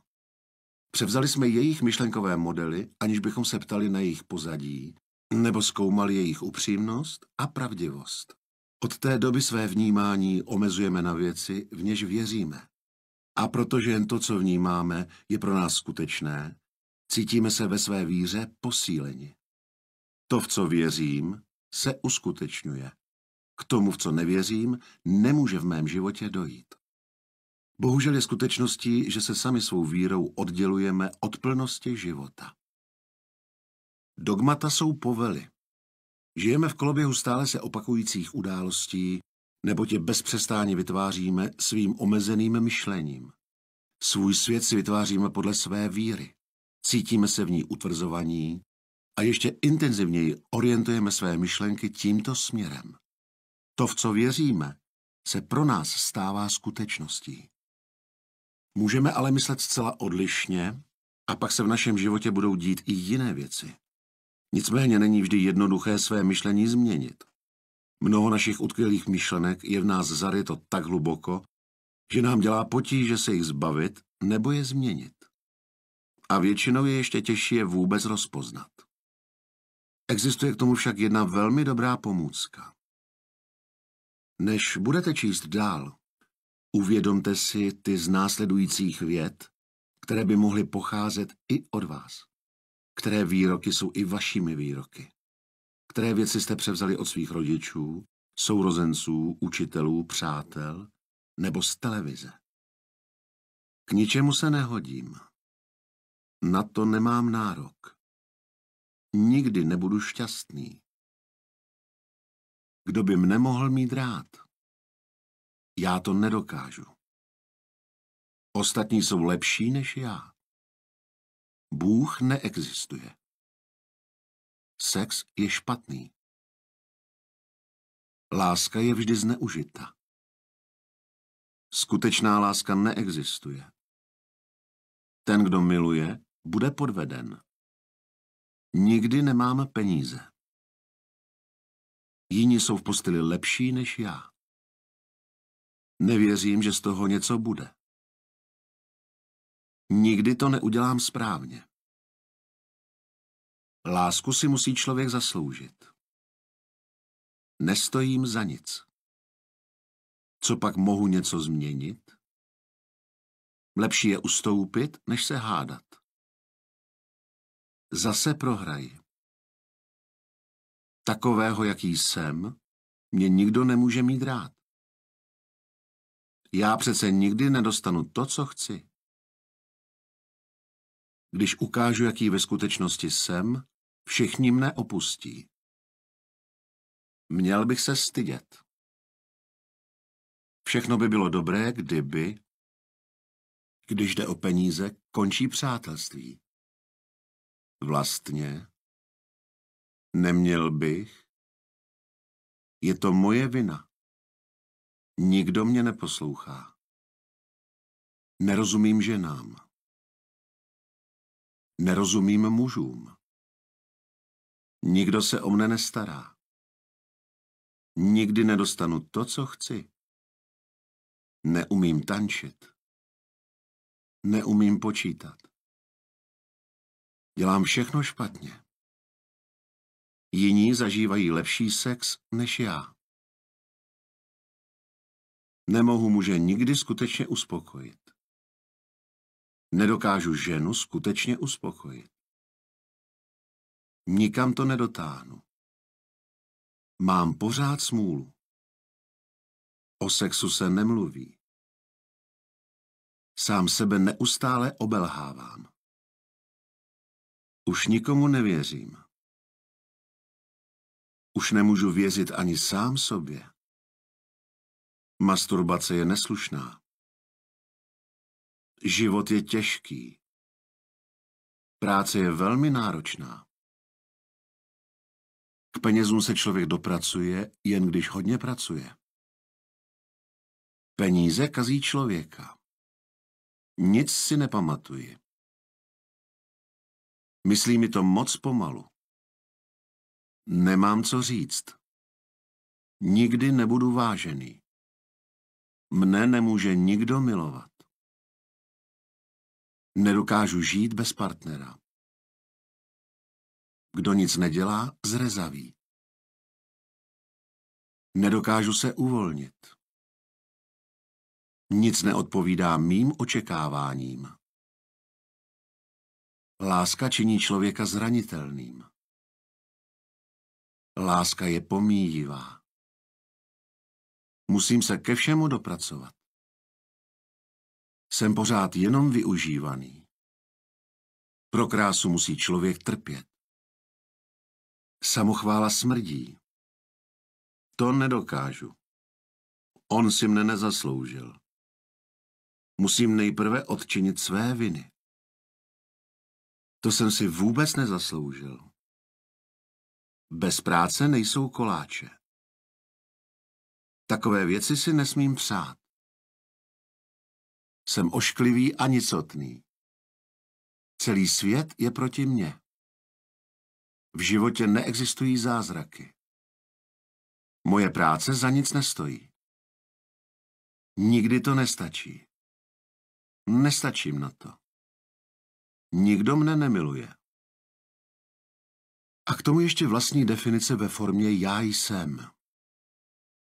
Převzali jsme jejich myšlenkové modely, aniž bychom se ptali na jejich pozadí, nebo zkoumali jejich upřímnost a pravdivost. Od té doby své vnímání omezujeme na věci, v něž věříme. A protože jen to, co vnímáme, je pro nás skutečné, cítíme se ve své víře posíleni. To, v co věřím, se uskutečňuje. K tomu, v co nevěřím, nemůže v mém životě dojít. Bohužel je skutečností, že se sami svou vírou oddělujeme od plnosti života. Dogmata jsou povely. Žijeme v koloběhu stále se opakujících událostí, nebo tě bez přestání vytváříme svým omezeným myšlením. Svůj svět si vytváříme podle své víry. Cítíme se v ní utvrzovaní a ještě intenzivněji orientujeme své myšlenky tímto směrem. To, v co věříme, se pro nás stává skutečností. Můžeme ale myslet zcela odlišně a pak se v našem životě budou dít i jiné věci. Nicméně není vždy jednoduché své myšlení změnit. Mnoho našich utkvělých myšlenek je v nás zaryto tak hluboko, že nám dělá potíže se jich zbavit nebo je změnit. A většinou je ještě těžší je vůbec rozpoznat. Existuje k tomu však jedna velmi dobrá pomůcka. Než budete číst dál, uvědomte si ty z následujících věd, které by mohly pocházet i od vás, které výroky jsou i vašimi výroky, které věci jste převzali od svých rodičů, sourozenců, učitelů, přátel nebo z televize. K ničemu se nehodím. Na to nemám nárok. Nikdy nebudu šťastný. Kdo by mne mohl mít rád? Já to nedokážu. Ostatní jsou lepší než já. Bůh neexistuje. Sex je špatný. Láska je vždy zneužita. Skutečná láska neexistuje. Ten, kdo miluje, bude podveden. Nikdy nemám peníze. Jiní jsou v posteli lepší než já. Nevěřím, že z toho něco bude. Nikdy to neudělám správně. Lásku si musí člověk zasloužit. Nestojím za nic. Co pak mohu něco změnit? Lepší je ustoupit, než se hádat. Zase prohraji. Takového, jaký jsem, mě nikdo nemůže mít rád. Já přece nikdy nedostanu to, co chci. Když ukážu, jaký ve skutečnosti jsem, všichni mne opustí. Měl bych se stydět. Všechno by bylo dobré, kdyby, když jde o peníze, končí přátelství. Vlastně Neměl bych? Je to moje vina. Nikdo mě neposlouchá. Nerozumím ženám. Nerozumím mužům. Nikdo se o mne nestará. Nikdy nedostanu to, co chci. Neumím tančit. Neumím počítat. Dělám všechno špatně. Jiní zažívají lepší sex než já. Nemohu muže nikdy skutečně uspokojit. Nedokážu ženu skutečně uspokojit. Nikam to nedotáhnu. Mám pořád smůlu. O sexu se nemluví. Sám sebe neustále obelhávám. Už nikomu nevěřím. Už nemůžu věřit ani sám sobě. Masturbace je neslušná. Život je těžký. Práce je velmi náročná. K penězům se člověk dopracuje, jen když hodně pracuje. Peníze kazí člověka. Nic si nepamatuji. Myslí mi to moc pomalu. Nemám co říct. Nikdy nebudu vážený. Mne nemůže nikdo milovat. Nedokážu žít bez partnera. Kdo nic nedělá, zrezaví. Nedokážu se uvolnit. Nic neodpovídá mým očekáváním. Láska činí člověka zranitelným. Láska je pomíjivá. Musím se ke všemu dopracovat. Jsem pořád jenom využívaný. Pro krásu musí člověk trpět. Samochvála smrdí. To nedokážu. On si mne nezasloužil. Musím nejprve odčinit své viny. To jsem si vůbec nezasloužil. Bez práce nejsou koláče. Takové věci si nesmím psát. Jsem ošklivý a nicotný. Celý svět je proti mně. V životě neexistují zázraky. Moje práce za nic nestojí. Nikdy to nestačí. Nestačím na to. Nikdo mne nemiluje. A k tomu ještě vlastní definice ve formě já jsem.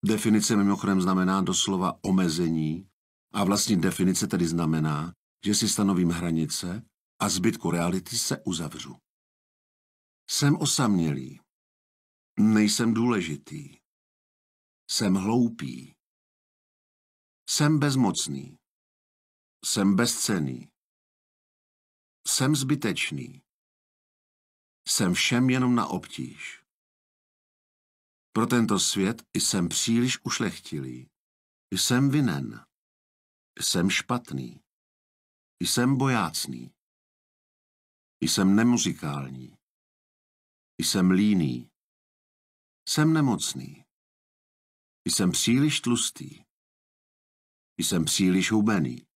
Definice mimochodem znamená doslova omezení a vlastní definice tedy znamená, že si stanovím hranice a zbytku reality se uzavřu. Jsem osamělý. Nejsem důležitý. Jsem hloupý. Jsem bezmocný. Jsem bezcený. Jsem zbytečný jsem všem jenom na obtíž. Pro tento svět jsem příliš ušlechtilý. Jsem vinen. Jsem špatný. Jsem bojácný. Jsem nemuzikální. Jsem líný. Jsem nemocný. Jsem příliš tlustý. Jsem příliš hubený.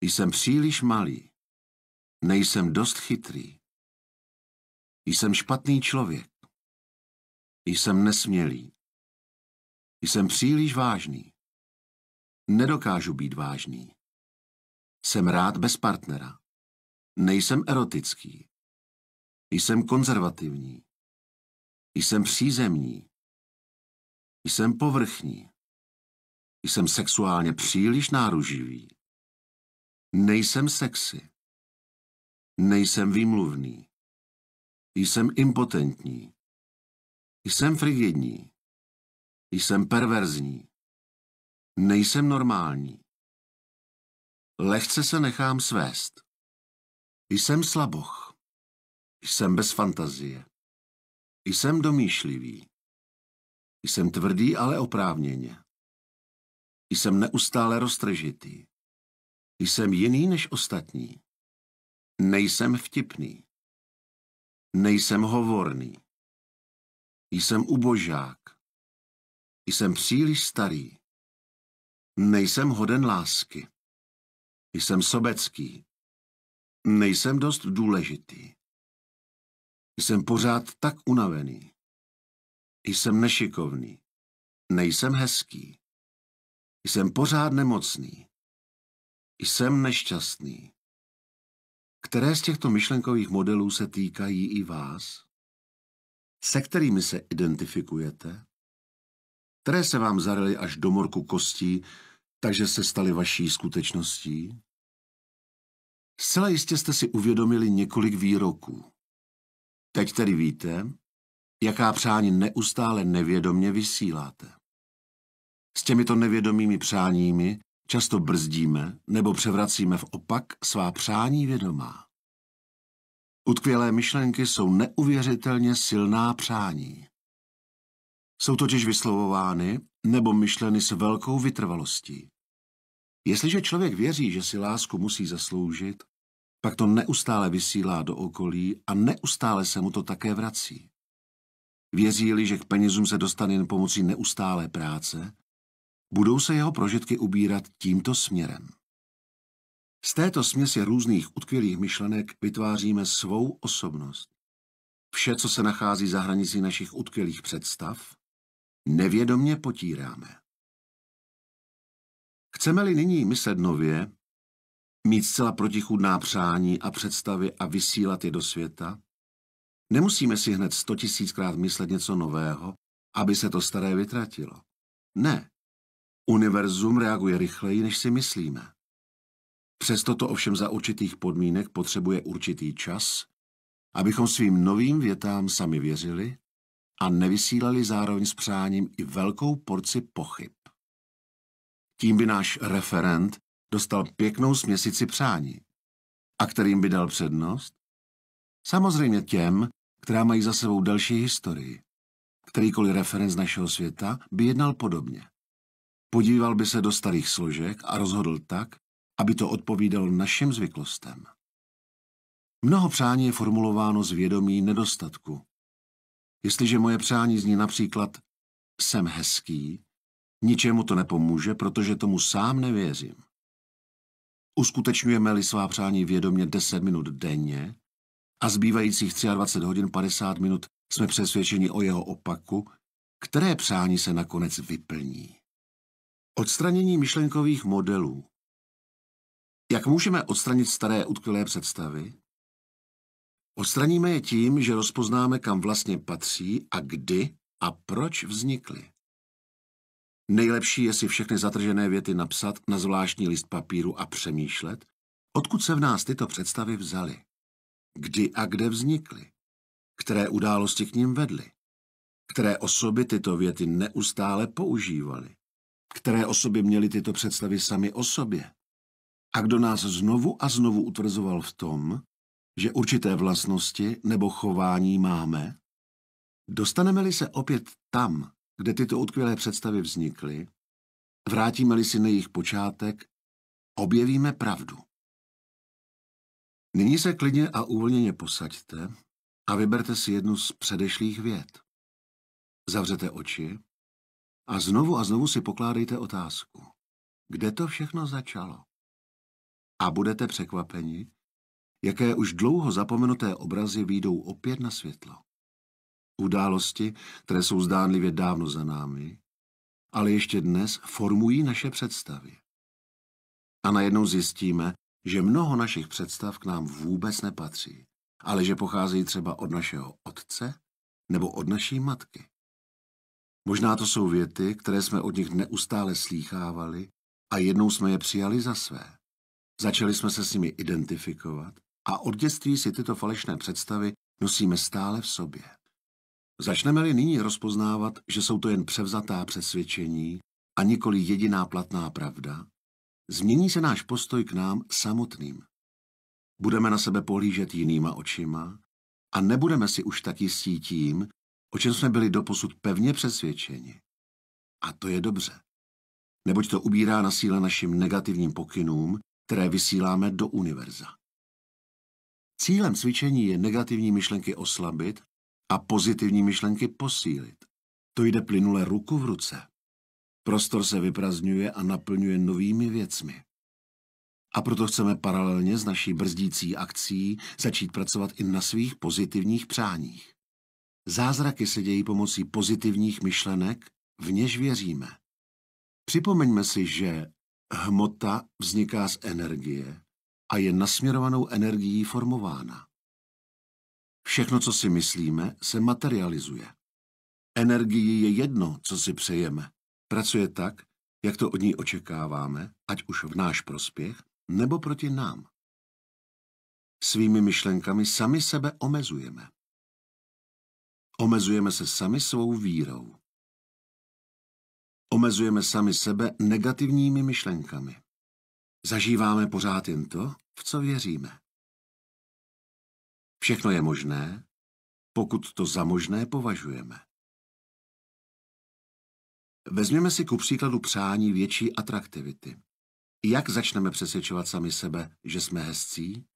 Jsem příliš malý. Nejsem dost chytrý. Jsem špatný člověk. Jsem nesmělý. Jsem příliš vážný. Nedokážu být vážný. Jsem rád bez partnera. Nejsem erotický. Jsem konzervativní. Jsem přízemní. Jsem povrchní. Jsem sexuálně příliš náruživý. Nejsem sexy. Nejsem výmluvný. Jsem impotentní. Jsem frigidní. Jsem perverzní. Nejsem normální. Lehce se nechám svést. Jsem slaboch. Jsem bez fantazie. Jsem domýšlivý. Jsem tvrdý, ale oprávněně. Jsem neustále roztržitý. Jsem jiný než ostatní. Nejsem vtipný. Nejsem hovorný. Jsem ubožák. Jsem příliš starý. Nejsem hoden lásky. Jsem sobecký. Nejsem dost důležitý. Jsem pořád tak unavený. Jsem nešikovný. Nejsem hezký. Jsem pořád nemocný. Jsem nešťastný. Které z těchto myšlenkových modelů se týkají i vás? Se kterými se identifikujete? Které se vám zarily až do morku kostí, takže se staly vaší skutečností? Zcela jistě jste si uvědomili několik výroků. Teď tedy víte, jaká přání neustále nevědomně vysíláte. S těmito nevědomými přáními Často brzdíme nebo převracíme v opak svá přání vědomá. Utkvělé myšlenky jsou neuvěřitelně silná přání. Jsou totiž vyslovovány nebo myšleny s velkou vytrvalostí. Jestliže člověk věří, že si lásku musí zasloužit, pak to neustále vysílá do okolí a neustále se mu to také vrací. Věří-li, že k penězům se dostane jen pomocí neustálé práce, budou se jeho prožitky ubírat tímto směrem. Z této směsi různých utkvělých myšlenek vytváříme svou osobnost. Vše, co se nachází za hranicí našich utkvělých představ, nevědomně potíráme. Chceme-li nyní myslet nově, mít zcela protichudná přání a představy a vysílat je do světa, nemusíme si hned sto tisíckrát myslet něco nového, aby se to staré vytratilo. Ne. Univerzum reaguje rychleji, než si myslíme. Přesto to ovšem za určitých podmínek potřebuje určitý čas, abychom svým novým větám sami věřili a nevysílali zároveň s přáním i velkou porci pochyb. Tím by náš referent dostal pěknou směsici přání. A kterým by dal přednost? Samozřejmě těm, která mají za sebou další historii. Kterýkoliv referent z našeho světa by jednal podobně. Podíval by se do starých složek a rozhodl tak, aby to odpovídalo našim zvyklostem. Mnoho přání je formulováno z vědomí nedostatku. Jestliže moje přání zní například jsem hezký, ničemu to nepomůže, protože tomu sám nevěřím. Uskutečňujeme-li svá přání vědomě 10 minut denně a zbývajících 23 hodin 50 minut jsme přesvědčeni o jeho opaku, které přání se nakonec vyplní. Odstranění myšlenkových modelů. Jak můžeme odstranit staré utkvělé představy? Odstraníme je tím, že rozpoznáme, kam vlastně patří a kdy a proč vznikly. Nejlepší je si všechny zatržené věty napsat na zvláštní list papíru a přemýšlet, odkud se v nás tyto představy vzaly, kdy a kde vznikly, které události k ním vedly, které osoby tyto věty neustále používaly, které osoby měly tyto představy sami o sobě. A kdo nás znovu a znovu utvrzoval v tom, že určité vlastnosti nebo chování máme, dostaneme-li se opět tam, kde tyto utkvělé představy vznikly, vrátíme-li si na jejich počátek, objevíme pravdu. Nyní se klidně a uvolněně posaďte a vyberte si jednu z předešlých věd. Zavřete oči a znovu a znovu si pokládejte otázku, kde to všechno začalo. A budete překvapeni, jaké už dlouho zapomenuté obrazy výjdou opět na světlo. Události, které jsou zdánlivě dávno za námi, ale ještě dnes formují naše představy. A najednou zjistíme, že mnoho našich představ k nám vůbec nepatří, ale že pocházejí třeba od našeho otce nebo od naší matky. Možná to jsou věty, které jsme od nich neustále slýchávali a jednou jsme je přijali za své. Začali jsme se s nimi identifikovat a od dětství si tyto falešné představy nosíme stále v sobě. Začneme-li nyní rozpoznávat, že jsou to jen převzatá přesvědčení a nikoli jediná platná pravda, změní se náš postoj k nám samotným. Budeme na sebe pohlížet jinýma očima a nebudeme si už tak jistí tím, o čem jsme byli doposud pevně přesvědčeni. A to je dobře, neboť to ubírá na síle našim negativním pokynům, které vysíláme do univerza. Cílem cvičení je negativní myšlenky oslabit a pozitivní myšlenky posílit. To jde plynule ruku v ruce. Prostor se vyprazňuje a naplňuje novými věcmi. A proto chceme paralelně s naší brzdící akcí začít pracovat i na svých pozitivních přáních. Zázraky se dějí pomocí pozitivních myšlenek, v něž věříme. Připomeňme si, že hmota vzniká z energie a je nasměrovanou energií formována. Všechno, co si myslíme, se materializuje. Energii je jedno, co si přejeme. Pracuje tak, jak to od ní očekáváme, ať už v náš prospěch nebo proti nám. Svými myšlenkami sami sebe omezujeme. Omezujeme se sami svou vírou. Omezujeme sami sebe negativními myšlenkami. Zažíváme pořád jen to, v co věříme. Všechno je možné, pokud to za možné považujeme. Vezměme si ku příkladu přání větší atraktivity. Jak začneme přesvědčovat sami sebe, že jsme hezcí?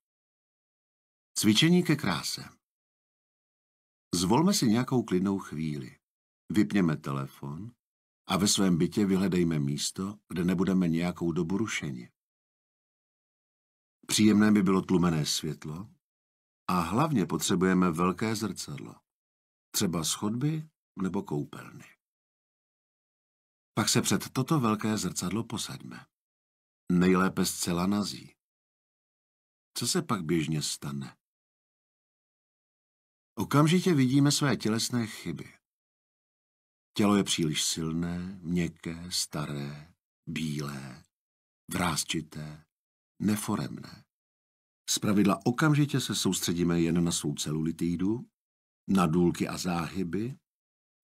Cvičení ke krásem. Zvolme si nějakou klidnou chvíli. Vypněme telefon a ve svém bytě vyhledejme místo, kde nebudeme nějakou dobu rušeni. Příjemné by bylo tlumené světlo a hlavně potřebujeme velké zrcadlo, třeba schodby nebo koupelny. Pak se před toto velké zrcadlo posaďme. Nejlépe zcela nazí. Co se pak běžně stane? Okamžitě vidíme své tělesné chyby. Tělo je příliš silné, měkké, staré, bílé, vrázčité, neforemné. Zpravidla okamžitě se soustředíme jen na svou celulitídu, na důlky a záhyby,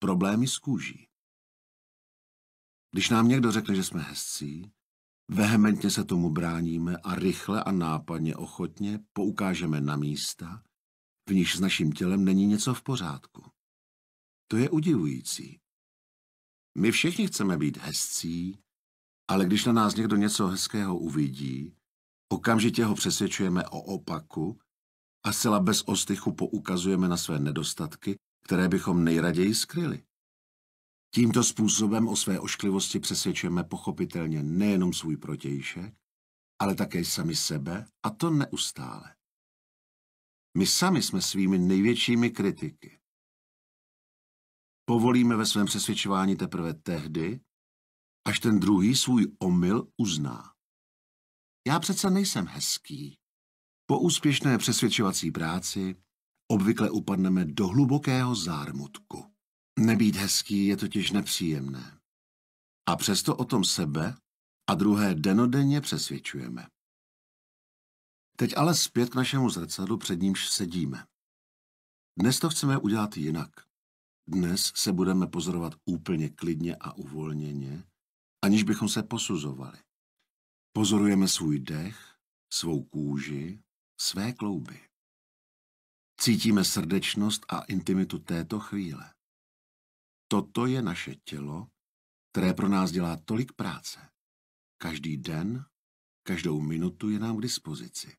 problémy s kůží. Když nám někdo řekne, že jsme hezcí, vehementně se tomu bráníme a rychle a nápadně ochotně poukážeme na místa, v níž s naším tělem není něco v pořádku. To je udivující. My všichni chceme být hezcí, ale když na nás někdo něco hezkého uvidí, okamžitě ho přesvědčujeme o opaku a zcela bez ostychu poukazujeme na své nedostatky, které bychom nejraději skryli. Tímto způsobem o své ošklivosti přesvědčujeme pochopitelně nejenom svůj protějšek, ale také sami sebe a to neustále. My sami jsme svými největšími kritiky. Povolíme ve svém přesvědčování teprve tehdy, až ten druhý svůj omyl uzná. Já přece nejsem hezký. Po úspěšné přesvědčovací práci obvykle upadneme do hlubokého zármutku. Nebýt hezký je totiž nepříjemné. A přesto o tom sebe a druhé denodenně přesvědčujeme. Teď ale zpět k našemu zrcadlu, před nímž sedíme. Dnes to chceme udělat jinak. Dnes se budeme pozorovat úplně klidně a uvolněně, aniž bychom se posuzovali. Pozorujeme svůj dech, svou kůži, své klouby. Cítíme srdečnost a intimitu této chvíle. Toto je naše tělo, které pro nás dělá tolik práce. Každý den, každou minutu je nám k dispozici.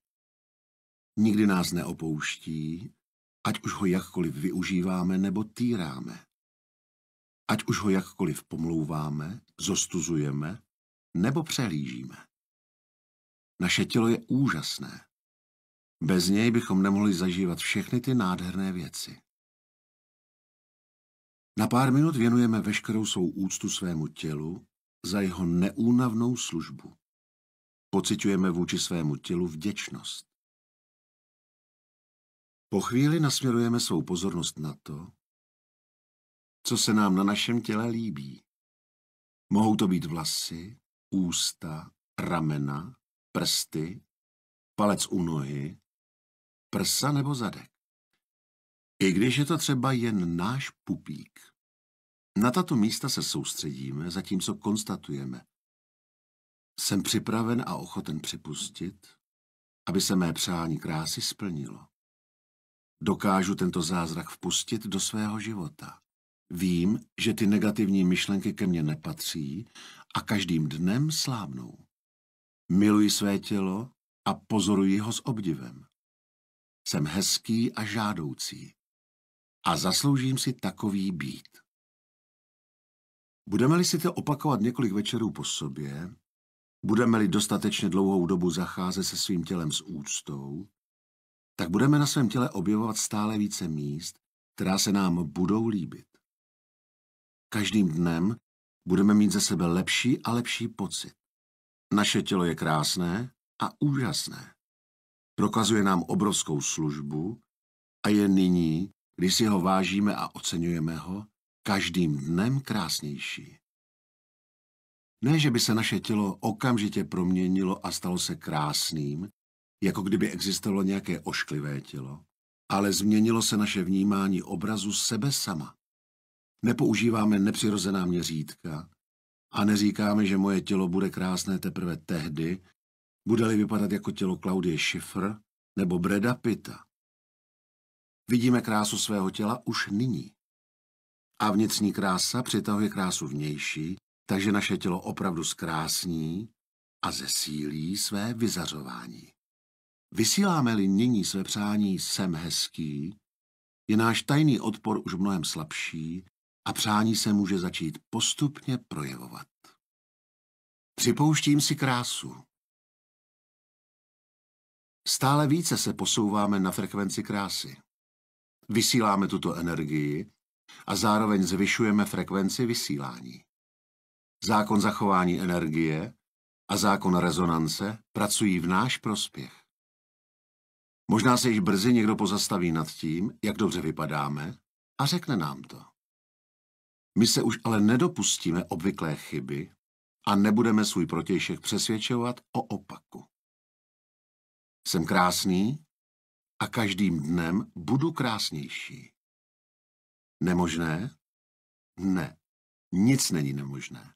Nikdy nás neopouští, ať už ho jakkoliv využíváme nebo týráme. Ať už ho jakkoliv pomlouváme, zostuzujeme nebo přehlížíme. Naše tělo je úžasné. Bez něj bychom nemohli zažívat všechny ty nádherné věci. Na pár minut věnujeme veškerou svou úctu svému tělu za jeho neúnavnou službu. Pocitujeme vůči svému tělu vděčnost. Po chvíli nasměrujeme svou pozornost na to, co se nám na našem těle líbí. Mohou to být vlasy, ústa, ramena, prsty, palec u nohy, prsa nebo zadek. I když je to třeba jen náš pupík. Na tato místa se soustředíme, zatímco konstatujeme. Jsem připraven a ochoten připustit, aby se mé přání krásy splnilo. Dokážu tento zázrak vpustit do svého života. Vím, že ty negativní myšlenky ke mně nepatří a každým dnem slábnou. Miluji své tělo a pozoruji ho s obdivem. Jsem hezký a žádoucí a zasloužím si takový být. Budeme-li si to opakovat několik večerů po sobě, budeme-li dostatečně dlouhou dobu zacházet se svým tělem s úctou, tak budeme na svém těle objevovat stále více míst, která se nám budou líbit. Každým dnem budeme mít ze sebe lepší a lepší pocit. Naše tělo je krásné a úžasné. Prokazuje nám obrovskou službu a je nyní, když si ho vážíme a oceňujeme ho, každým dnem krásnější. Ne, že by se naše tělo okamžitě proměnilo a stalo se krásným, jako kdyby existovalo nějaké ošklivé tělo, ale změnilo se naše vnímání obrazu sebe sama. Nepoužíváme nepřirozená měřítka a neříkáme, že moje tělo bude krásné teprve tehdy, bude-li vypadat jako tělo Claudie Schiffer nebo Breda Pitta. Vidíme krásu svého těla už nyní. A vnitřní krása přitahuje krásu vnější, takže naše tělo opravdu zkrásní a zesílí své vyzařování. Vysíláme-li nyní své přání sem hezký, je náš tajný odpor už mnohem slabší a přání se může začít postupně projevovat. Připouštím si krásu. Stále více se posouváme na frekvenci krásy. Vysíláme tuto energii a zároveň zvyšujeme frekvenci vysílání. Zákon zachování energie a zákon rezonance pracují v náš prospěch. Možná se již brzy někdo pozastaví nad tím, jak dobře vypadáme, a řekne nám to. My se už ale nedopustíme obvyklé chyby a nebudeme svůj protějšek přesvědčovat o opaku. Jsem krásný a každým dnem budu krásnější. Nemožné? Ne, nic není nemožné.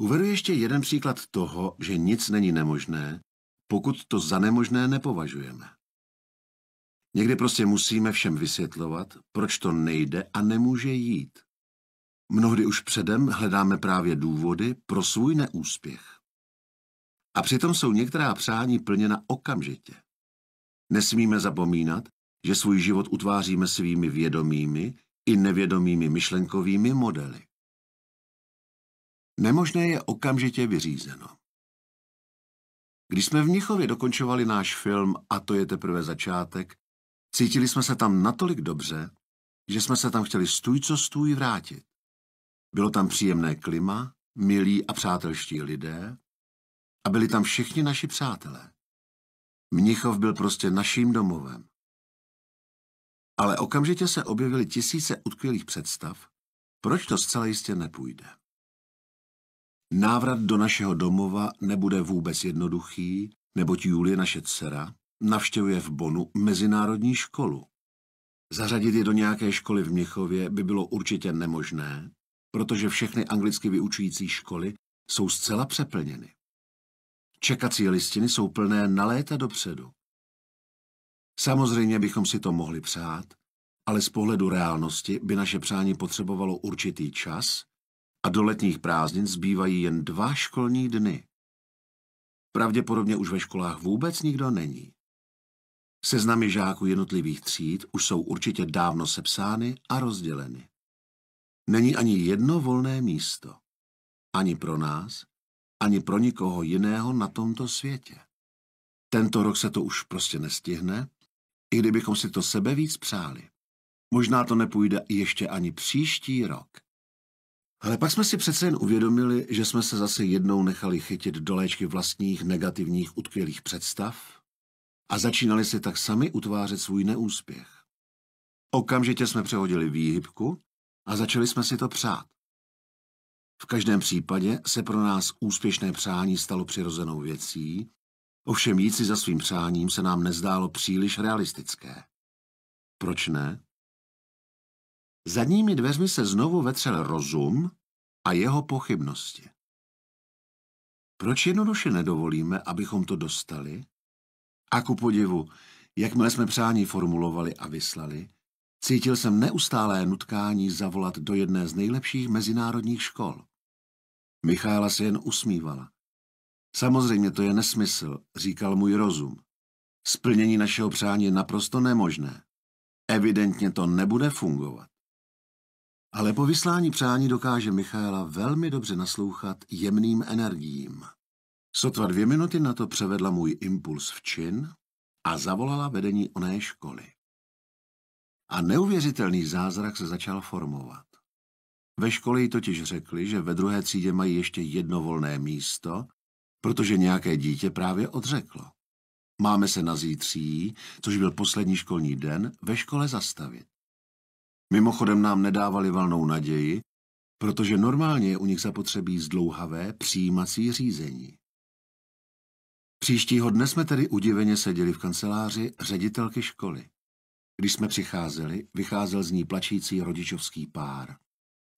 Uvedu ještě jeden příklad toho, že nic není nemožné pokud to za nemožné nepovažujeme. Někdy prostě musíme všem vysvětlovat, proč to nejde a nemůže jít. Mnohdy už předem hledáme právě důvody pro svůj neúspěch. A přitom jsou některá přání plněna okamžitě. Nesmíme zapomínat, že svůj život utváříme svými vědomými i nevědomými myšlenkovými modely. Nemožné je okamžitě vyřízeno. Když jsme v Mnichově dokončovali náš film A to je teprve začátek, cítili jsme se tam natolik dobře, že jsme se tam chtěli stůj co stůj vrátit. Bylo tam příjemné klima, milí a přátelští lidé a byli tam všichni naši přátelé. Mnichov byl prostě naším domovem. Ale okamžitě se objevily tisíce utkvělých představ, proč to zcela jistě nepůjde. Návrat do našeho domova nebude vůbec jednoduchý, neboť Julie, naše dcera, navštěvuje v Bonu mezinárodní školu. Zařadit je do nějaké školy v Měchově by bylo určitě nemožné, protože všechny anglicky vyučující školy jsou zcela přeplněny. Čekací listiny jsou plné na léta dopředu. Samozřejmě bychom si to mohli přát, ale z pohledu reálnosti by naše přání potřebovalo určitý čas a do letních prázdnin zbývají jen dva školní dny. Pravděpodobně už ve školách vůbec nikdo není. Seznamy žáků jednotlivých tříd už jsou určitě dávno sepsány a rozděleny. Není ani jedno volné místo. Ani pro nás, ani pro nikoho jiného na tomto světě. Tento rok se to už prostě nestihne, i kdybychom si to sebe víc přáli. Možná to nepůjde ještě ani příští rok. Ale pak jsme si přece jen uvědomili, že jsme se zase jednou nechali chytit do léčky vlastních negativních utkvělých představ a začínali si tak sami utvářet svůj neúspěch. Okamžitě jsme přehodili výhybku a začali jsme si to přát. V každém případě se pro nás úspěšné přání stalo přirozenou věcí, ovšem jít si za svým přáním se nám nezdálo příliš realistické. Proč ne? Zadními dveřmi se znovu vetřel rozum a jeho pochybnosti. Proč jednoduše nedovolíme, abychom to dostali? A ku podivu, jakmile jsme přání formulovali a vyslali, cítil jsem neustálé nutkání zavolat do jedné z nejlepších mezinárodních škol. Michála se jen usmívala. Samozřejmě to je nesmysl, říkal můj rozum. Splnění našeho přání je naprosto nemožné. Evidentně to nebude fungovat. Ale po vyslání přání dokáže Michaela velmi dobře naslouchat jemným energiím. Sotva dvě minuty na to převedla můj impuls v čin a zavolala vedení oné školy. A neuvěřitelný zázrak se začal formovat. Ve škole jí totiž řekli, že ve druhé třídě mají ještě jedno volné místo, protože nějaké dítě právě odřeklo. Máme se na zítří, což byl poslední školní den, ve škole zastavit. Mimochodem nám nedávali valnou naději, protože normálně je u nich zapotřebí zdlouhavé přijímací řízení. Příštího dne jsme tedy udiveně seděli v kanceláři ředitelky školy. Když jsme přicházeli, vycházel z ní plačící rodičovský pár.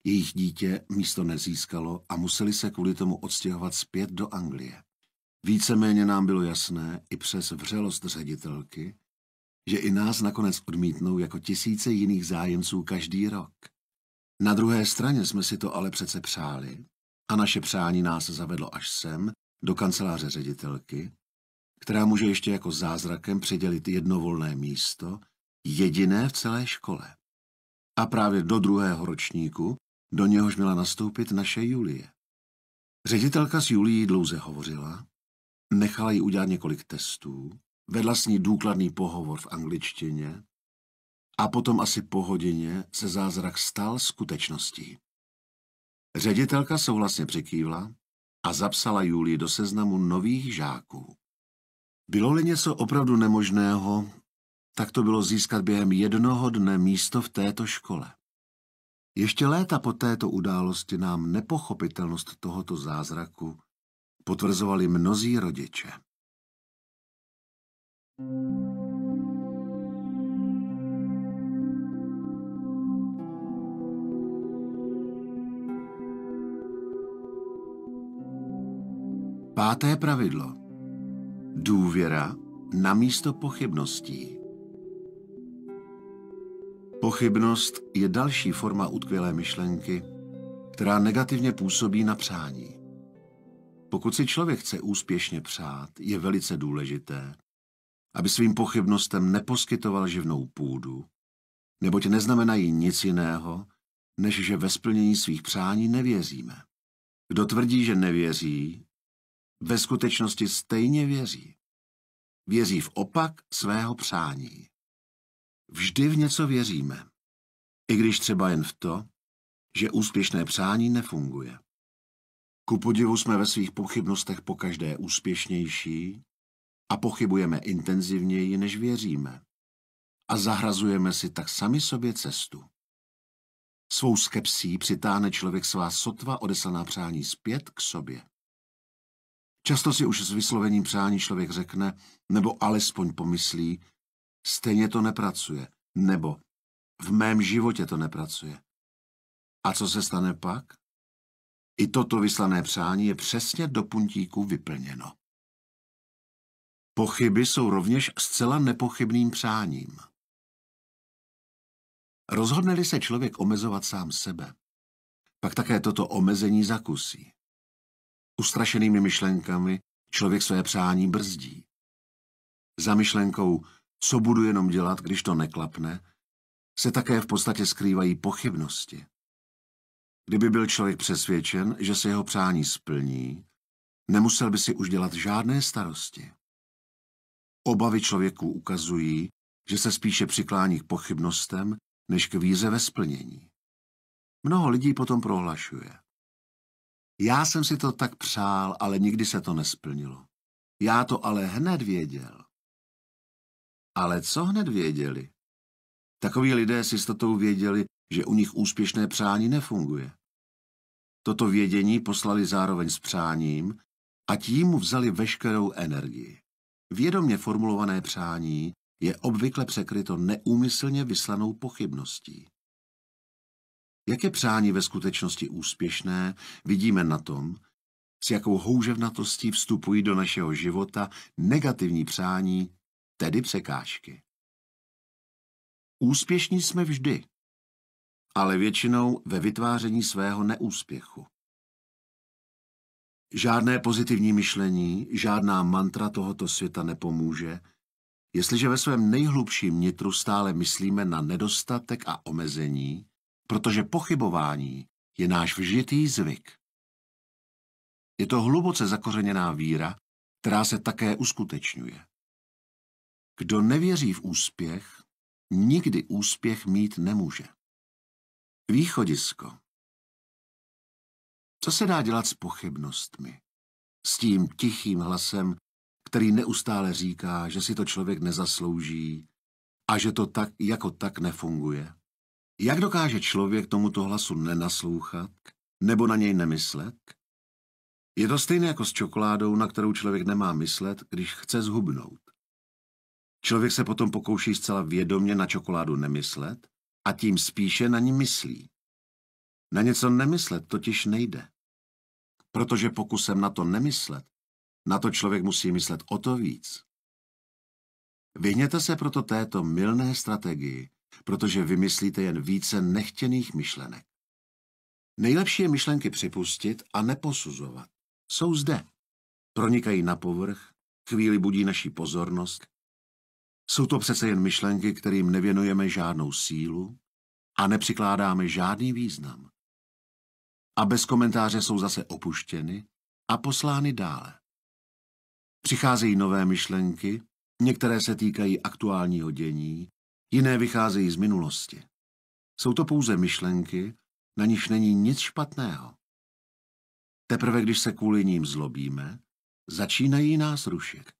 Jejich dítě místo nezískalo a museli se kvůli tomu odstěhovat zpět do Anglie. Víceméně nám bylo jasné, i přes vřelost ředitelky, že i nás nakonec odmítnou jako tisíce jiných zájemců každý rok. Na druhé straně jsme si to ale přece přáli a naše přání nás zavedlo až sem, do kanceláře ředitelky, která může ještě jako zázrakem předělit jedno volné místo, jediné v celé škole. A právě do druhého ročníku, do něhož měla nastoupit naše Julie. Ředitelka s Julií dlouze hovořila, nechala ji udělat několik testů, vedla s ní důkladný pohovor v angličtině a potom asi po hodině se zázrak stal skutečností. Ředitelka souhlasně přikývla a zapsala Julii do seznamu nových žáků. Bylo-li něco opravdu nemožného, tak to bylo získat během jednoho dne místo v této škole. Ještě léta po této události nám nepochopitelnost tohoto zázraku potvrzovali mnozí rodiče. Páté pravidlo. Důvěra na místo pochybností. Pochybnost je další forma utkvělé myšlenky, která negativně působí na přání. Pokud si člověk chce úspěšně přát, je velice důležité, aby svým pochybnostem neposkytoval živnou půdu, neboť neznamenají nic jiného, než že ve splnění svých přání nevěříme. Kdo tvrdí, že nevěří, ve skutečnosti stejně věří. Věří v opak svého přání. Vždy v něco věříme, i když třeba jen v to, že úspěšné přání nefunguje. Ku podivu jsme ve svých pochybnostech pokaždé úspěšnější a pochybujeme intenzivněji, než věříme. A zahrazujeme si tak sami sobě cestu. Svou skepsí přitáhne člověk svá sotva odeslaná přání zpět k sobě. Často si už s vyslovením přání člověk řekne, nebo alespoň pomyslí, stejně to nepracuje, nebo v mém životě to nepracuje. A co se stane pak? I toto vyslané přání je přesně do puntíku vyplněno. Pochyby jsou rovněž zcela nepochybným přáním. Rozhodne-li se člověk omezovat sám sebe, pak také toto omezení zakusí. Ustrašenými myšlenkami člověk své přání brzdí. Za myšlenkou, co budu jenom dělat, když to neklapne, se také v podstatě skrývají pochybnosti. Kdyby byl člověk přesvědčen, že se jeho přání splní, nemusel by si už dělat žádné starosti. Obavy člověku ukazují, že se spíše přiklání k pochybnostem, než k víze ve splnění. Mnoho lidí potom prohlašuje. Já jsem si to tak přál, ale nikdy se to nesplnilo. Já to ale hned věděl. Ale co hned věděli? Takoví lidé s jistotou věděli, že u nich úspěšné přání nefunguje. Toto vědění poslali zároveň s přáním a tím mu vzali veškerou energii. Vědomě formulované přání je obvykle překryto neúmyslně vyslanou pochybností. Jak je přání ve skutečnosti úspěšné, vidíme na tom, s jakou houževnatostí vstupují do našeho života negativní přání, tedy překážky. Úspěšní jsme vždy, ale většinou ve vytváření svého neúspěchu. Žádné pozitivní myšlení, žádná mantra tohoto světa nepomůže, jestliže ve svém nejhlubším nitru stále myslíme na nedostatek a omezení, protože pochybování je náš vžitý zvyk. Je to hluboce zakořeněná víra, která se také uskutečňuje. Kdo nevěří v úspěch, nikdy úspěch mít nemůže. Východisko co se dá dělat s pochybnostmi? S tím tichým hlasem, který neustále říká, že si to člověk nezaslouží a že to tak jako tak nefunguje? Jak dokáže člověk tomuto hlasu nenaslouchat nebo na něj nemyslet? Je to stejné jako s čokoládou, na kterou člověk nemá myslet, když chce zhubnout. Člověk se potom pokouší zcela vědomně na čokoládu nemyslet a tím spíše na ní myslí. Na něco nemyslet totiž nejde. Protože pokusem na to nemyslet, na to člověk musí myslet o to víc. Vyhněte se proto této milné strategii, protože vymyslíte jen více nechtěných myšlenek. Nejlepší je myšlenky připustit a neposuzovat. Jsou zde. Pronikají na povrch, chvíli budí naší pozornost. Jsou to přece jen myšlenky, kterým nevěnujeme žádnou sílu a nepřikládáme žádný význam a bez komentáře jsou zase opuštěny a poslány dále. Přicházejí nové myšlenky, některé se týkají aktuálního dění, jiné vycházejí z minulosti. Jsou to pouze myšlenky, na nichž není nic špatného. Teprve když se kvůli ním zlobíme, začínají nás rušit.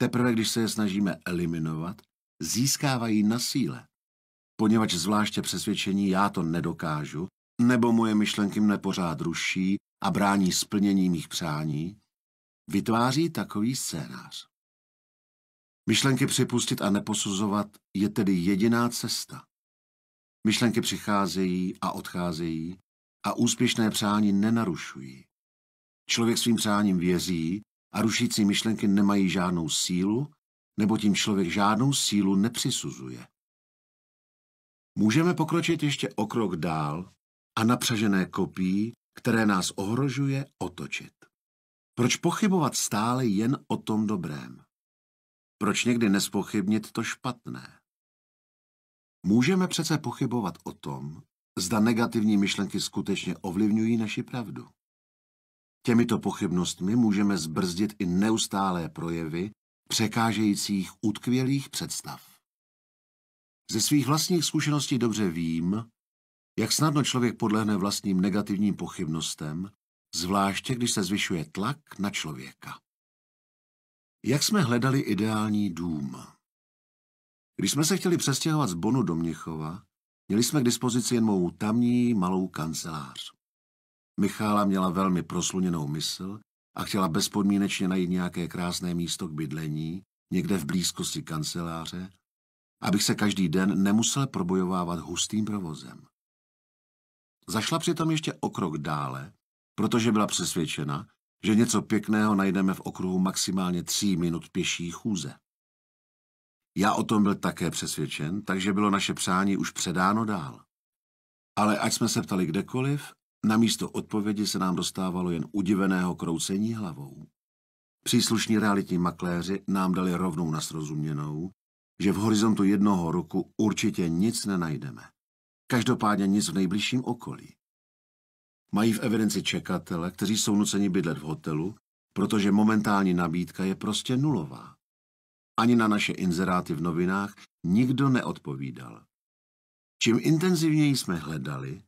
Teprve když se je snažíme eliminovat, získávají na síle, poněvadž zvláště přesvědčení já to nedokážu nebo moje myšlenky mne pořád ruší a brání splnění mých přání, vytváří takový scénář. Myšlenky připustit a neposuzovat je tedy jediná cesta. Myšlenky přicházejí a odcházejí a úspěšné přání nenarušují. Člověk svým přáním věří a rušící myšlenky nemají žádnou sílu, nebo tím člověk žádnou sílu nepřisuzuje. Můžeme pokročit ještě o krok dál a napřažené kopí, které nás ohrožuje, otočit. Proč pochybovat stále jen o tom dobrém? Proč někdy nespochybnit to špatné? Můžeme přece pochybovat o tom, zda negativní myšlenky skutečně ovlivňují naši pravdu. Těmito pochybnostmi můžeme zbrzdit i neustálé projevy překážejících útkvělých představ. Ze svých vlastních zkušeností dobře vím, jak snadno člověk podlehne vlastním negativním pochybnostem, zvláště když se zvyšuje tlak na člověka. Jak jsme hledali ideální dům? Když jsme se chtěli přestěhovat z Bonu do Mnichova, měli jsme k dispozici jen mou tamní malou kancelář. Michála měla velmi prosluněnou mysl a chtěla bezpodmínečně najít nějaké krásné místo k bydlení, někde v blízkosti kanceláře, abych se každý den nemusel probojovávat hustým provozem. Zašla přitom ještě o krok dále, protože byla přesvědčena, že něco pěkného najdeme v okruhu maximálně tří minut pěší chůze. Já o tom byl také přesvědčen, takže bylo naše přání už předáno dál. Ale ať jsme se ptali kdekoliv, na místo odpovědi se nám dostávalo jen udiveného kroucení hlavou. Příslušní realitní makléři nám dali rovnou nasrozuměnou, že v horizontu jednoho roku určitě nic nenajdeme. Každopádně nic v nejbližším okolí. Mají v evidenci čekatele, kteří jsou nuceni bydlet v hotelu, protože momentální nabídka je prostě nulová. Ani na naše inzeráty v novinách nikdo neodpovídal. Čím intenzivněji jsme hledali,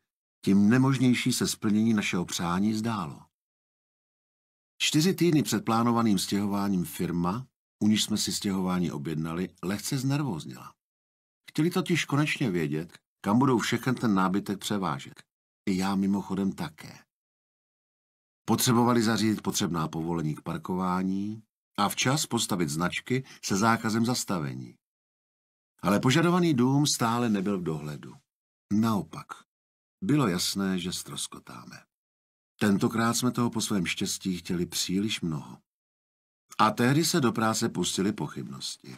tím nemožnější se splnění našeho přání zdálo. Čtyři týdny před plánovaným stěhováním firma, u níž jsme si stěhování objednali, lehce znervoznila. Chtěli totiž konečně vědět, kam budou všechen ten nábytek převážet. I já mimochodem také. Potřebovali zařídit potřebná povolení k parkování a včas postavit značky se zákazem zastavení. Ale požadovaný dům stále nebyl v dohledu. Naopak, bylo jasné, že stroskotáme. Tentokrát jsme toho po svém štěstí chtěli příliš mnoho. A tehdy se do práce pustili pochybnosti.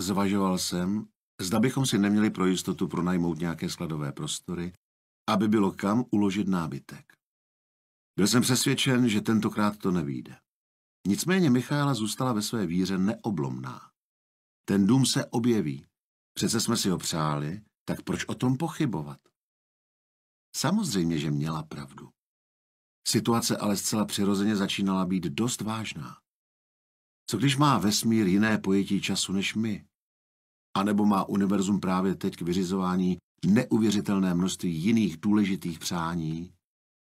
Zvažoval jsem, Zda bychom si neměli pro jistotu pronajmout nějaké skladové prostory, aby bylo kam uložit nábytek. Byl jsem přesvědčen, že tentokrát to nevíde. Nicméně Michála zůstala ve své víře neoblomná. Ten dům se objeví. Přece jsme si ho přáli, tak proč o tom pochybovat? Samozřejmě, že měla pravdu. Situace ale zcela přirozeně začínala být dost vážná. Co když má vesmír jiné pojetí času než my? anebo má univerzum právě teď k vyřizování neuvěřitelné množství jiných důležitých přání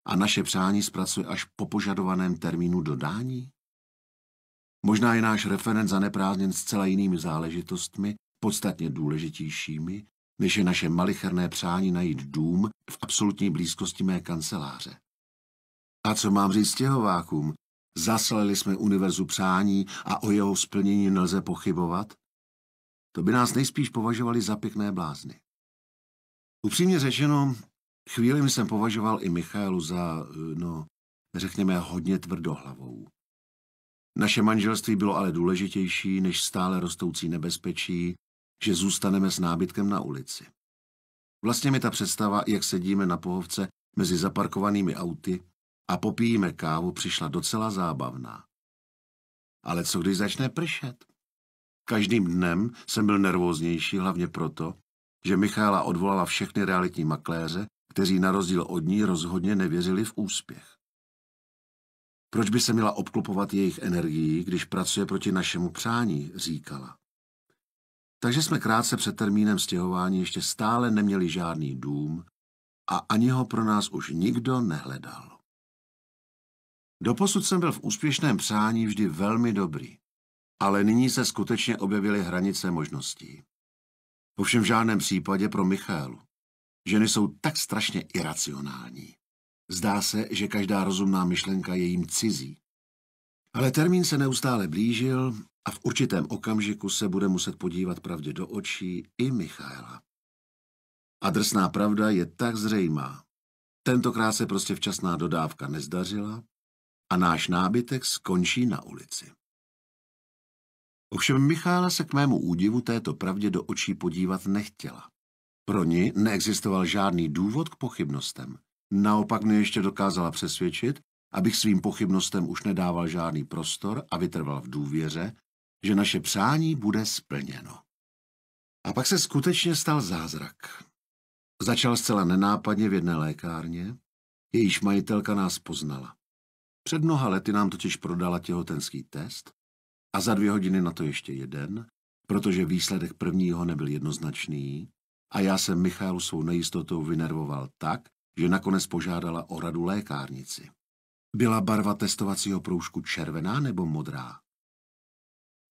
a naše přání zpracuje až po požadovaném termínu dodání? Možná je náš referent zaneprázdněn zcela jinými záležitostmi, podstatně důležitějšími, než je naše malicherné přání najít dům v absolutní blízkosti mé kanceláře. A co mám říct stěhovákům? Zaslali jsme univerzu přání a o jeho splnění nelze pochybovat, to by nás nejspíš považovali za pěkné blázny. Upřímně řečeno, chvíli mi jsem považoval i Michaelu za, no, řekněme, hodně tvrdohlavou. Naše manželství bylo ale důležitější než stále rostoucí nebezpečí, že zůstaneme s nábytkem na ulici. Vlastně mi ta představa, jak sedíme na pohovce mezi zaparkovanými auty a popijíme kávu, přišla docela zábavná. Ale co když začne pršet? Každým dnem jsem byl nervóznější, hlavně proto, že Michála odvolala všechny realitní makléře, kteří na rozdíl od ní rozhodně nevěřili v úspěch. Proč by se měla obklopovat jejich energií, když pracuje proti našemu přání, říkala. Takže jsme krátce před termínem stěhování ještě stále neměli žádný dům a ani ho pro nás už nikdo nehledal. Doposud jsem byl v úspěšném přání vždy velmi dobrý ale nyní se skutečně objevily hranice možností. Ovšem v žádném případě pro Michálu. Ženy jsou tak strašně iracionální. Zdá se, že každá rozumná myšlenka je jim cizí. Ale termín se neustále blížil a v určitém okamžiku se bude muset podívat pravdě do očí i Michaela. A drsná pravda je tak zřejmá. Tentokrát se prostě včasná dodávka nezdařila a náš nábytek skončí na ulici. Ovšem Michála se k mému údivu této pravdě do očí podívat nechtěla. Pro ní neexistoval žádný důvod k pochybnostem. Naopak mě ještě dokázala přesvědčit, abych svým pochybnostem už nedával žádný prostor a vytrval v důvěře, že naše přání bude splněno. A pak se skutečně stal zázrak. Začal zcela nenápadně v jedné lékárně, jejíž majitelka nás poznala. Před mnoha lety nám totiž prodala těhotenský test a za dvě hodiny na to ještě jeden, protože výsledek prvního nebyl jednoznačný a já jsem Michálu svou nejistotou vynervoval tak, že nakonec požádala o radu lékárnici. Byla barva testovacího proužku červená nebo modrá?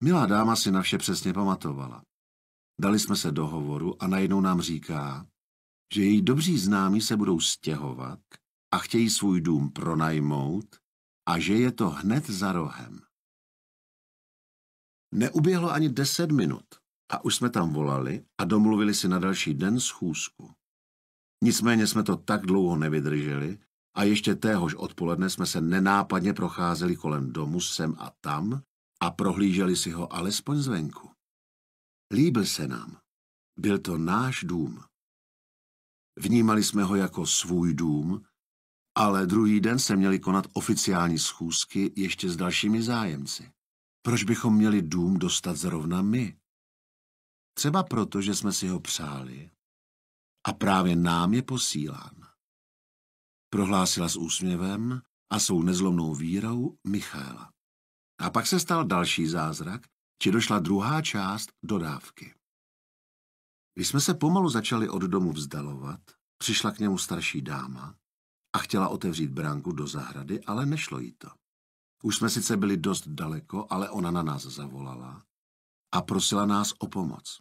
Milá dáma si na vše přesně pamatovala. Dali jsme se do hovoru a najednou nám říká, že její dobří známí se budou stěhovat a chtějí svůj dům pronajmout a že je to hned za rohem. Neuběhlo ani deset minut a už jsme tam volali a domluvili si na další den schůzku. Nicméně jsme to tak dlouho nevydrželi a ještě téhož odpoledne jsme se nenápadně procházeli kolem domu sem a tam a prohlíželi si ho alespoň zvenku. Líbil se nám. Byl to náš dům. Vnímali jsme ho jako svůj dům, ale druhý den se měli konat oficiální schůzky ještě s dalšími zájemci. Proč bychom měli dům dostat zrovna my? Třeba proto, že jsme si ho přáli a právě nám je posílán. Prohlásila s úsměvem a svou nezlomnou vírou Michaela. A pak se stal další zázrak, či došla druhá část dodávky. Když jsme se pomalu začali od domu vzdalovat, přišla k němu starší dáma a chtěla otevřít bránku do zahrady, ale nešlo jí to. Už jsme sice byli dost daleko, ale ona na nás zavolala a prosila nás o pomoc.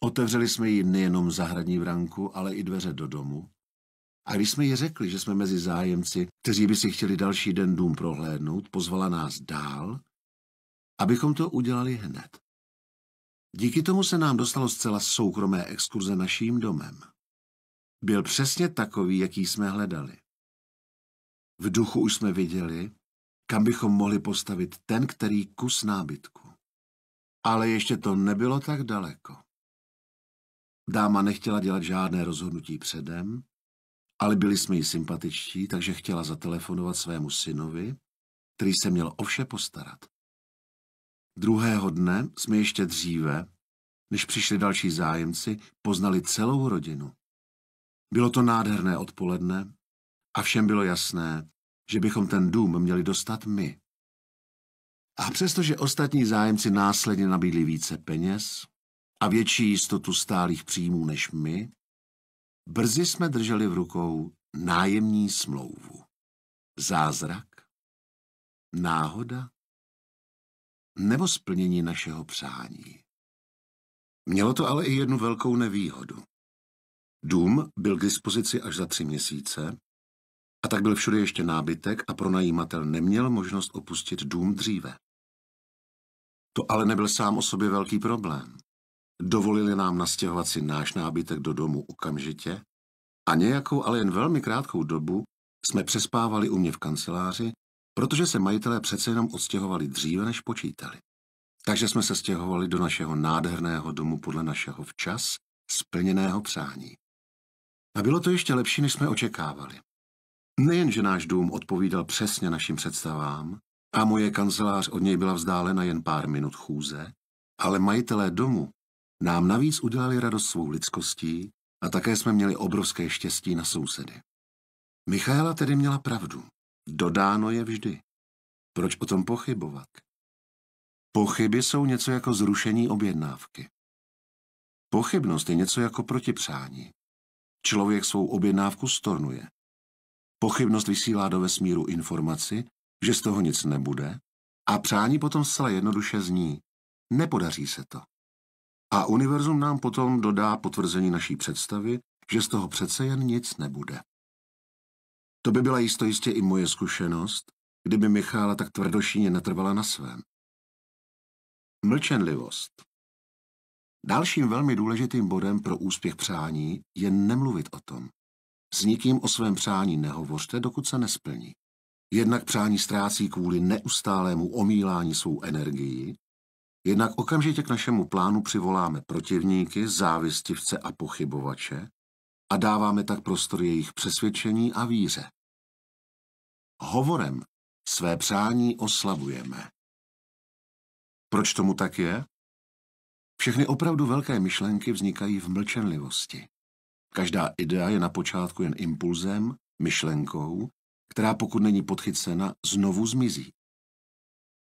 Otevřeli jsme jí nejenom zahradní vranku, ale i dveře do domu. A když jsme jí řekli, že jsme mezi zájemci, kteří by si chtěli další den dům prohlédnout, pozvala nás dál, abychom to udělali hned. Díky tomu se nám dostalo zcela soukromé exkurze naším domem. Byl přesně takový, jaký jsme hledali. V duchu už jsme viděli, kam bychom mohli postavit ten, který kus nábytku. Ale ještě to nebylo tak daleko. Dáma nechtěla dělat žádné rozhodnutí předem, ale byli jsme jí sympatičtí, takže chtěla zatelefonovat svému synovi, který se měl o vše postarat. Druhého dne jsme ještě dříve, než přišli další zájemci, poznali celou rodinu. Bylo to nádherné odpoledne a všem bylo jasné, že bychom ten dům měli dostat my. A přestože ostatní zájemci následně nabídli více peněz a větší jistotu stálých příjmů než my, brzy jsme drželi v rukou nájemní smlouvu. Zázrak? Náhoda? Nebo splnění našeho přání? Mělo to ale i jednu velkou nevýhodu. Dům byl k dispozici až za tři měsíce a tak byl všude ještě nábytek a pronajímatel neměl možnost opustit dům dříve. To ale nebyl sám o sobě velký problém. Dovolili nám nastěhovat si náš nábytek do domu okamžitě a nějakou, ale jen velmi krátkou dobu jsme přespávali u mě v kanceláři, protože se majitelé přece jenom odstěhovali dříve, než počítali. Takže jsme se stěhovali do našeho nádherného domu podle našeho včas splněného přání. A bylo to ještě lepší, než jsme očekávali. Nejen, že náš dům odpovídal přesně našim představám a moje kancelář od něj byla vzdálena jen pár minut chůze, ale majitelé domu nám navíc udělali radost svou lidskostí a také jsme měli obrovské štěstí na sousedy. Michaela tedy měla pravdu. Dodáno je vždy. Proč o tom pochybovat? Pochyby jsou něco jako zrušení objednávky. Pochybnost je něco jako protipřání. Člověk svou objednávku stornuje. Pochybnost vysílá do vesmíru informaci, že z toho nic nebude, a přání potom zcela jednoduše zní. Nepodaří se to. A univerzum nám potom dodá potvrzení naší představy, že z toho přece jen nic nebude. To by byla jisto jistě i moje zkušenost, kdyby Michála tak tvrdošíně netrvala na svém. Mlčenlivost. Dalším velmi důležitým bodem pro úspěch přání je nemluvit o tom. S nikým o svém přání nehovořte, dokud se nesplní. Jednak přání ztrácí kvůli neustálému omílání svou energii, jednak okamžitě k našemu plánu přivoláme protivníky, závistivce a pochybovače a dáváme tak prostor jejich přesvědčení a víře. Hovorem své přání oslavujeme. Proč tomu tak je? Všechny opravdu velké myšlenky vznikají v mlčenlivosti. Každá idea je na počátku jen impulzem, myšlenkou, která pokud není podchycena, znovu zmizí.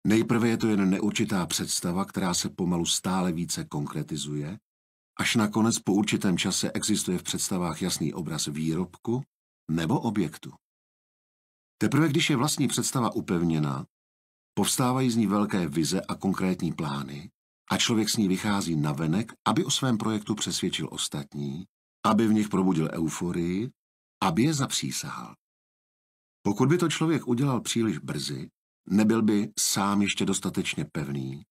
Nejprve je to jen neurčitá představa, která se pomalu stále více konkretizuje, až nakonec po určitém čase existuje v představách jasný obraz výrobku nebo objektu. Teprve když je vlastní představa upevněna, povstávají z ní velké vize a konkrétní plány a člověk s ní vychází na venek, aby o svém projektu přesvědčil ostatní aby v nich probudil euforii, aby je zapřísahal. Pokud by to člověk udělal příliš brzy, nebyl by sám ještě dostatečně pevný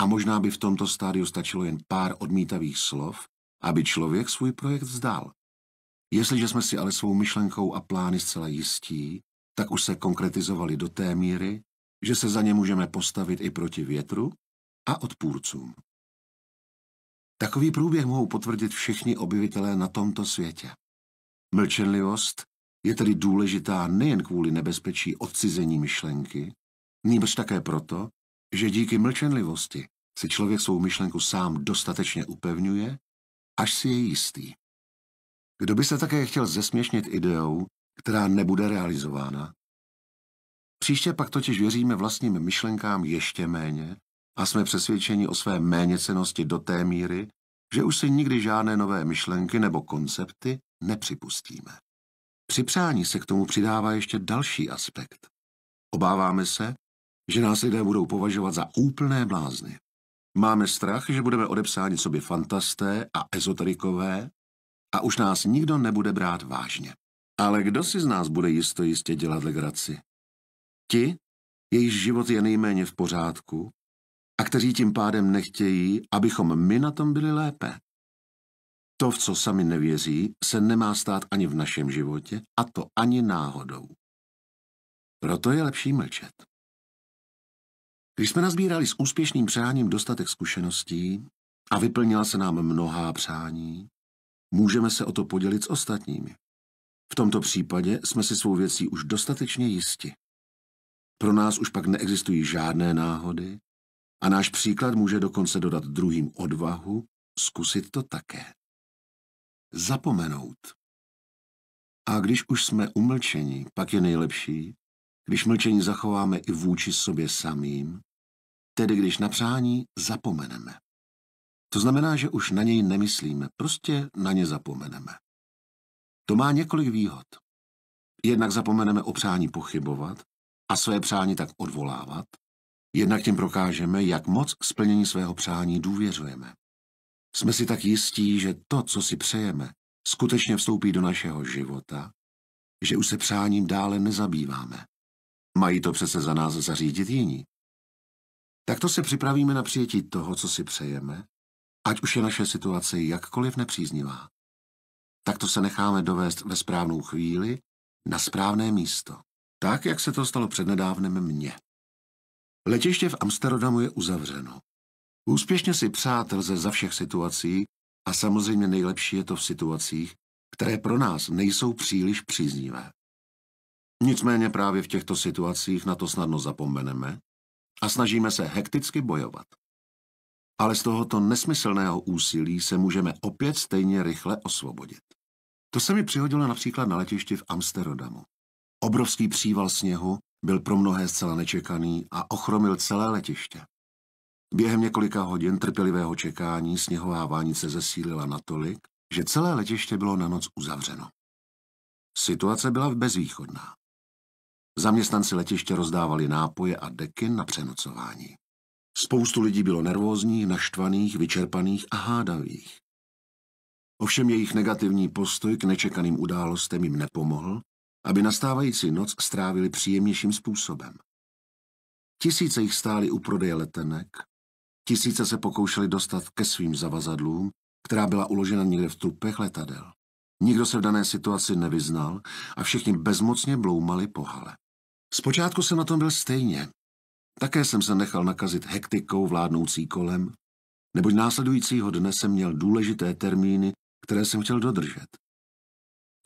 a možná by v tomto stádiu stačilo jen pár odmítavých slov, aby člověk svůj projekt vzdal. Jestliže jsme si ale svou myšlenkou a plány zcela jistí, tak už se konkretizovali do té míry, že se za ně můžeme postavit i proti větru a odpůrcům. Takový průběh mohou potvrdit všichni obyvatelé na tomto světě. Mlčenlivost je tedy důležitá nejen kvůli nebezpečí odcizení myšlenky, nýbrž také proto, že díky mlčenlivosti si člověk svou myšlenku sám dostatečně upevňuje, až si je jistý. Kdo by se také chtěl zesměšnit ideou, která nebude realizována? Příště pak totiž věříme vlastním myšlenkám ještě méně a jsme přesvědčeni o své méněcenosti do té míry, že už si nikdy žádné nové myšlenky nebo koncepty nepřipustíme. Při přání se k tomu přidává ještě další aspekt. Obáváme se, že nás lidé budou považovat za úplné blázny. Máme strach, že budeme odepsáni sobě fantasté a ezoterikové a už nás nikdo nebude brát vážně. Ale kdo si z nás bude jisto jistě dělat legraci? Ti, jejich život je nejméně v pořádku a kteří tím pádem nechtějí, abychom my na tom byli lépe. To, v co sami nevěří, se nemá stát ani v našem životě, a to ani náhodou. Proto je lepší mlčet. Když jsme nazbírali s úspěšným přáním dostatek zkušeností a vyplnila se nám mnohá přání, můžeme se o to podělit s ostatními. V tomto případě jsme si svou věcí už dostatečně jisti. Pro nás už pak neexistují žádné náhody a náš příklad může dokonce dodat druhým odvahu zkusit to také. Zapomenout. A když už jsme umlčeni, pak je nejlepší, když mlčení zachováme i vůči sobě samým, tedy když na přání zapomeneme. To znamená, že už na něj nemyslíme, prostě na ně zapomeneme. To má několik výhod. Jednak zapomeneme o přání pochybovat a své přání tak odvolávat, Jednak tím prokážeme, jak moc splnění svého přání důvěřujeme. Jsme si tak jistí, že to, co si přejeme, skutečně vstoupí do našeho života, že už se přáním dále nezabýváme. Mají to přece za nás zařídit jiní. Takto se připravíme na přijetí toho, co si přejeme, ať už je naše situace jakkoliv nepříznivá. Takto se necháme dovést ve správnou chvíli na správné místo, tak, jak se to stalo přednedávnem mně. Letiště v Amsterdamu je uzavřeno. Úspěšně si přát lze za všech situací a samozřejmě nejlepší je to v situacích, které pro nás nejsou příliš příznivé. Nicméně právě v těchto situacích na to snadno zapomeneme a snažíme se hekticky bojovat. Ale z tohoto nesmyslného úsilí se můžeme opět stejně rychle osvobodit. To se mi přihodilo například na letišti v Amsterdamu. Obrovský příval sněhu byl pro mnohé zcela nečekaný a ochromil celé letiště. Během několika hodin trpělivého čekání sněhová vánice zesílila natolik, že celé letiště bylo na noc uzavřeno. Situace byla bezvýchodná. Zaměstnanci letiště rozdávali nápoje a deky na přenocování. Spoustu lidí bylo nervózních, naštvaných, vyčerpaných a hádavých. Ovšem jejich negativní postoj k nečekaným událostem jim nepomohl aby nastávající noc strávili příjemnějším způsobem. Tisíce jich stáli u prodeje letenek, tisíce se pokoušeli dostat ke svým zavazadlům, která byla uložena někde v trupech letadel. Nikdo se v dané situaci nevyznal a všichni bezmocně bloumali po hale. Zpočátku jsem na tom byl stejně. Také jsem se nechal nakazit hektikou vládnoucí kolem, neboť následujícího dne jsem měl důležité termíny, které jsem chtěl dodržet.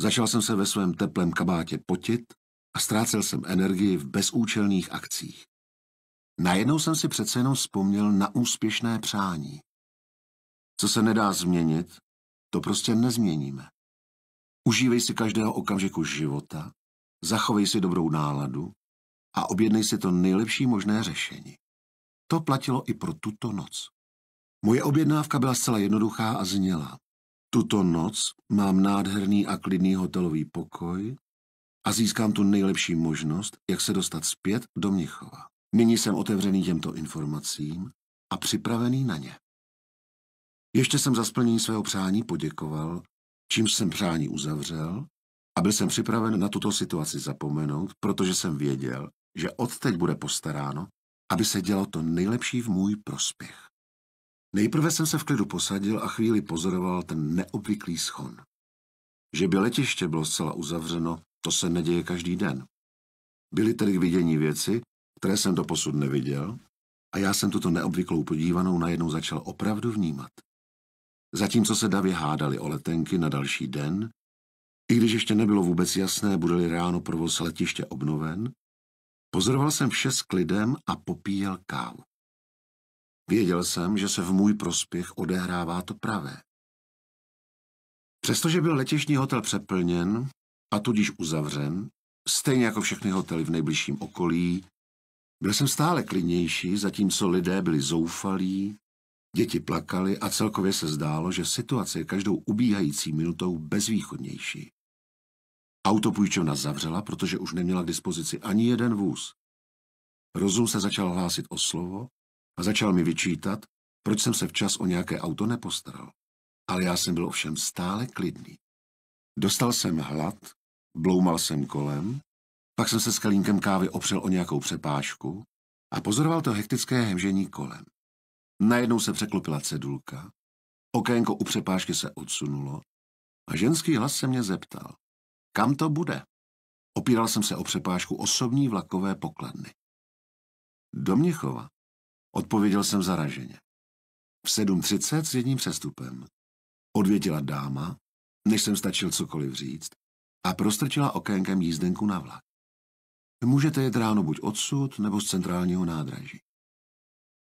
Začal jsem se ve svém teplém kabátě potit a ztrácel jsem energii v bezúčelných akcích. Najednou jsem si přece jenom vzpomněl na úspěšné přání. Co se nedá změnit, to prostě nezměníme. Užívej si každého okamžiku života, zachovej si dobrou náladu a objednej si to nejlepší možné řešení. To platilo i pro tuto noc. Moje objednávka byla zcela jednoduchá a zněla. Tuto noc mám nádherný a klidný hotelový pokoj a získám tu nejlepší možnost, jak se dostat zpět do Mnichova. Nyní jsem otevřený těmto informacím a připravený na ně. Ještě jsem za splnění svého přání poděkoval, čímž jsem přání uzavřel a byl jsem připraven na tuto situaci zapomenout, protože jsem věděl, že odteď bude postaráno, aby se dělo to nejlepší v můj prospěch. Nejprve jsem se v klidu posadil a chvíli pozoroval ten neobvyklý schon. Že by letiště bylo zcela uzavřeno, to se neděje každý den. Byly tedy k vidění věci, které jsem doposud neviděl, a já jsem tuto neobvyklou podívanou najednou začal opravdu vnímat. Zatímco se davě hádali o letenky na další den, i když ještě nebylo vůbec jasné, bude-li ráno provoz letiště obnoven, pozoroval jsem vše s klidem a popíjel kávu. Věděl jsem, že se v můj prospěch odehrává to pravé. Přestože byl letišní hotel přeplněn a tudíž uzavřen, stejně jako všechny hotely v nejbližším okolí, byl jsem stále klidnější, zatímco lidé byli zoufalí, děti plakali a celkově se zdálo, že situace je každou ubíhající minutou bezvýchodnější. Autopůjčovna zavřela, protože už neměla k dispozici ani jeden vůz. Rozum se začal hlásit o slovo a začal mi vyčítat, proč jsem se včas o nějaké auto nepostaral. Ale já jsem byl ovšem stále klidný. Dostal jsem hlad, bloumal jsem kolem, pak jsem se s kalínkem kávy opřel o nějakou přepážku a pozoroval to hektické hemžení kolem. Najednou se překlopila cedulka, okénko u přepážky se odsunulo a ženský hlas se mě zeptal, kam to bude? Opíral jsem se o přepážku osobní vlakové pokladny. Do Měchova, Odpověděl jsem zaraženě. V 7.30 s jedním přestupem. Odvětila dáma, než jsem stačil cokoliv říct, a prostrčila okénkem jízdenku na vlak. Můžete jet ráno buď odsud, nebo z centrálního nádraží.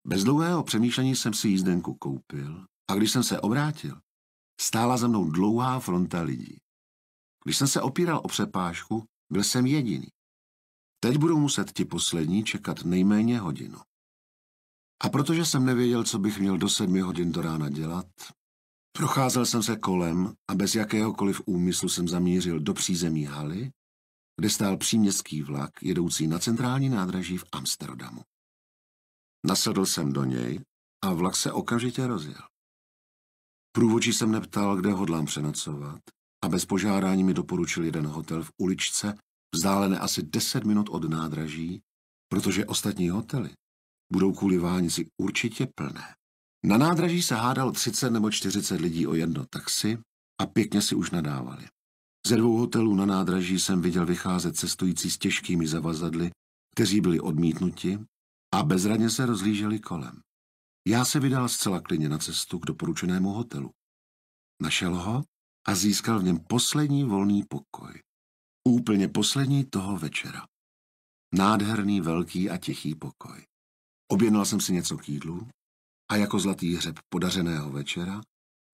Bez dlouhého přemýšlení jsem si jízdenku koupil a když jsem se obrátil, stála za mnou dlouhá fronta lidí. Když jsem se opíral o přepážku, byl jsem jediný. Teď budou muset ti poslední čekat nejméně hodinu. A protože jsem nevěděl, co bych měl do sedmi hodin do rána dělat, procházel jsem se kolem a bez jakéhokoliv úmyslu jsem zamířil do přízemí haly, kde stál příměstský vlak jedoucí na centrální nádraží v Amsterdamu. Nasedl jsem do něj a vlak se okamžitě rozjel. Průvodčí jsem neptal, kde hodlám přenocovat a bez požádání mi doporučil jeden hotel v uličce, vzdálené asi 10 minut od nádraží, protože ostatní hotely budou kvůli Vánici určitě plné. Na nádraží se hádal 30 nebo 40 lidí o jedno taxi a pěkně si už nadávali. Ze dvou hotelů na nádraží jsem viděl vycházet cestující s těžkými zavazadly, kteří byli odmítnuti a bezradně se rozlíželi kolem. Já se vydal zcela klidně na cestu k doporučenému hotelu. Našel ho a získal v něm poslední volný pokoj. Úplně poslední toho večera. Nádherný, velký a tichý pokoj. Objednal jsem si něco k jídlu a jako zlatý hřeb podařeného večera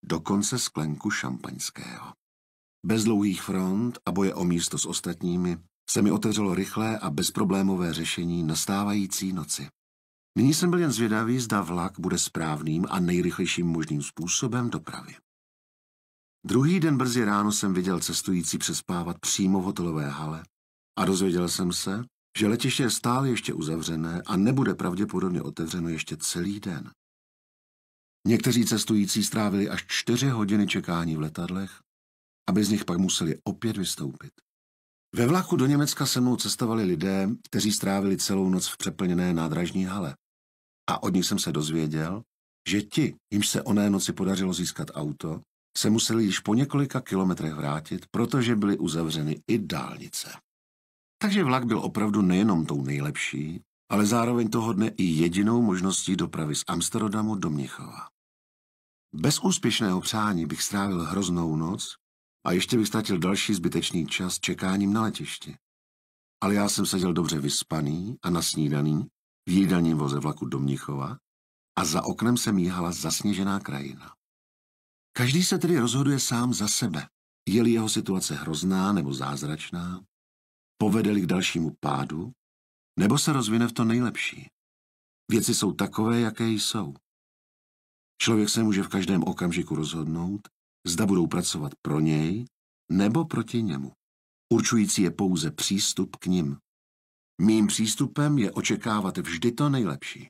dokonce sklenku šampaňského. Bez dlouhých front a boje o místo s ostatními se mi otevřelo rychlé a bezproblémové řešení nastávající noci. Nyní jsem byl jen zvědavý, zda vlak bude správným a nejrychlejším možným způsobem dopravy. Druhý den brzy ráno jsem viděl cestující přespávat přímo v hotelové hale a dozvěděl jsem se, že letiště je stále ještě uzavřené a nebude pravděpodobně otevřeno ještě celý den. Někteří cestující strávili až čtyři hodiny čekání v letadlech, aby z nich pak museli opět vystoupit. Ve vlaku do Německa se mnou cestovali lidé, kteří strávili celou noc v přeplněné nádražní hale. A od nich jsem se dozvěděl, že ti, jimž se oné noci podařilo získat auto, se museli již po několika kilometrech vrátit, protože byly uzavřeny i dálnice. Takže vlak byl opravdu nejenom tou nejlepší, ale zároveň toho dne i jedinou možností dopravy z Amsterdamu do Mnichova. Bez úspěšného přání bych strávil hroznou noc a ještě bych ztratil další zbytečný čas čekáním na letišti. Ale já jsem seděl dobře vyspaný a nasnídaný v jídelním voze vlaku do Mnichova a za oknem se míhala zasněžená krajina. Každý se tedy rozhoduje sám za sebe, je-li jeho situace hrozná nebo zázračná povede k dalšímu pádu, nebo se rozvine v to nejlepší. Věci jsou takové, jaké jsou. Člověk se může v každém okamžiku rozhodnout, zda budou pracovat pro něj nebo proti němu. Určující je pouze přístup k ním. Mým přístupem je očekávat vždy to nejlepší.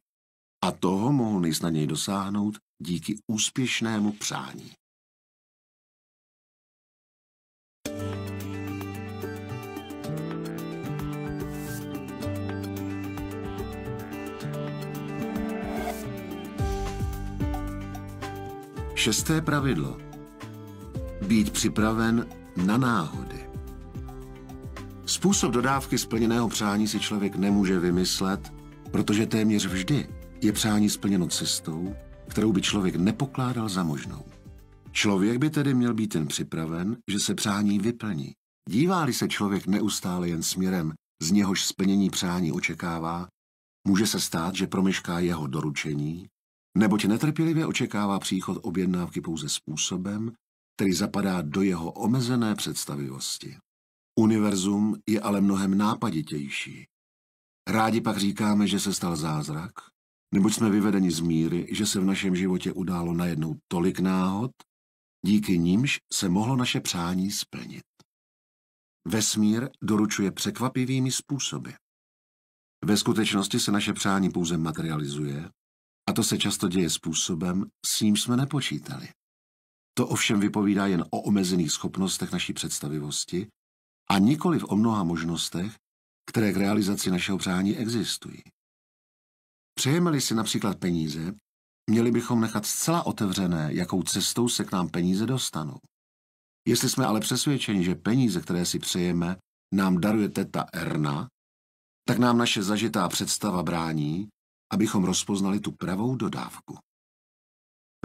A toho mohu nejsnadněji dosáhnout díky úspěšnému přání. Šesté pravidlo. Být připraven na náhody. Způsob dodávky splněného přání si člověk nemůže vymyslet, protože téměř vždy je přání splněno cestou, kterou by člověk nepokládal za možnou. Člověk by tedy měl být ten připraven, že se přání vyplní. Dívá-li se člověk neustále jen směrem, z něhož splnění přání očekává, může se stát, že promešká jeho doručení neboť netrpělivě očekává příchod objednávky pouze způsobem, který zapadá do jeho omezené představivosti. Univerzum je ale mnohem nápaditější. Rádi pak říkáme, že se stal zázrak, neboť jsme vyvedeni z míry, že se v našem životě událo najednou tolik náhod, díky nímž se mohlo naše přání splnit. Vesmír doručuje překvapivými způsoby. Ve skutečnosti se naše přání pouze materializuje a to se často děje způsobem, s ním jsme nepočítali. To ovšem vypovídá jen o omezených schopnostech naší představivosti a nikoli v o mnoha možnostech, které k realizaci našeho přání existují. Přejeme-li si například peníze, měli bychom nechat zcela otevřené, jakou cestou se k nám peníze dostanou. Jestli jsme ale přesvědčeni, že peníze, které si přejeme, nám daruje teta Erna, tak nám naše zažitá představa brání, abychom rozpoznali tu pravou dodávku.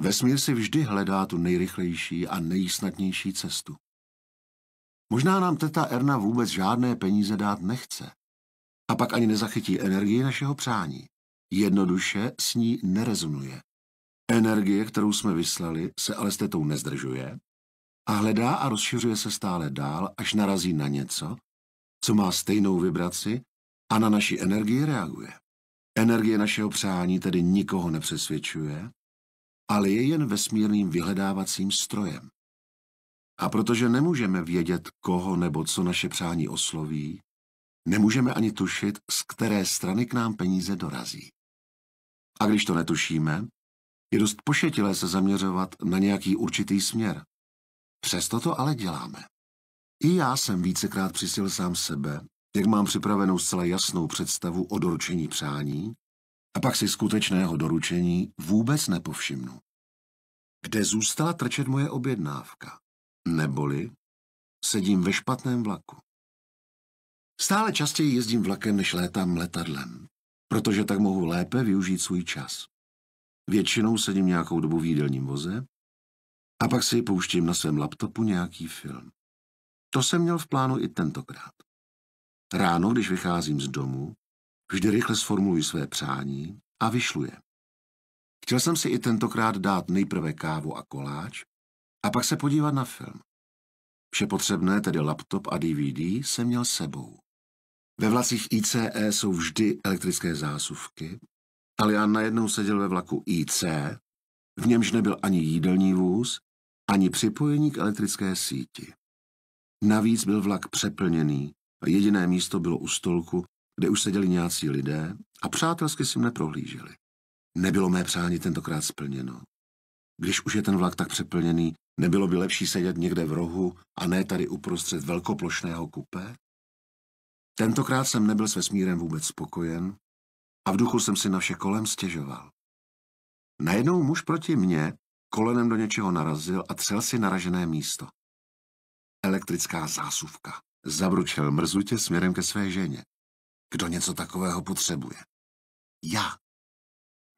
Vesmír si vždy hledá tu nejrychlejší a nejsnadnější cestu. Možná nám teta Erna vůbec žádné peníze dát nechce. A pak ani nezachytí energii našeho přání. Jednoduše s ní nerezonuje. Energie, kterou jsme vyslali, se ale s tetou nezdržuje a hledá a rozšiřuje se stále dál, až narazí na něco, co má stejnou vibraci a na naši energii reaguje. Energie našeho přání tedy nikoho nepřesvědčuje, ale je jen vesmírným vyhledávacím strojem. A protože nemůžeme vědět, koho nebo co naše přání osloví, nemůžeme ani tušit, z které strany k nám peníze dorazí. A když to netušíme, je dost pošetilé se zaměřovat na nějaký určitý směr. Přesto to ale děláme. I já jsem vícekrát přisil sám sebe, jak mám připravenou zcela jasnou představu o doručení přání, a pak si skutečného doručení vůbec nepovšimnu. Kde zůstala trčet moje objednávka? Neboli sedím ve špatném vlaku. Stále častěji jezdím vlakem, než létám letadlem, protože tak mohu lépe využít svůj čas. Většinou sedím nějakou dobu v jídelním voze a pak si pouštím na svém laptopu nějaký film. To jsem měl v plánu i tentokrát. Ráno, když vycházím z domu, vždy rychle sformuluji své přání a vyšlu je. Chtěl jsem si i tentokrát dát nejprve kávu a koláč a pak se podívat na film. Vše potřebné, tedy laptop a DVD, jsem měl sebou. Ve vlacích ICE jsou vždy elektrické zásuvky, ale já najednou seděl ve vlaku IC, v němž nebyl ani jídelní vůz, ani připojení k elektrické síti. Navíc byl vlak přeplněný a jediné místo bylo u stolku, kde už seděli nějací lidé a přátelsky si mne prohlíželi. Nebylo mé přání tentokrát splněno. Když už je ten vlak tak přeplněný, nebylo by lepší sedět někde v rohu a ne tady uprostřed velkoplošného kupé? Tentokrát jsem nebyl s vesmírem vůbec spokojen a v duchu jsem si na vše kolem stěžoval. Najednou muž proti mně kolenem do něčeho narazil a třel si naražené místo. Elektrická zásuvka. Zabručel mrzutě směrem ke své ženě. Kdo něco takového potřebuje? Já!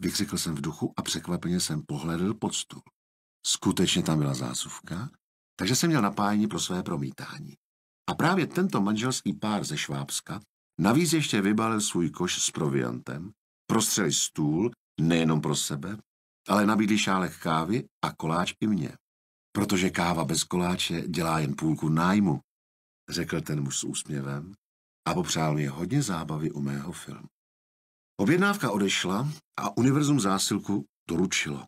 Vykřikl jsem v duchu a překvapeně jsem pohledl pod stůl. Skutečně tam byla zásuvka, takže jsem měl napájení pro své promítání. A právě tento manželský pár ze Švábska navíc ještě vybalil svůj koš s proviantem, prostřeli stůl, nejenom pro sebe, ale nabídli šálek kávy a koláč i mě. Protože káva bez koláče dělá jen půlku nájmu, řekl ten muž s úsměvem a popřál mi hodně zábavy u mého filmu. Objednávka odešla a univerzum zásilku doručilo.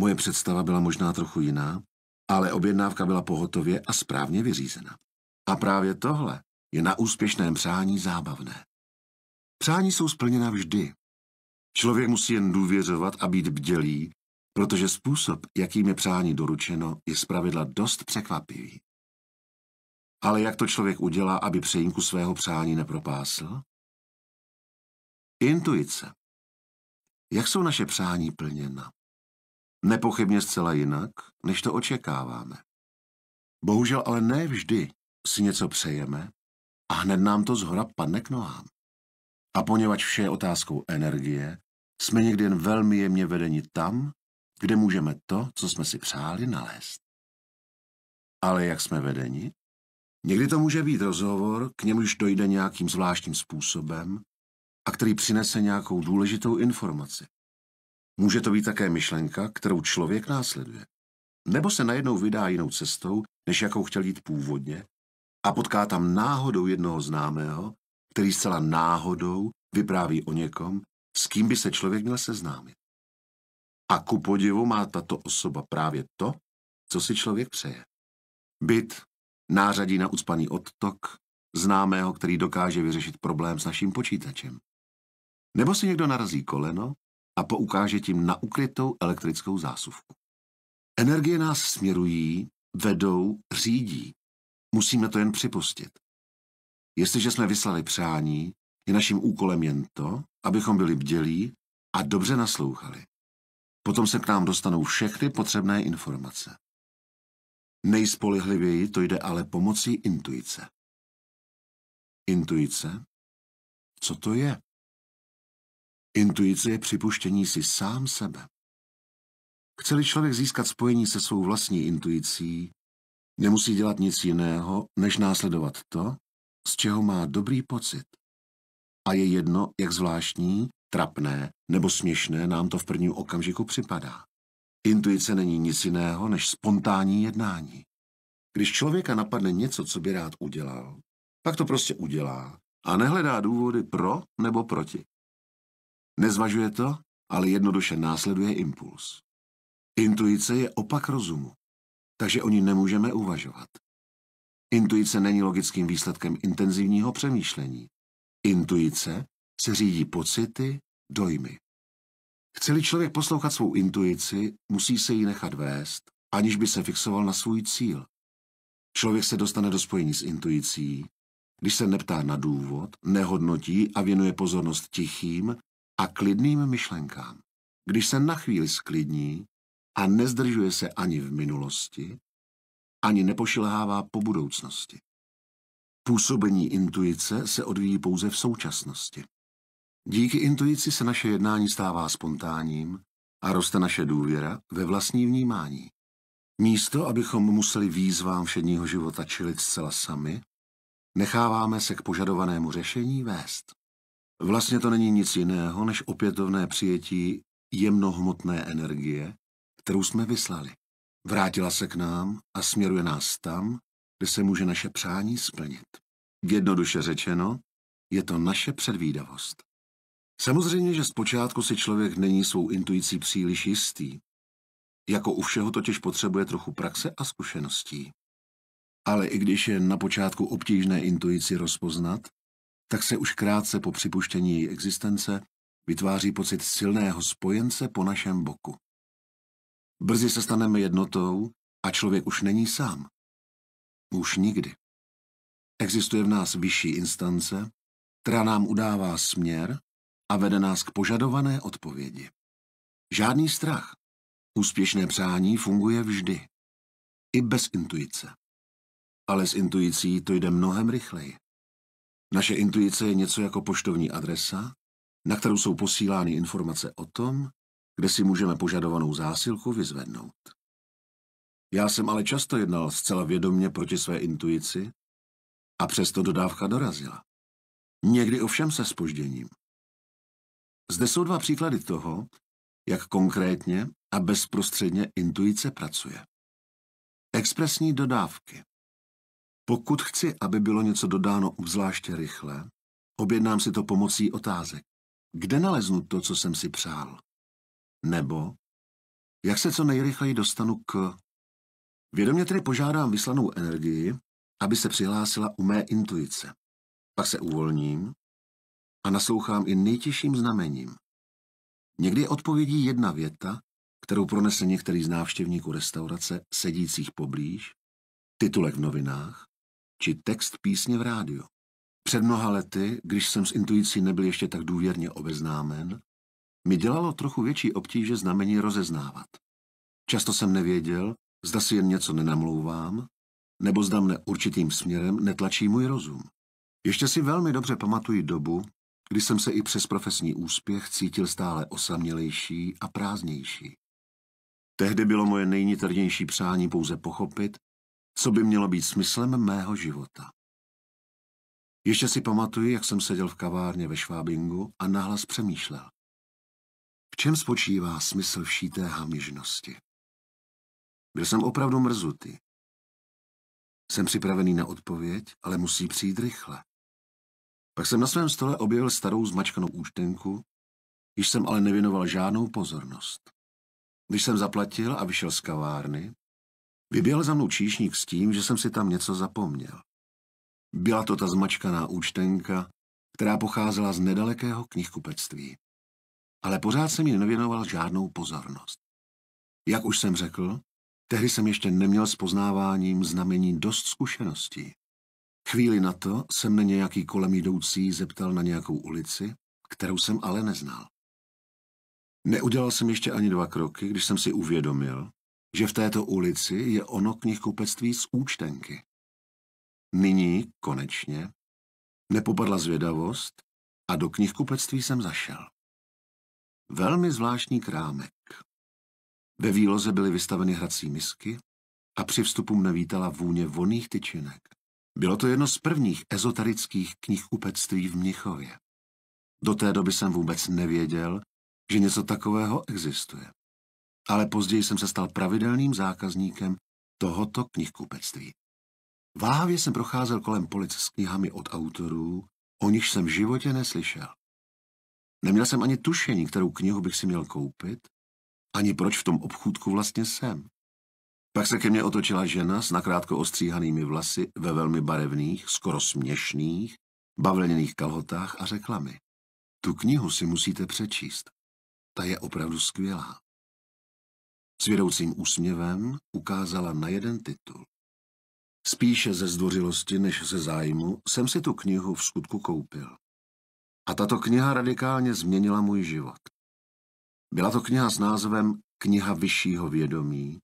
Moje představa byla možná trochu jiná, ale objednávka byla pohotově a správně vyřízena. A právě tohle je na úspěšném přání zábavné. Přání jsou splněna vždy. Člověk musí jen důvěřovat a být bdělý, protože způsob, jakým je přání doručeno, je zpravidla dost překvapivý. Ale jak to člověk udělá, aby přejímku svého přání nepropásl? Intuice. Jak jsou naše přání plněna? Nepochybně zcela jinak, než to očekáváme. Bohužel ale ne vždy si něco přejeme a hned nám to zhora padne k nohám. A poněvadž vše je otázkou energie, jsme někdy jen velmi jemně vedeni tam, kde můžeme to, co jsme si přáli, nalézt. Ale jak jsme vedeni? Někdy to může být rozhovor, k němuž dojde nějakým zvláštním způsobem a který přinese nějakou důležitou informaci. Může to být také myšlenka, kterou člověk následuje. Nebo se najednou vydá jinou cestou, než jakou chtěl jít původně a potká tam náhodou jednoho známého, který zcela náhodou vypráví o někom, s kým by se člověk měl seznámit. A ku podivu má tato osoba právě to, co si člověk přeje. Byt, nářadí na ucpaný odtok, známého, který dokáže vyřešit problém s naším počítačem. Nebo si někdo narazí koleno a poukáže tím na ukrytou elektrickou zásuvku. Energie nás směrují, vedou, řídí. Musíme to jen připustit. Jestliže jsme vyslali přání, je naším úkolem jen to, abychom byli bdělí a dobře naslouchali. Potom se k nám dostanou všechny potřebné informace. Nejspolehlivěji to jde ale pomocí intuice. Intuice? Co to je? Intuice je připuštění si sám sebe. Chce-li člověk získat spojení se svou vlastní intuicí, nemusí dělat nic jiného, než následovat to, z čeho má dobrý pocit. A je jedno, jak zvláštní, trapné nebo směšné nám to v prvním okamžiku připadá. Intuice není nic jiného než spontánní jednání. Když člověka napadne něco, co by rád udělal, pak to prostě udělá a nehledá důvody pro nebo proti. Nezvažuje to, ale jednoduše následuje impuls. Intuice je opak rozumu, takže o ní nemůžeme uvažovat. Intuice není logickým výsledkem intenzivního přemýšlení. Intuice se řídí pocity, dojmy. Chce-li člověk poslouchat svou intuici, musí se ji nechat vést, aniž by se fixoval na svůj cíl. Člověk se dostane do spojení s intuicí, když se neptá na důvod, nehodnotí a věnuje pozornost tichým a klidným myšlenkám. Když se na chvíli sklidní a nezdržuje se ani v minulosti, ani nepošilhává po budoucnosti. Působení intuice se odvíjí pouze v současnosti. Díky intuici se naše jednání stává spontánním a roste naše důvěra ve vlastní vnímání. Místo, abychom museli výzvám všedního života čilit zcela sami, necháváme se k požadovanému řešení vést. Vlastně to není nic jiného než opětovné přijetí jemnohmotné energie, kterou jsme vyslali. Vrátila se k nám a směruje nás tam, kde se může naše přání splnit. Jednoduše řečeno, je to naše předvídavost. Samozřejmě, že zpočátku si člověk není svou intuicí příliš jistý. Jako u všeho totiž potřebuje trochu praxe a zkušeností. Ale i když je na počátku obtížné intuici rozpoznat, tak se už krátce po připuštění její existence vytváří pocit silného spojence po našem boku. Brzy se staneme jednotou a člověk už není sám. Už nikdy. Existuje v nás vyšší instance, která nám udává směr a vede nás k požadované odpovědi. Žádný strach. Úspěšné přání funguje vždy. I bez intuice. Ale s intuicí to jde mnohem rychleji. Naše intuice je něco jako poštovní adresa, na kterou jsou posílány informace o tom, kde si můžeme požadovanou zásilku vyzvednout. Já jsem ale často jednal zcela vědomně proti své intuici a přesto dodávka dorazila. Někdy ovšem se spožděním. Zde jsou dva příklady toho, jak konkrétně a bezprostředně intuice pracuje. Expresní dodávky. Pokud chci, aby bylo něco dodáno obzvláště rychle, objednám si to pomocí otázek. Kde naleznu to, co jsem si přál? Nebo jak se co nejrychleji dostanu k... Vědomě tedy požádám vyslanou energii, aby se přihlásila u mé intuice. Pak se uvolním a naslouchám i nejtěžším znamením. Někdy je odpovědí jedna věta, kterou pronese některý z návštěvníků restaurace sedících poblíž, titulek v novinách či text písně v rádiu. Před mnoha lety, když jsem s intuicí nebyl ještě tak důvěrně obeznámen, mi dělalo trochu větší obtíže znamení rozeznávat. Často jsem nevěděl, zda si jen něco nenamlouvám, nebo zda mne určitým směrem netlačí můj rozum. Ještě si velmi dobře pamatuji dobu, kdy jsem se i přes profesní úspěch cítil stále osamělejší a prázdnější. Tehdy bylo moje nejnitrnější přání pouze pochopit, co by mělo být smyslem mého života. Ještě si pamatuju, jak jsem seděl v kavárně ve Švábingu a nahlas přemýšlel. V čem spočívá smysl vší té hamižnosti? Byl jsem opravdu mrzutý. Jsem připravený na odpověď, ale musí přijít rychle. Pak jsem na svém stole objevil starou zmačkanou účtenku, již jsem ale nevěnoval žádnou pozornost. Když jsem zaplatil a vyšel z kavárny, vyběhl za mnou číšník s tím, že jsem si tam něco zapomněl. Byla to ta zmačkaná účtenka, která pocházela z nedalekého knihkupectví. Ale pořád jsem ji nevěnoval žádnou pozornost. Jak už jsem řekl, tehdy jsem ještě neměl s poznáváním znamení dost zkušeností. Chvíli na to se mne nějaký kolem jdoucí zeptal na nějakou ulici, kterou jsem ale neznal. Neudělal jsem ještě ani dva kroky, když jsem si uvědomil, že v této ulici je ono knihkupectví z účtenky. Nyní, konečně, nepopadla zvědavost a do knihkupectví jsem zašel. Velmi zvláštní krámek. Ve výloze byly vystaveny hrací misky a při vstupu mne vítala vůně voných tyčinek. Bylo to jedno z prvních ezoterických knih upectví v Mnichově. Do té doby jsem vůbec nevěděl, že něco takového existuje. Ale později jsem se stal pravidelným zákazníkem tohoto knihkupectví. Váhavě jsem procházel kolem polic s knihami od autorů, o nichž jsem v životě neslyšel. Neměl jsem ani tušení, kterou knihu bych si měl koupit, ani proč v tom obchůdku vlastně jsem. Pak se ke mně otočila žena s nakrátko ostříhanými vlasy ve velmi barevných, skoro směšných, bavlněných kalhotách a řekla mi, tu knihu si musíte přečíst. Ta je opravdu skvělá. S vědoucím úsměvem ukázala na jeden titul. Spíše ze zdvořilosti než ze zájmu jsem si tu knihu v skutku koupil. A tato kniha radikálně změnila můj život. Byla to kniha s názvem Kniha vyššího vědomí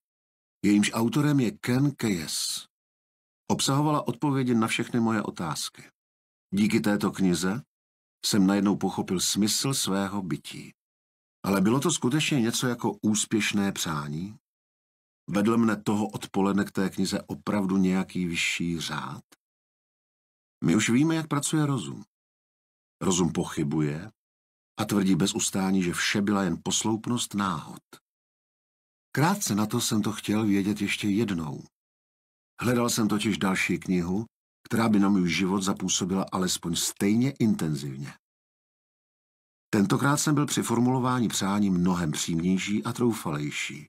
jejímž autorem je Ken Keyes. Obsahovala odpovědi na všechny moje otázky. Díky této knize jsem najednou pochopil smysl svého bytí. Ale bylo to skutečně něco jako úspěšné přání? Vedl mne toho odpoledne k té knize opravdu nějaký vyšší řád? My už víme, jak pracuje rozum. Rozum pochybuje a tvrdí bez ustání, že vše byla jen posloupnost náhod. Krátce na to jsem to chtěl vědět ještě jednou. Hledal jsem totiž další knihu, která by na můj život zapůsobila alespoň stejně intenzivně. Tentokrát jsem byl při formulování přání mnohem přímější a troufalejší.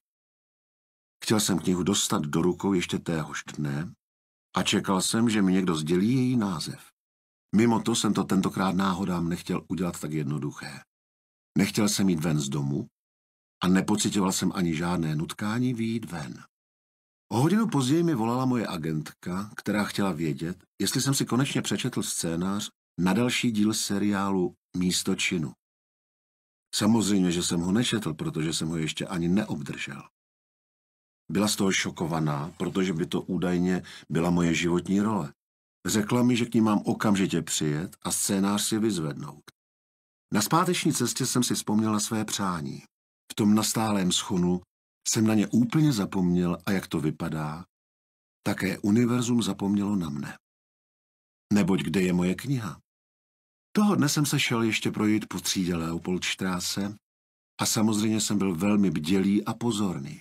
Chtěl jsem knihu dostat do rukou ještě téhož dne a čekal jsem, že mi někdo sdělí její název. Mimo to jsem to tentokrát náhodám nechtěl udělat tak jednoduché. Nechtěl jsem jít ven z domu a nepocitoval jsem ani žádné nutkání výjít ven. O hodinu později mi volala moje agentka, která chtěla vědět, jestli jsem si konečně přečetl scénář na další díl seriálu Místo činu. Samozřejmě, že jsem ho nečetl, protože jsem ho ještě ani neobdržel. Byla z toho šokovaná, protože by to údajně byla moje životní role. Řekla mi, že k ní mám okamžitě přijet a scénář si vyzvednout. Na zpáteční cestě jsem si vzpomněl na své přání. V tom nastálém schonu jsem na ně úplně zapomněl a jak to vypadá, také univerzum zapomnělo na mne. Neboť kde je moje kniha? Toho dne jsem se šel ještě projít po třídě Leopoldštráse a samozřejmě jsem byl velmi bdělý a pozorný.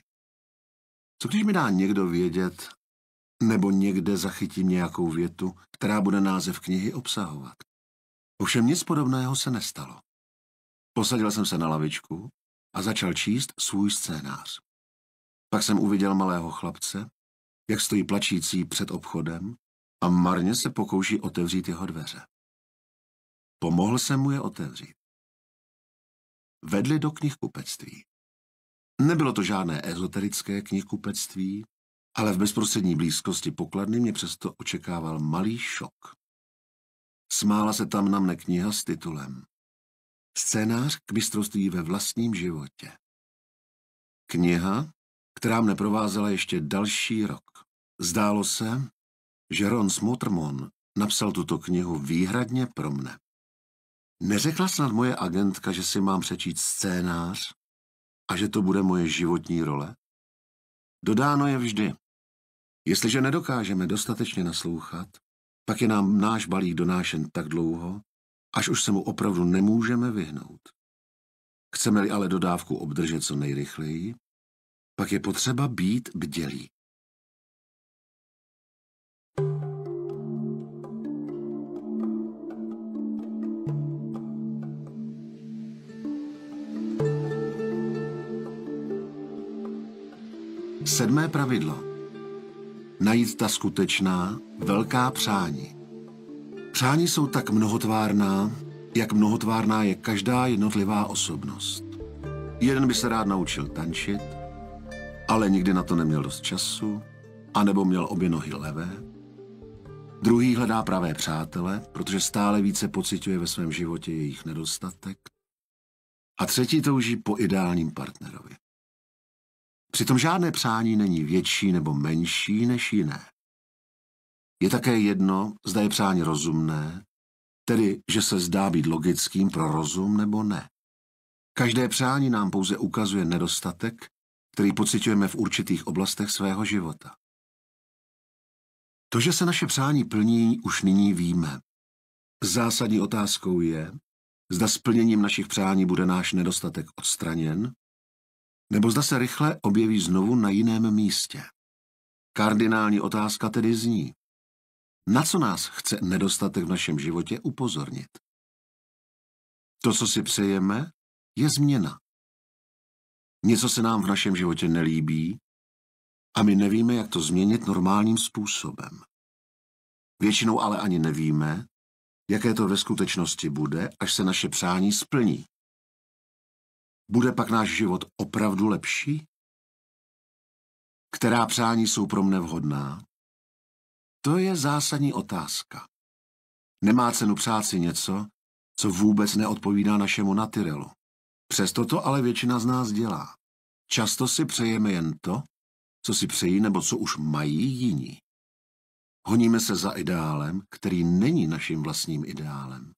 Co když mi dá někdo vědět, nebo někde zachytím nějakou větu, která bude název knihy obsahovat? Ovšem nic podobného se nestalo. Posadil jsem se na lavičku a začal číst svůj scénář. Pak jsem uviděl malého chlapce, jak stojí plačící před obchodem a marně se pokouší otevřít jeho dveře. Pomohl jsem mu je otevřít. Vedli do knihkupectví. Nebylo to žádné ezoterické knihkupectví, ale v bezprostřední blízkosti pokladny mě přesto očekával malý šok. Smála se tam na mne kniha s titulem Scénář k mistrovství ve vlastním životě. Kniha, která mne provázela ještě další rok. Zdálo se, že Ron Smotrmon napsal tuto knihu výhradně pro mne. Neřekla snad moje agentka, že si mám přečít scénář a že to bude moje životní role? Dodáno je vždy. Jestliže nedokážeme dostatečně naslouchat, pak je nám náš balík donášen tak dlouho, až už se mu opravdu nemůžeme vyhnout. Chceme-li ale dodávku obdržet co nejrychleji, pak je potřeba být bdělí. Sedmé pravidlo. Najít ta skutečná velká přání. Přání jsou tak mnohotvárná, jak mnohotvárná je každá jednotlivá osobnost. Jeden by se rád naučil tančit, ale nikdy na to neměl dost času, anebo měl obě nohy levé. Druhý hledá pravé přátele, protože stále více pociťuje ve svém životě jejich nedostatek. A třetí touží po ideálním partnerovi. Přitom žádné přání není větší nebo menší než jiné. Je také jedno, zda je přání rozumné, tedy že se zdá být logickým pro rozum nebo ne. Každé přání nám pouze ukazuje nedostatek, který pocitujeme v určitých oblastech svého života. To, že se naše přání plní, už nyní víme. Zásadní otázkou je, zda splněním našich přání bude náš nedostatek odstraněn, nebo zda se rychle objeví znovu na jiném místě. Kardinální otázka tedy zní, na co nás chce nedostatek v našem životě upozornit? To, co si přejeme, je změna. Něco se nám v našem životě nelíbí a my nevíme, jak to změnit normálním způsobem. Většinou ale ani nevíme, jaké to ve skutečnosti bude, až se naše přání splní. Bude pak náš život opravdu lepší? Která přání jsou pro mne vhodná? To je zásadní otázka. Nemá cenu přát si něco, co vůbec neodpovídá našemu natyrelu. Přesto to ale většina z nás dělá. Často si přejeme jen to, co si přejí nebo co už mají jiní. Honíme se za ideálem, který není naším vlastním ideálem.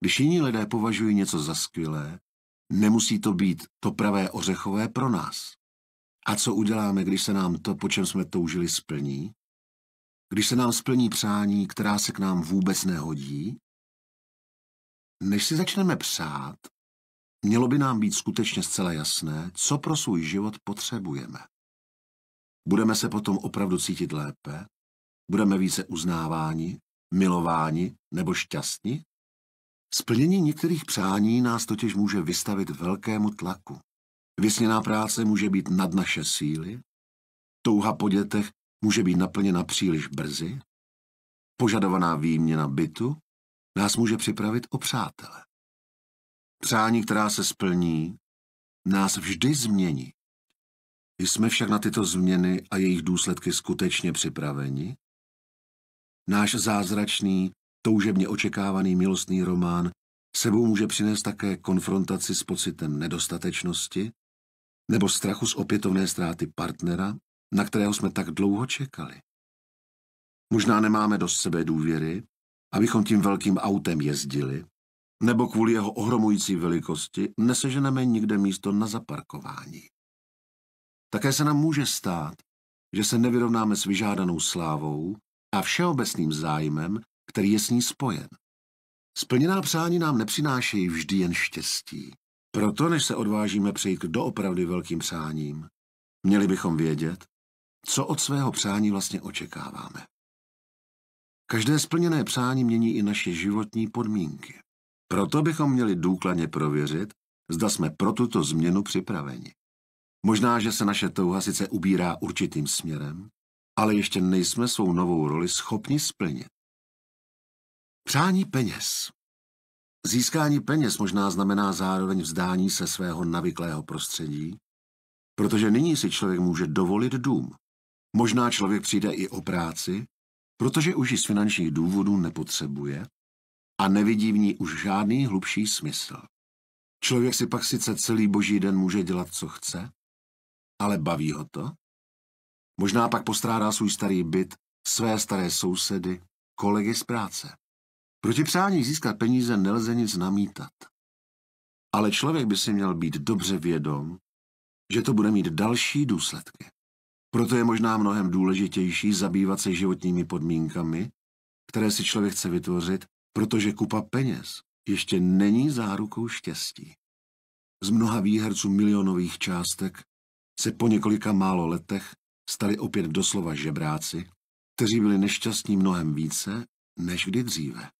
Když jiní lidé považují něco za skvělé, nemusí to být to pravé ořechové pro nás. A co uděláme, když se nám to, po čem jsme toužili, splní? když se nám splní přání, která se k nám vůbec nehodí? Než si začneme přát, mělo by nám být skutečně zcela jasné, co pro svůj život potřebujeme. Budeme se potom opravdu cítit lépe? Budeme více uznáváni, milováni nebo šťastní? Splnění některých přání nás totiž může vystavit velkému tlaku. Vysněná práce může být nad naše síly, touha po dětech může být naplněna příliš brzy, požadovaná výměna bytu nás může připravit o přátele. Přání, která se splní, nás vždy změní. Jsme však na tyto změny a jejich důsledky skutečně připraveni? Náš zázračný, toužebně očekávaný milostný román sebou může přinést také konfrontaci s pocitem nedostatečnosti nebo strachu z opětovné ztráty partnera na kterého jsme tak dlouho čekali. Možná nemáme dost sebe důvěry, abychom tím velkým autem jezdili, nebo kvůli jeho ohromující velikosti neseženeme nikde místo na zaparkování. Také se nám může stát, že se nevyrovnáme s vyžádanou slávou a všeobecným zájmem, který je s ní spojen. Splněná přání nám nepřinášejí vždy jen štěstí. Proto, než se odvážíme přejít k doopravdy velkým přáním, měli bychom vědět, co od svého přání vlastně očekáváme. Každé splněné přání mění i naše životní podmínky. Proto bychom měli důkladně prověřit, zda jsme pro tuto změnu připraveni. Možná, že se naše touha sice ubírá určitým směrem, ale ještě nejsme svou novou roli schopni splnit. Přání peněz. Získání peněz možná znamená zároveň vzdání se svého navyklého prostředí, protože nyní si člověk může dovolit dům. Možná člověk přijde i o práci, protože už ji z finančních důvodů nepotřebuje a nevidí v ní už žádný hlubší smysl. Člověk si pak sice celý boží den může dělat, co chce, ale baví ho to? Možná pak postrádá svůj starý byt, své staré sousedy, kolegy z práce. Proti přání získat peníze nelze nic namítat. Ale člověk by si měl být dobře vědom, že to bude mít další důsledky. Proto je možná mnohem důležitější zabývat se životními podmínkami, které si člověk chce vytvořit, protože kupa peněz ještě není zárukou štěstí. Z mnoha výherců milionových částek se po několika málo letech stali opět doslova žebráci, kteří byli nešťastní mnohem více než kdy dříve.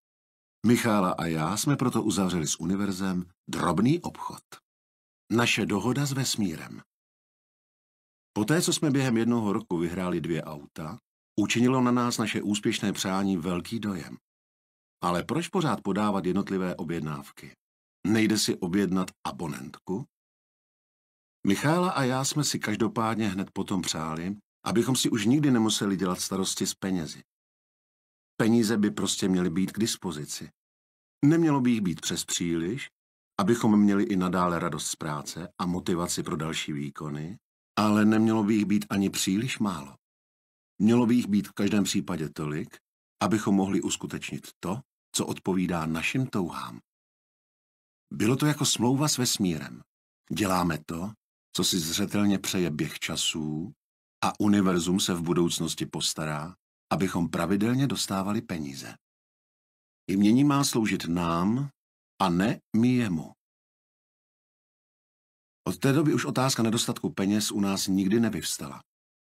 Michála a já jsme proto uzavřeli s univerzem drobný obchod. Naše dohoda s vesmírem. Poté, co jsme během jednoho roku vyhráli dvě auta, učinilo na nás naše úspěšné přání velký dojem. Ale proč pořád podávat jednotlivé objednávky? Nejde si objednat abonentku? Michála a já jsme si každopádně hned potom přáli, abychom si už nikdy nemuseli dělat starosti s penězi. Peníze by prostě měly být k dispozici. Nemělo by jich být přes příliš, abychom měli i nadále radost z práce a motivaci pro další výkony, ale nemělo by jich být ani příliš málo. Mělo by jich být v každém případě tolik, abychom mohli uskutečnit to, co odpovídá našim touhám. Bylo to jako smlouva s vesmírem. Děláme to, co si zřetelně přeje běh časů a univerzum se v budoucnosti postará, abychom pravidelně dostávali peníze. Jmění má sloužit nám a ne my jemu. Od té doby už otázka nedostatku peněz u nás nikdy nevyvstala.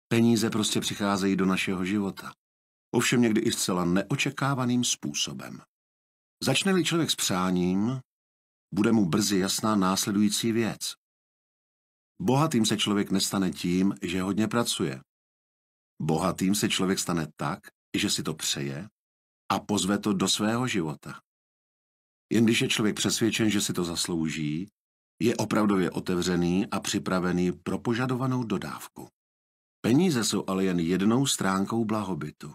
Peníze prostě přicházejí do našeho života. Ovšem někdy i zcela neočekávaným způsobem. Začne-li člověk s přáním, bude mu brzy jasná následující věc. Bohatým se člověk nestane tím, že hodně pracuje. Bohatým se člověk stane tak, že si to přeje a pozve to do svého života. Jen když je člověk přesvědčen, že si to zaslouží, je opravdově otevřený a připravený pro požadovanou dodávku. Peníze jsou ale jen jednou stránkou blahobytu.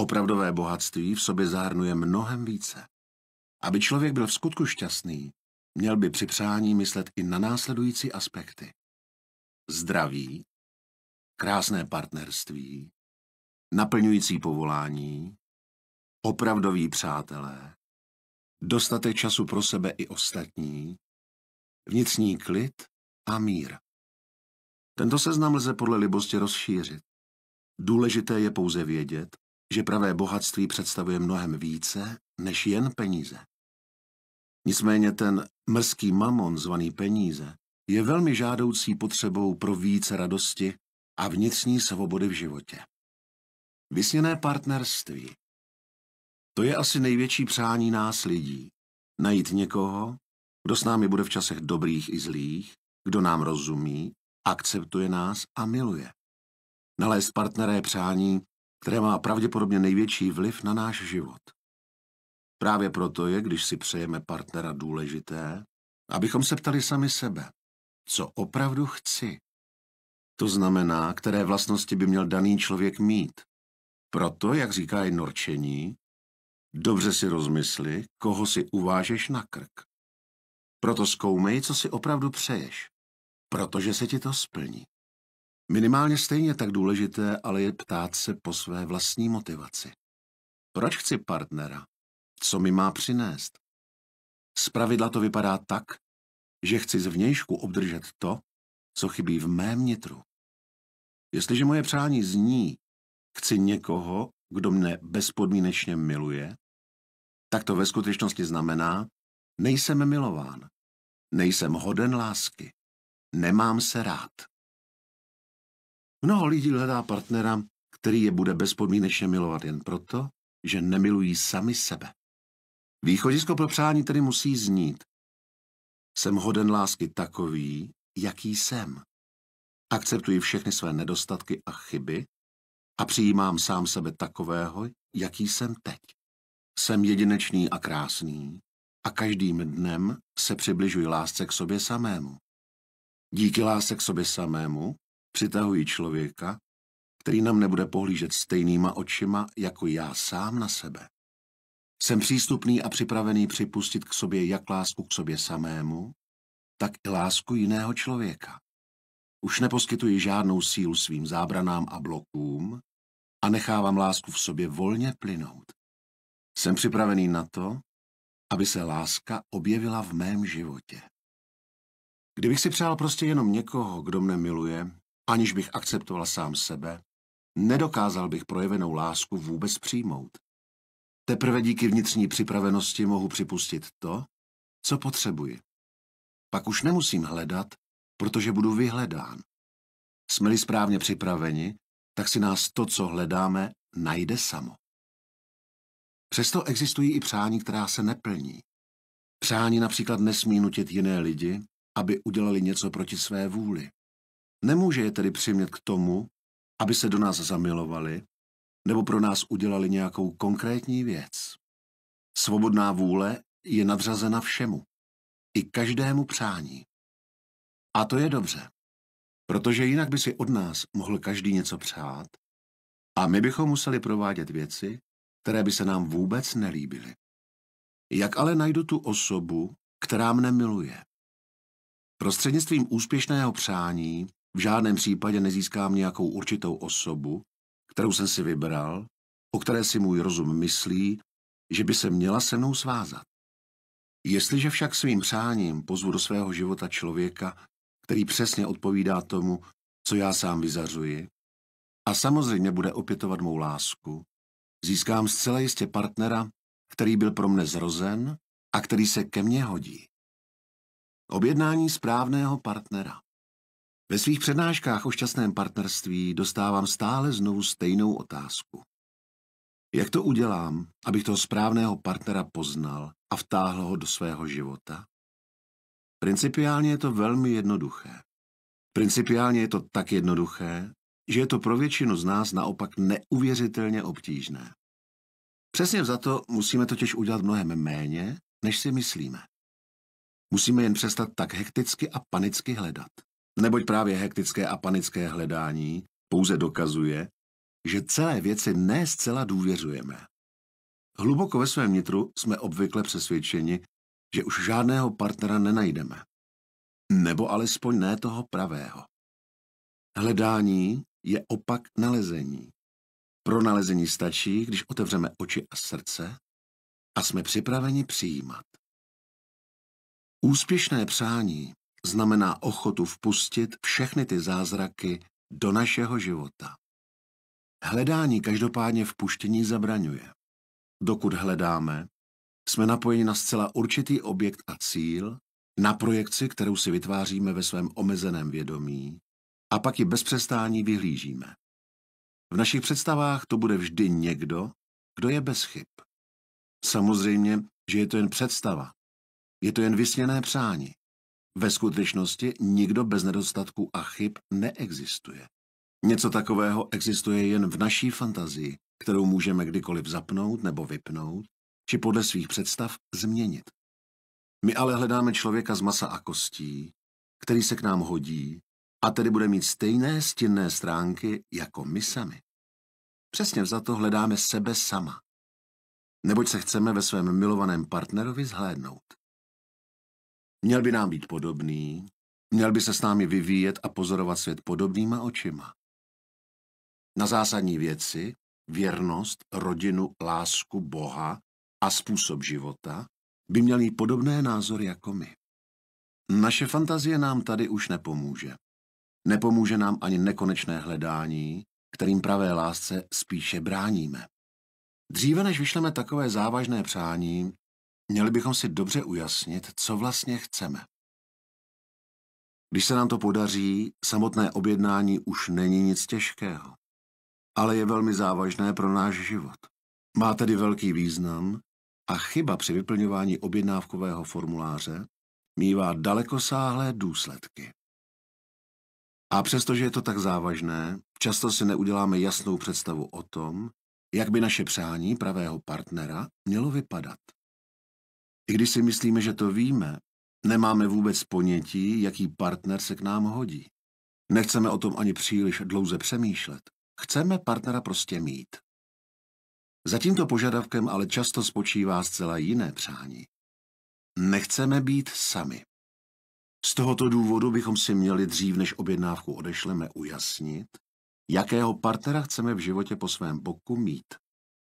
Opravdové bohatství v sobě zahrnuje mnohem více. Aby člověk byl v skutku šťastný, měl by při přání myslet i na následující aspekty. Zdraví, krásné partnerství, naplňující povolání, opravdoví přátelé, dostatek času pro sebe i ostatní, vnitřní klid a mír. Tento seznam lze podle libosti rozšířit. Důležité je pouze vědět, že pravé bohatství představuje mnohem více než jen peníze. Nicméně ten mrzký mamon zvaný peníze je velmi žádoucí potřebou pro více radosti a vnitřní svobody v životě. Vysněné partnerství. To je asi největší přání nás lidí. Najít někoho, kdo s námi bude v časech dobrých i zlých, kdo nám rozumí, akceptuje nás a miluje. Nalézt partnera je přání, které má pravděpodobně největší vliv na náš život. Právě proto je, když si přejeme partnera důležité, abychom se ptali sami sebe, co opravdu chci. To znamená, které vlastnosti by měl daný člověk mít. Proto, jak říká i norčení, dobře si rozmysli, koho si uvážeš na krk. Proto zkoumej, co si opravdu přeješ, protože se ti to splní. Minimálně stejně tak důležité ale je ptát se po své vlastní motivaci. Proč chci partnera? Co mi má přinést? pravidla to vypadá tak, že chci zvnějšku obdržet to, co chybí v mém nitru. Jestliže moje přání zní, chci někoho, kdo mne bezpodmínečně miluje, tak to ve skutečnosti znamená, nejsem milován. Nejsem hoden lásky. Nemám se rád. Mnoho lidí hledá partnera, který je bude bezpodmínečně milovat jen proto, že nemilují sami sebe. Východisko pro přání tedy musí znít. Jsem hoden lásky takový, jaký jsem. Akceptuji všechny své nedostatky a chyby a přijímám sám sebe takového, jaký jsem teď. Jsem jedinečný a krásný a každým dnem se přibližuji lásce k sobě samému. Díky lásce k sobě samému přitahuji člověka, který nám nebude pohlížet stejnýma očima jako já sám na sebe. Jsem přístupný a připravený připustit k sobě jak lásku k sobě samému, tak i lásku jiného člověka. Už neposkytuji žádnou sílu svým zábranám a blokům a nechávám lásku v sobě volně plynout. Jsem připravený na to, aby se láska objevila v mém životě. Kdybych si přál prostě jenom někoho, kdo mne miluje, aniž bych akceptoval sám sebe, nedokázal bych projevenou lásku vůbec přijmout. Teprve díky vnitřní připravenosti mohu připustit to, co potřebuji. Pak už nemusím hledat, protože budu vyhledán. Jsme-li správně připraveni, tak si nás to, co hledáme, najde samo. Přesto existují i přání, která se neplní. Přání například nesmí nutit jiné lidi, aby udělali něco proti své vůli. Nemůže je tedy přimět k tomu, aby se do nás zamilovali nebo pro nás udělali nějakou konkrétní věc. Svobodná vůle je nadřazena všemu, i každému přání. A to je dobře, protože jinak by si od nás mohl každý něco přát a my bychom museli provádět věci, které by se nám vůbec nelíbily. Jak ale najdu tu osobu, která mne miluje? Prostřednictvím úspěšného přání v žádném případě nezískám nějakou určitou osobu, kterou jsem si vybral, o které si můj rozum myslí, že by se měla se mnou svázat. Jestliže však svým přáním pozvu do svého života člověka, který přesně odpovídá tomu, co já sám vyzařuji, a samozřejmě bude opětovat mou lásku, získám zcela jistě partnera, který byl pro mne zrozen a který se ke mně hodí. Objednání správného partnera. Ve svých přednáškách o šťastném partnerství dostávám stále znovu stejnou otázku. Jak to udělám, abych toho správného partnera poznal a vtáhl ho do svého života? Principiálně je to velmi jednoduché. Principiálně je to tak jednoduché, že je to pro většinu z nás naopak neuvěřitelně obtížné. Přesně za to musíme totiž udělat mnohem méně, než si myslíme. Musíme jen přestat tak hekticky a panicky hledat. Neboť právě hektické a panické hledání pouze dokazuje, že celé věci ne zcela důvěřujeme. Hluboko ve svém nitru jsme obvykle přesvědčeni, že už žádného partnera nenajdeme. Nebo alespoň ne toho pravého. Hledání je opak nalezení. Pro nalezení stačí, když otevřeme oči a srdce a jsme připraveni přijímat. Úspěšné přání znamená ochotu vpustit všechny ty zázraky do našeho života. Hledání každopádně vpuštění zabraňuje. Dokud hledáme, jsme napojeni na zcela určitý objekt a cíl, na projekci, kterou si vytváříme ve svém omezeném vědomí a pak ji bez přestání vyhlížíme. V našich představách to bude vždy někdo, kdo je bez chyb. Samozřejmě, že je to jen představa. Je to jen vysněné přání. Ve skutečnosti nikdo bez nedostatku a chyb neexistuje. Něco takového existuje jen v naší fantazii, kterou můžeme kdykoliv zapnout nebo vypnout, či podle svých představ změnit. My ale hledáme člověka z masa a kostí, který se k nám hodí, a tedy bude mít stejné stinné stránky jako my sami. Přesně za to hledáme sebe sama, neboť se chceme ve svém milovaném partnerovi zhlédnout. Měl by nám být podobný, měl by se s námi vyvíjet a pozorovat svět podobnýma očima. Na zásadní věci, věrnost, rodinu, lásku, Boha a způsob života, by měl mít podobné názory jako my. Naše fantazie nám tady už nepomůže. Nepomůže nám ani nekonečné hledání, kterým pravé lásce spíše bráníme. Dříve než vyšleme takové závažné přání, měli bychom si dobře ujasnit, co vlastně chceme. Když se nám to podaří, samotné objednání už není nic těžkého, ale je velmi závažné pro náš život. Má tedy velký význam a chyba při vyplňování objednávkového formuláře mývá dalekosáhlé důsledky. A přestože je to tak závažné, často si neuděláme jasnou představu o tom, jak by naše přání pravého partnera mělo vypadat. I když si myslíme, že to víme, nemáme vůbec ponětí, jaký partner se k nám hodí. Nechceme o tom ani příliš dlouze přemýšlet. Chceme partnera prostě mít. Za tímto požadavkem ale často spočívá zcela jiné přání. Nechceme být sami. Z tohoto důvodu bychom si měli dřív, než objednávku odešleme, ujasnit, jakého partnera chceme v životě po svém boku mít.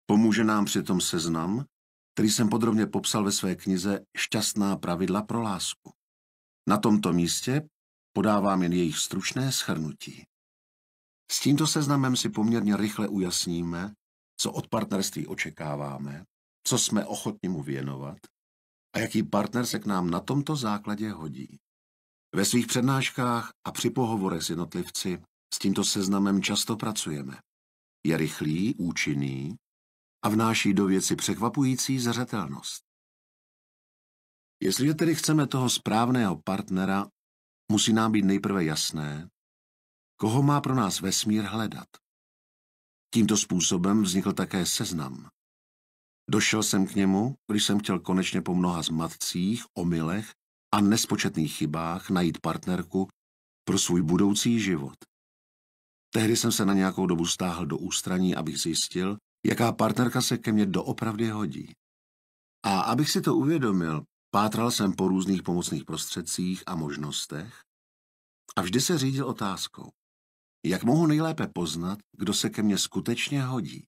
Pomůže nám přitom seznam, který jsem podrobně popsal ve své knize Šťastná pravidla pro lásku. Na tomto místě podávám jen jejich stručné shrnutí. S tímto seznamem si poměrně rychle ujasníme, co od partnerství očekáváme, co jsme ochotni mu věnovat a jaký partner se k nám na tomto základě hodí. Ve svých přednáškách a při pohovorech s jednotlivci s tímto seznamem často pracujeme. Je rychlý, účinný a vnáší do věci překvapující zřetelnost. Jestliže tedy chceme toho správného partnera, musí nám být nejprve jasné, koho má pro nás vesmír hledat. Tímto způsobem vznikl také seznam. Došel jsem k němu, když jsem chtěl konečně po mnoha zmatcích, omylech a nespočetných chybách najít partnerku pro svůj budoucí život. Tehdy jsem se na nějakou dobu stáhl do ústraní, abych zjistil, jaká partnerka se ke mně doopravdy hodí. A abych si to uvědomil, pátral jsem po různých pomocných prostředcích a možnostech a vždy se řídil otázkou, jak mohu nejlépe poznat, kdo se ke mně skutečně hodí.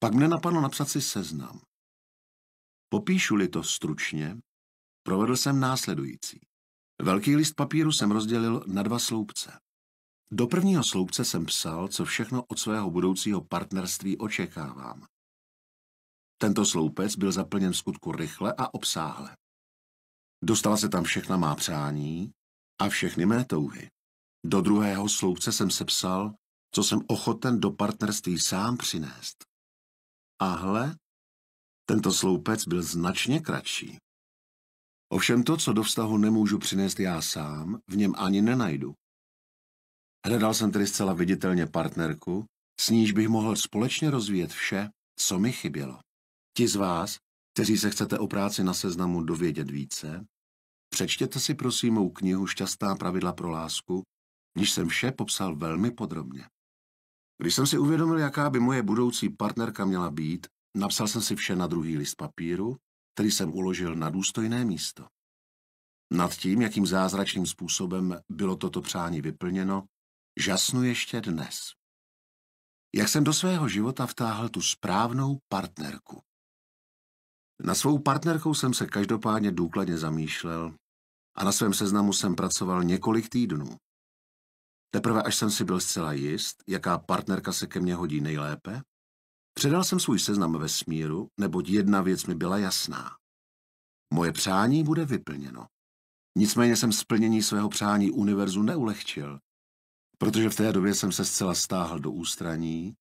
Pak mne napadlo napsat si seznam. Popíšu-li to stručně, Provedl jsem následující. Velký list papíru jsem rozdělil na dva sloupce. Do prvního sloupce jsem psal, co všechno od svého budoucího partnerství očekávám. Tento sloupec byl zaplněn skutku rychle a obsáhle. Dostala se tam všechna má přání a všechny mé touhy. Do druhého sloupce jsem sepsal, co jsem ochoten do partnerství sám přinést. A hle, tento sloupec byl značně kratší. Ovšem to, co do vztahu nemůžu přinést já sám, v něm ani nenajdu. Hledal jsem tedy zcela viditelně partnerku, s níž bych mohl společně rozvíjet vše, co mi chybělo. Ti z vás, kteří se chcete o práci na seznamu dovědět více, přečtěte si prosím mou knihu Šťastná pravidla pro lásku, níž jsem vše popsal velmi podrobně. Když jsem si uvědomil, jaká by moje budoucí partnerka měla být, napsal jsem si vše na druhý list papíru který jsem uložil na důstojné místo. Nad tím, jakým zázračným způsobem bylo toto přání vyplněno, žasnu ještě dnes. Jak jsem do svého života vtáhl tu správnou partnerku. Na svou partnerkou jsem se každopádně důkladně zamýšlel a na svém seznamu jsem pracoval několik týdnů. Teprve až jsem si byl zcela jist, jaká partnerka se ke mně hodí nejlépe, Předal jsem svůj seznam ve smíru, neboť jedna věc mi byla jasná. Moje přání bude vyplněno. Nicméně jsem splnění svého přání univerzu neulehčil, protože v té době jsem se zcela stáhl do ústraní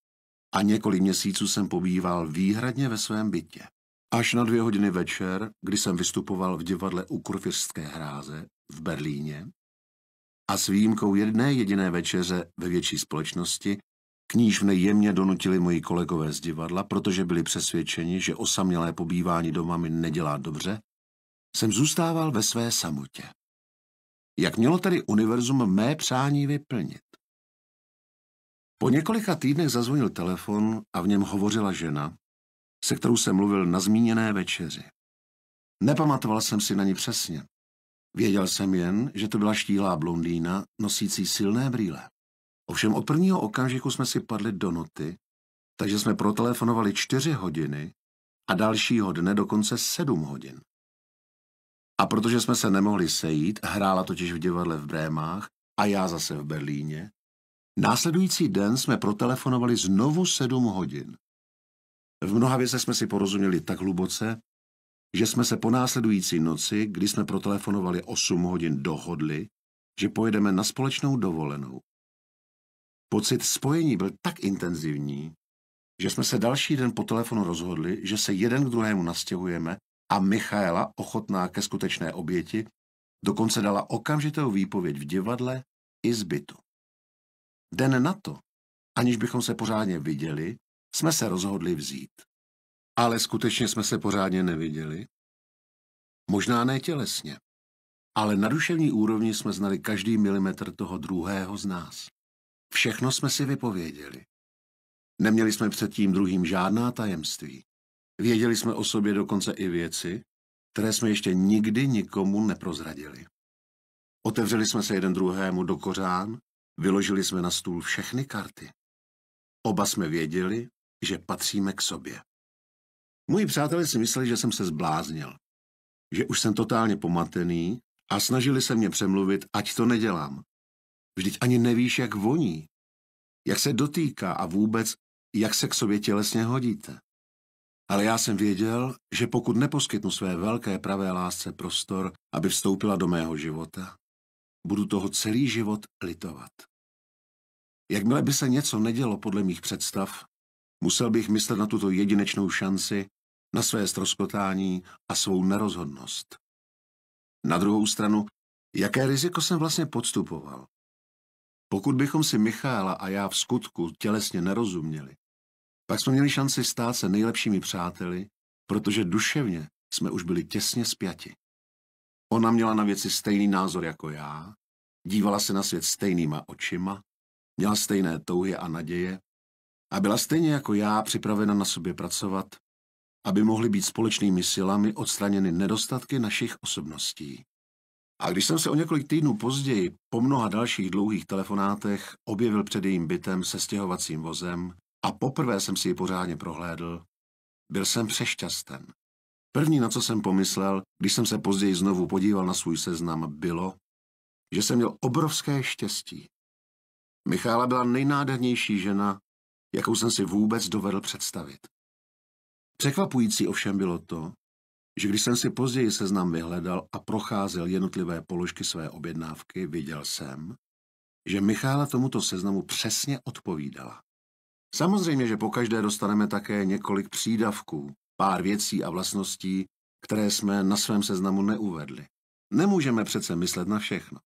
a několik měsíců jsem pobýval výhradně ve svém bytě. Až na dvě hodiny večer, kdy jsem vystupoval v divadle u Kurfiřské hráze v Berlíně a s výjimkou jedné jediné večeře ve větší společnosti v jemně donutili moji kolegové z divadla, protože byli přesvědčeni, že osamělé pobývání doma mi nedělá dobře, jsem zůstával ve své samotě. Jak mělo tedy univerzum mé přání vyplnit? Po několika týdnech zazvonil telefon a v něm hovořila žena, se kterou jsem mluvil na zmíněné večeři. Nepamatoval jsem si na ní přesně. Věděl jsem jen, že to byla štílá blondýna, nosící silné brýle. Ovšem od prvního okamžiku jsme si padli do noty, takže jsme protelefonovali čtyři hodiny a dalšího dne dokonce sedm hodin. A protože jsme se nemohli sejít, hrála totiž v divadle v Brémách a já zase v Berlíně, následující den jsme protelefonovali znovu sedm hodin. V mnoha věcech jsme si porozuměli tak hluboce, že jsme se po následující noci, kdy jsme protelefonovali 8 hodin, dohodli, že pojedeme na společnou dovolenou. Pocit spojení byl tak intenzivní, že jsme se další den po telefonu rozhodli, že se jeden k druhému nastěhujeme a Michaela, ochotná ke skutečné oběti, dokonce dala okamžitou výpověď v divadle i zbytu. Den na to, aniž bychom se pořádně viděli, jsme se rozhodli vzít. Ale skutečně jsme se pořádně neviděli. Možná ne tělesně, ale na duševní úrovni jsme znali každý milimetr toho druhého z nás. Všechno jsme si vypověděli. Neměli jsme před tím druhým žádná tajemství. Věděli jsme o sobě dokonce i věci, které jsme ještě nikdy nikomu neprozradili. Otevřeli jsme se jeden druhému do kořán, vyložili jsme na stůl všechny karty. Oba jsme věděli, že patříme k sobě. Moji přátelé si mysleli, že jsem se zbláznil, že už jsem totálně pomatený a snažili se mě přemluvit, ať to nedělám. Vždyť ani nevíš, jak voní, jak se dotýká a vůbec, jak se k sobě tělesně hodíte. Ale já jsem věděl, že pokud neposkytnu své velké pravé lásce prostor, aby vstoupila do mého života, budu toho celý život litovat. Jakmile by se něco nedělo podle mých představ, musel bych myslet na tuto jedinečnou šanci, na své stroskotání a svou nerozhodnost. Na druhou stranu, jaké riziko jsem vlastně podstupoval? Pokud bychom si Michála a já v skutku tělesně nerozuměli, pak jsme měli šanci stát se nejlepšími přáteli, protože duševně jsme už byli těsně spjati. Ona měla na věci stejný názor jako já, dívala se na svět stejnýma očima, měla stejné touhy a naděje a byla stejně jako já připravena na sobě pracovat, aby mohly být společnými silami odstraněny nedostatky našich osobností. A když jsem se o několik týdnů později po mnoha dalších dlouhých telefonátech objevil před jejím bytem se stěhovacím vozem a poprvé jsem si ji pořádně prohlédl, byl jsem přešťasten. První, na co jsem pomyslel, když jsem se později znovu podíval na svůj seznam, bylo, že jsem měl obrovské štěstí. Michála byla nejnádhernější žena, jakou jsem si vůbec dovedl představit. Překvapující ovšem bylo to, že když jsem si později seznam vyhledal a procházel jednotlivé položky své objednávky, viděl jsem, že Michála tomuto seznamu přesně odpovídala. Samozřejmě, že po každé dostaneme také několik přídavků, pár věcí a vlastností, které jsme na svém seznamu neuvedli. Nemůžeme přece myslet na všechno.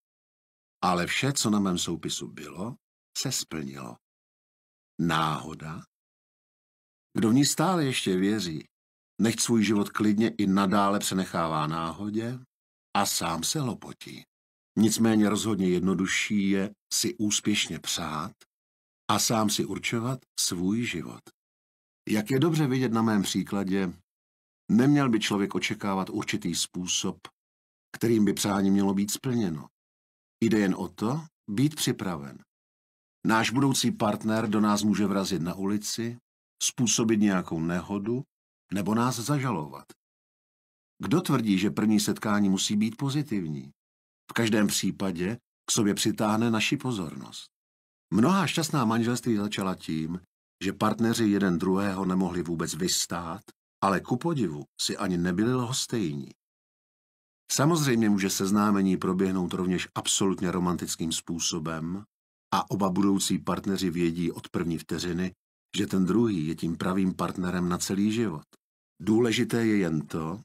Ale vše, co na mém soupisu bylo, se splnilo. Náhoda? Kdo v ní stále ještě věří, Nechť svůj život klidně i nadále přenechává náhodě a sám se lopotí. Nicméně rozhodně jednodušší je si úspěšně přát a sám si určovat svůj život. Jak je dobře vidět na mém příkladě, neměl by člověk očekávat určitý způsob, kterým by přání mělo být splněno. Jde jen o to, být připraven. Náš budoucí partner do nás může vrazit na ulici, způsobit nějakou nehodu nebo nás zažalovat. Kdo tvrdí, že první setkání musí být pozitivní? V každém případě k sobě přitáhne naši pozornost. Mnohá šťastná manželství začala tím, že partneři jeden druhého nemohli vůbec vystát, ale ku podivu si ani nebyli lhostejní. Samozřejmě může seznámení proběhnout rovněž absolutně romantickým způsobem a oba budoucí partneři vědí od první vteřiny, že ten druhý je tím pravým partnerem na celý život. Důležité je jen to,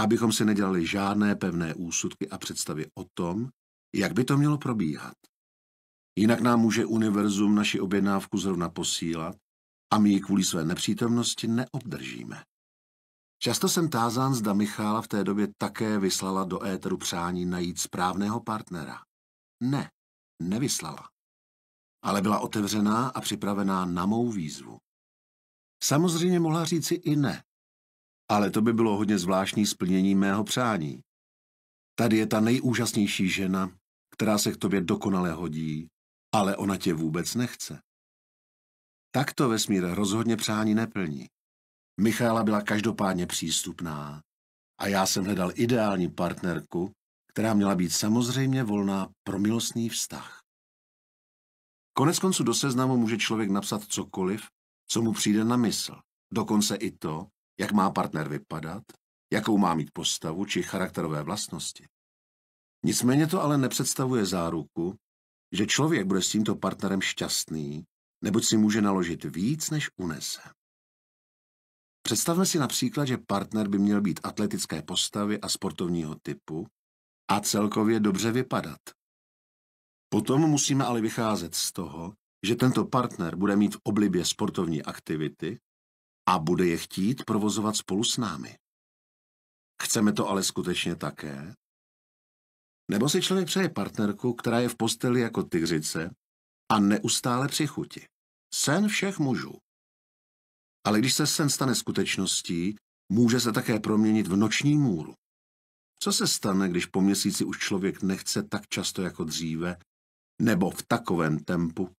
abychom si nedělali žádné pevné úsudky a představy o tom, jak by to mělo probíhat. Jinak nám může univerzum naši objednávku zrovna posílat a my ji kvůli své nepřítomnosti neobdržíme. Často jsem tázán, zda Michála v té době také vyslala do éteru přání najít správného partnera. Ne, nevyslala. Ale byla otevřená a připravená na mou výzvu. Samozřejmě mohla říci i ne, ale to by bylo hodně zvláštní splnění mého přání. Tady je ta nejúžasnější žena, která se k tobě dokonale hodí, ale ona tě vůbec nechce. Takto vesmír rozhodně přání neplní. Michaela byla každopádně přístupná a já jsem hledal ideální partnerku, která měla být samozřejmě volná pro milostný vztah. Konec konců do seznamu může člověk napsat cokoliv, co mu přijde na mysl, dokonce i to, jak má partner vypadat, jakou má mít postavu či charakterové vlastnosti. Nicméně to ale nepředstavuje záruku, že člověk bude s tímto partnerem šťastný, neboť si může naložit víc, než unese. Představme si například, že partner by měl být atletické postavy a sportovního typu a celkově dobře vypadat. Potom musíme ale vycházet z toho, že tento partner bude mít v oblibě sportovní aktivity, a bude je chtít provozovat spolu s námi. Chceme to ale skutečně také? Nebo si člověk přeje partnerku, která je v posteli jako tygřice a neustále při chuti. Sen všech mužů. Ale když se sen stane skutečností, může se také proměnit v noční můru. Co se stane, když po měsíci už člověk nechce tak často jako dříve, nebo v takovém tempu?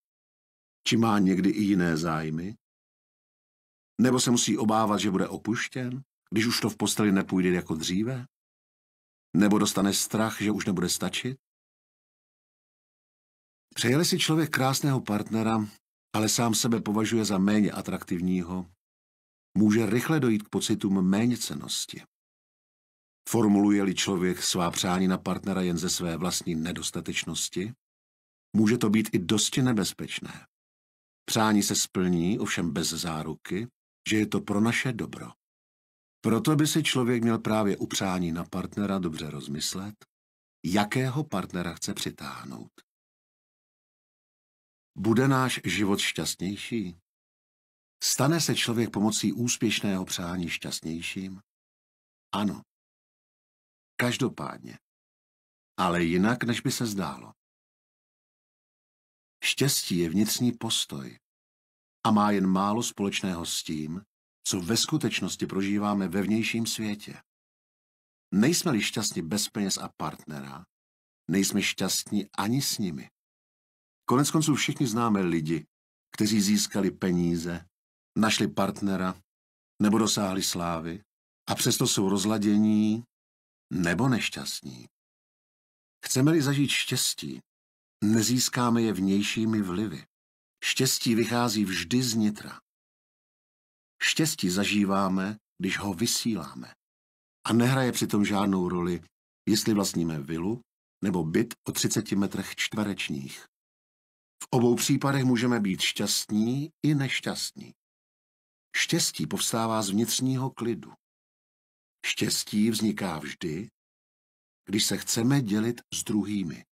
Či má někdy i jiné zájmy? Nebo se musí obávat, že bude opuštěn, když už to v posteli nepůjde jako dříve? Nebo dostane strach, že už nebude stačit? Přejeli si člověk krásného partnera, ale sám sebe považuje za méně atraktivního, může rychle dojít k pocitům méněcenosti. Formuluje-li člověk svá přání na partnera jen ze své vlastní nedostatečnosti, může to být i dosti nebezpečné. Přání se splní, ovšem bez záruky, že je to pro naše dobro. Proto by si člověk měl právě u přání na partnera dobře rozmyslet, jakého partnera chce přitáhnout. Bude náš život šťastnější? Stane se člověk pomocí úspěšného přání šťastnějším? Ano. Každopádně. Ale jinak, než by se zdálo. Štěstí je vnitřní postoj, a má jen málo společného s tím, co ve skutečnosti prožíváme ve vnějším světě. Nejsme-li šťastní bez peněz a partnera, nejsme šťastní ani s nimi. Konec konců všichni známe lidi, kteří získali peníze, našli partnera nebo dosáhli slávy a přesto jsou rozladění nebo nešťastní. Chceme-li zažít štěstí, nezískáme je vnějšími vlivy. Štěstí vychází vždy z nitra. Štěstí zažíváme, když ho vysíláme. A nehraje přitom žádnou roli, jestli vlastníme vilu nebo byt o 30 metrech čtverečních. V obou případech můžeme být šťastní i nešťastní. Štěstí povstává z vnitřního klidu. Štěstí vzniká vždy, když se chceme dělit s druhými.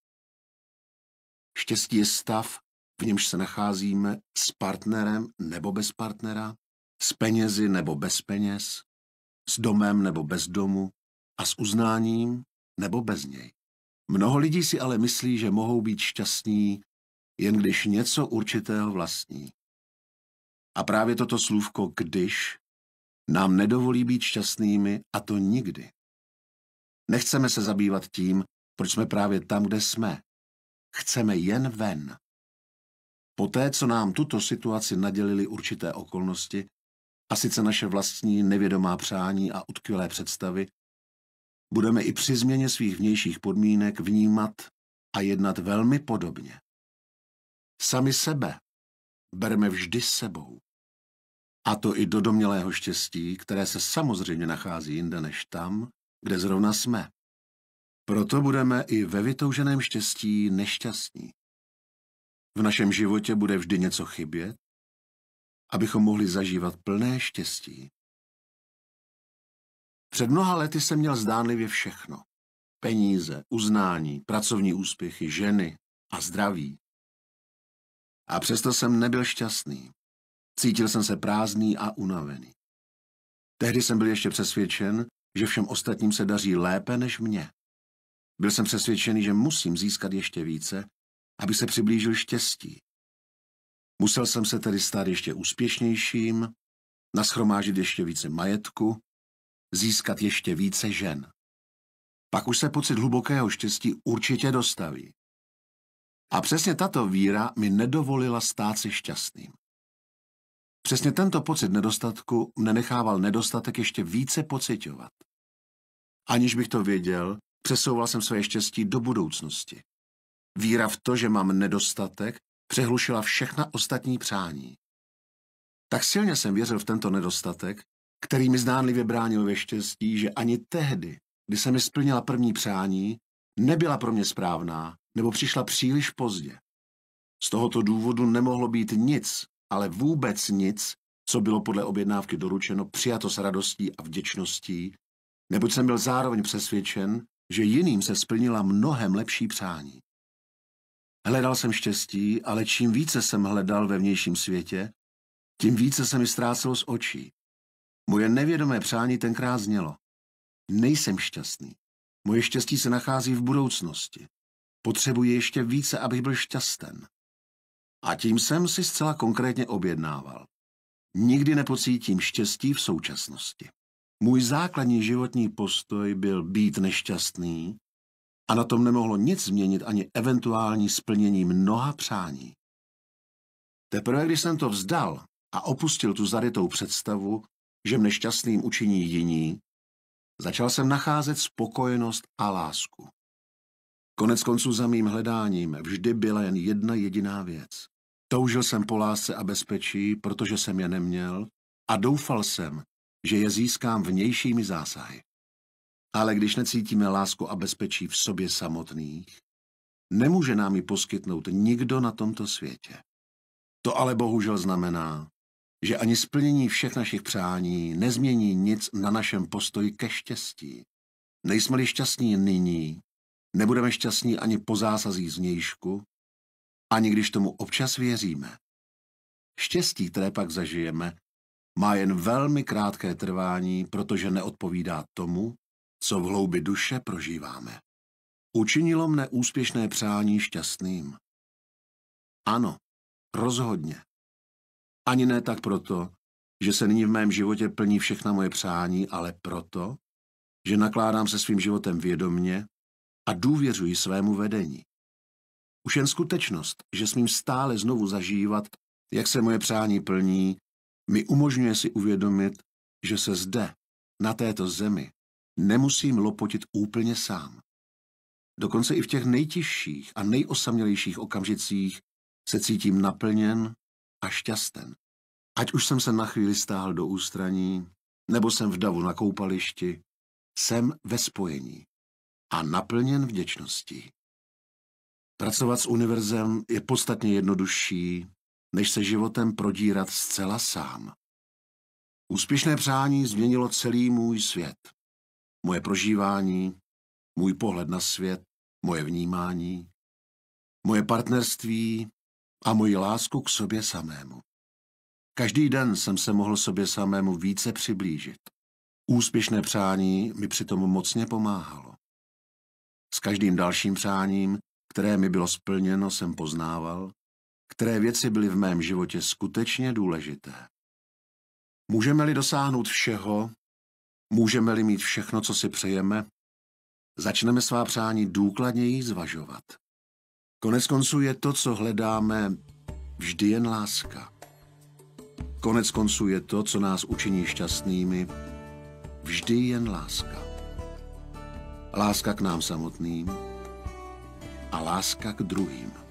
Štěstí je stav, v němž se nacházíme s partnerem nebo bez partnera, s penězi nebo bez peněz, s domem nebo bez domu a s uznáním nebo bez něj. Mnoho lidí si ale myslí, že mohou být šťastní, jen když něco určitého vlastní. A právě toto slůvko když nám nedovolí být šťastnými a to nikdy. Nechceme se zabývat tím, proč jsme právě tam, kde jsme. Chceme jen ven. Poté, co nám tuto situaci nadělili určité okolnosti, a sice naše vlastní nevědomá přání a utkvělé představy, budeme i při změně svých vnějších podmínek vnímat a jednat velmi podobně. Sami sebe bereme vždy sebou. A to i do domělého štěstí, které se samozřejmě nachází jinde než tam, kde zrovna jsme. Proto budeme i ve vytouženém štěstí nešťastní. V našem životě bude vždy něco chybět, abychom mohli zažívat plné štěstí. Před mnoha lety jsem měl zdánlivě všechno. Peníze, uznání, pracovní úspěchy, ženy a zdraví. A přesto jsem nebyl šťastný. Cítil jsem se prázdný a unavený. Tehdy jsem byl ještě přesvědčen, že všem ostatním se daří lépe než mně. Byl jsem přesvědčený, že musím získat ještě více, aby se přiblížil štěstí. Musel jsem se tedy stát ještě úspěšnějším, naschromážit ještě více majetku, získat ještě více žen. Pak už se pocit hlubokého štěstí určitě dostaví. A přesně tato víra mi nedovolila stát se šťastným. Přesně tento pocit nedostatku mne nechával nedostatek ještě více pocitovat. Aniž bych to věděl, přesouval jsem své štěstí do budoucnosti. Víra v to, že mám nedostatek, přehlušila všechna ostatní přání. Tak silně jsem věřil v tento nedostatek, který mi zdánlivě bránil ve štěstí, že ani tehdy, kdy se mi splnila první přání, nebyla pro mě správná nebo přišla příliš pozdě. Z tohoto důvodu nemohlo být nic, ale vůbec nic, co bylo podle objednávky doručeno, přijato s radostí a vděčností, neboť jsem byl zároveň přesvědčen, že jiným se splnila mnohem lepší přání. Hledal jsem štěstí, ale čím více jsem hledal ve vnějším světě, tím více se mi ztrácelo z očí. Moje nevědomé přání tenkrát znělo. Nejsem šťastný. Moje štěstí se nachází v budoucnosti. Potřebuji ještě více, abych byl šťasten. A tím jsem si zcela konkrétně objednával. Nikdy nepocítím štěstí v současnosti. Můj základní životní postoj byl být nešťastný a na tom nemohlo nic změnit ani eventuální splnění mnoha přání. Teprve když jsem to vzdal a opustil tu zarytou představu, že mne šťastným učiní jiní, začal jsem nacházet spokojenost a lásku. Konec konců za mým hledáním vždy byla jen jedna jediná věc. Toužil jsem po lásce a bezpečí, protože jsem je neměl a doufal jsem, že je získám vnějšími zásahy. Ale když necítíme lásku a bezpečí v sobě samotných, nemůže nám ji poskytnout nikdo na tomto světě. To ale bohužel znamená, že ani splnění všech našich přání nezmění nic na našem postoji ke štěstí. Nejsme-li šťastní nyní, nebudeme šťastní ani po zásazí zvnějšku, ani když tomu občas věříme. Štěstí, které pak zažijeme, má jen velmi krátké trvání, protože neodpovídá tomu, co v hloubi duše prožíváme. Učinilo mne úspěšné přání šťastným. Ano, rozhodně. Ani ne tak proto, že se nyní v mém životě plní všechna moje přání, ale proto, že nakládám se svým životem vědomně a důvěřuji svému vedení. Už jen skutečnost, že smím stále znovu zažívat, jak se moje přání plní, mi umožňuje si uvědomit, že se zde, na této zemi, nemusím lopotit úplně sám. Dokonce i v těch nejtěžších a nejosamělejších okamžicích se cítím naplněn a šťasten. Ať už jsem se na chvíli stáhl do ústraní, nebo jsem v davu na koupališti, jsem ve spojení a naplněn vděčností. Pracovat s univerzem je podstatně jednodušší, než se životem prodírat zcela sám. Úspěšné přání změnilo celý můj svět moje prožívání, můj pohled na svět, moje vnímání, moje partnerství a moji lásku k sobě samému. Každý den jsem se mohl sobě samému více přiblížit. Úspěšné přání mi přitom mocně pomáhalo. S každým dalším přáním, které mi bylo splněno, jsem poznával, které věci byly v mém životě skutečně důležité. Můžeme-li dosáhnout všeho, Můžeme-li mít všechno, co si přejeme, začneme svá přání důkladněji zvažovat. Konec konců je to, co hledáme, vždy jen láska. Konec konců je to, co nás učiní šťastnými, vždy jen láska. Láska k nám samotným a láska k druhým.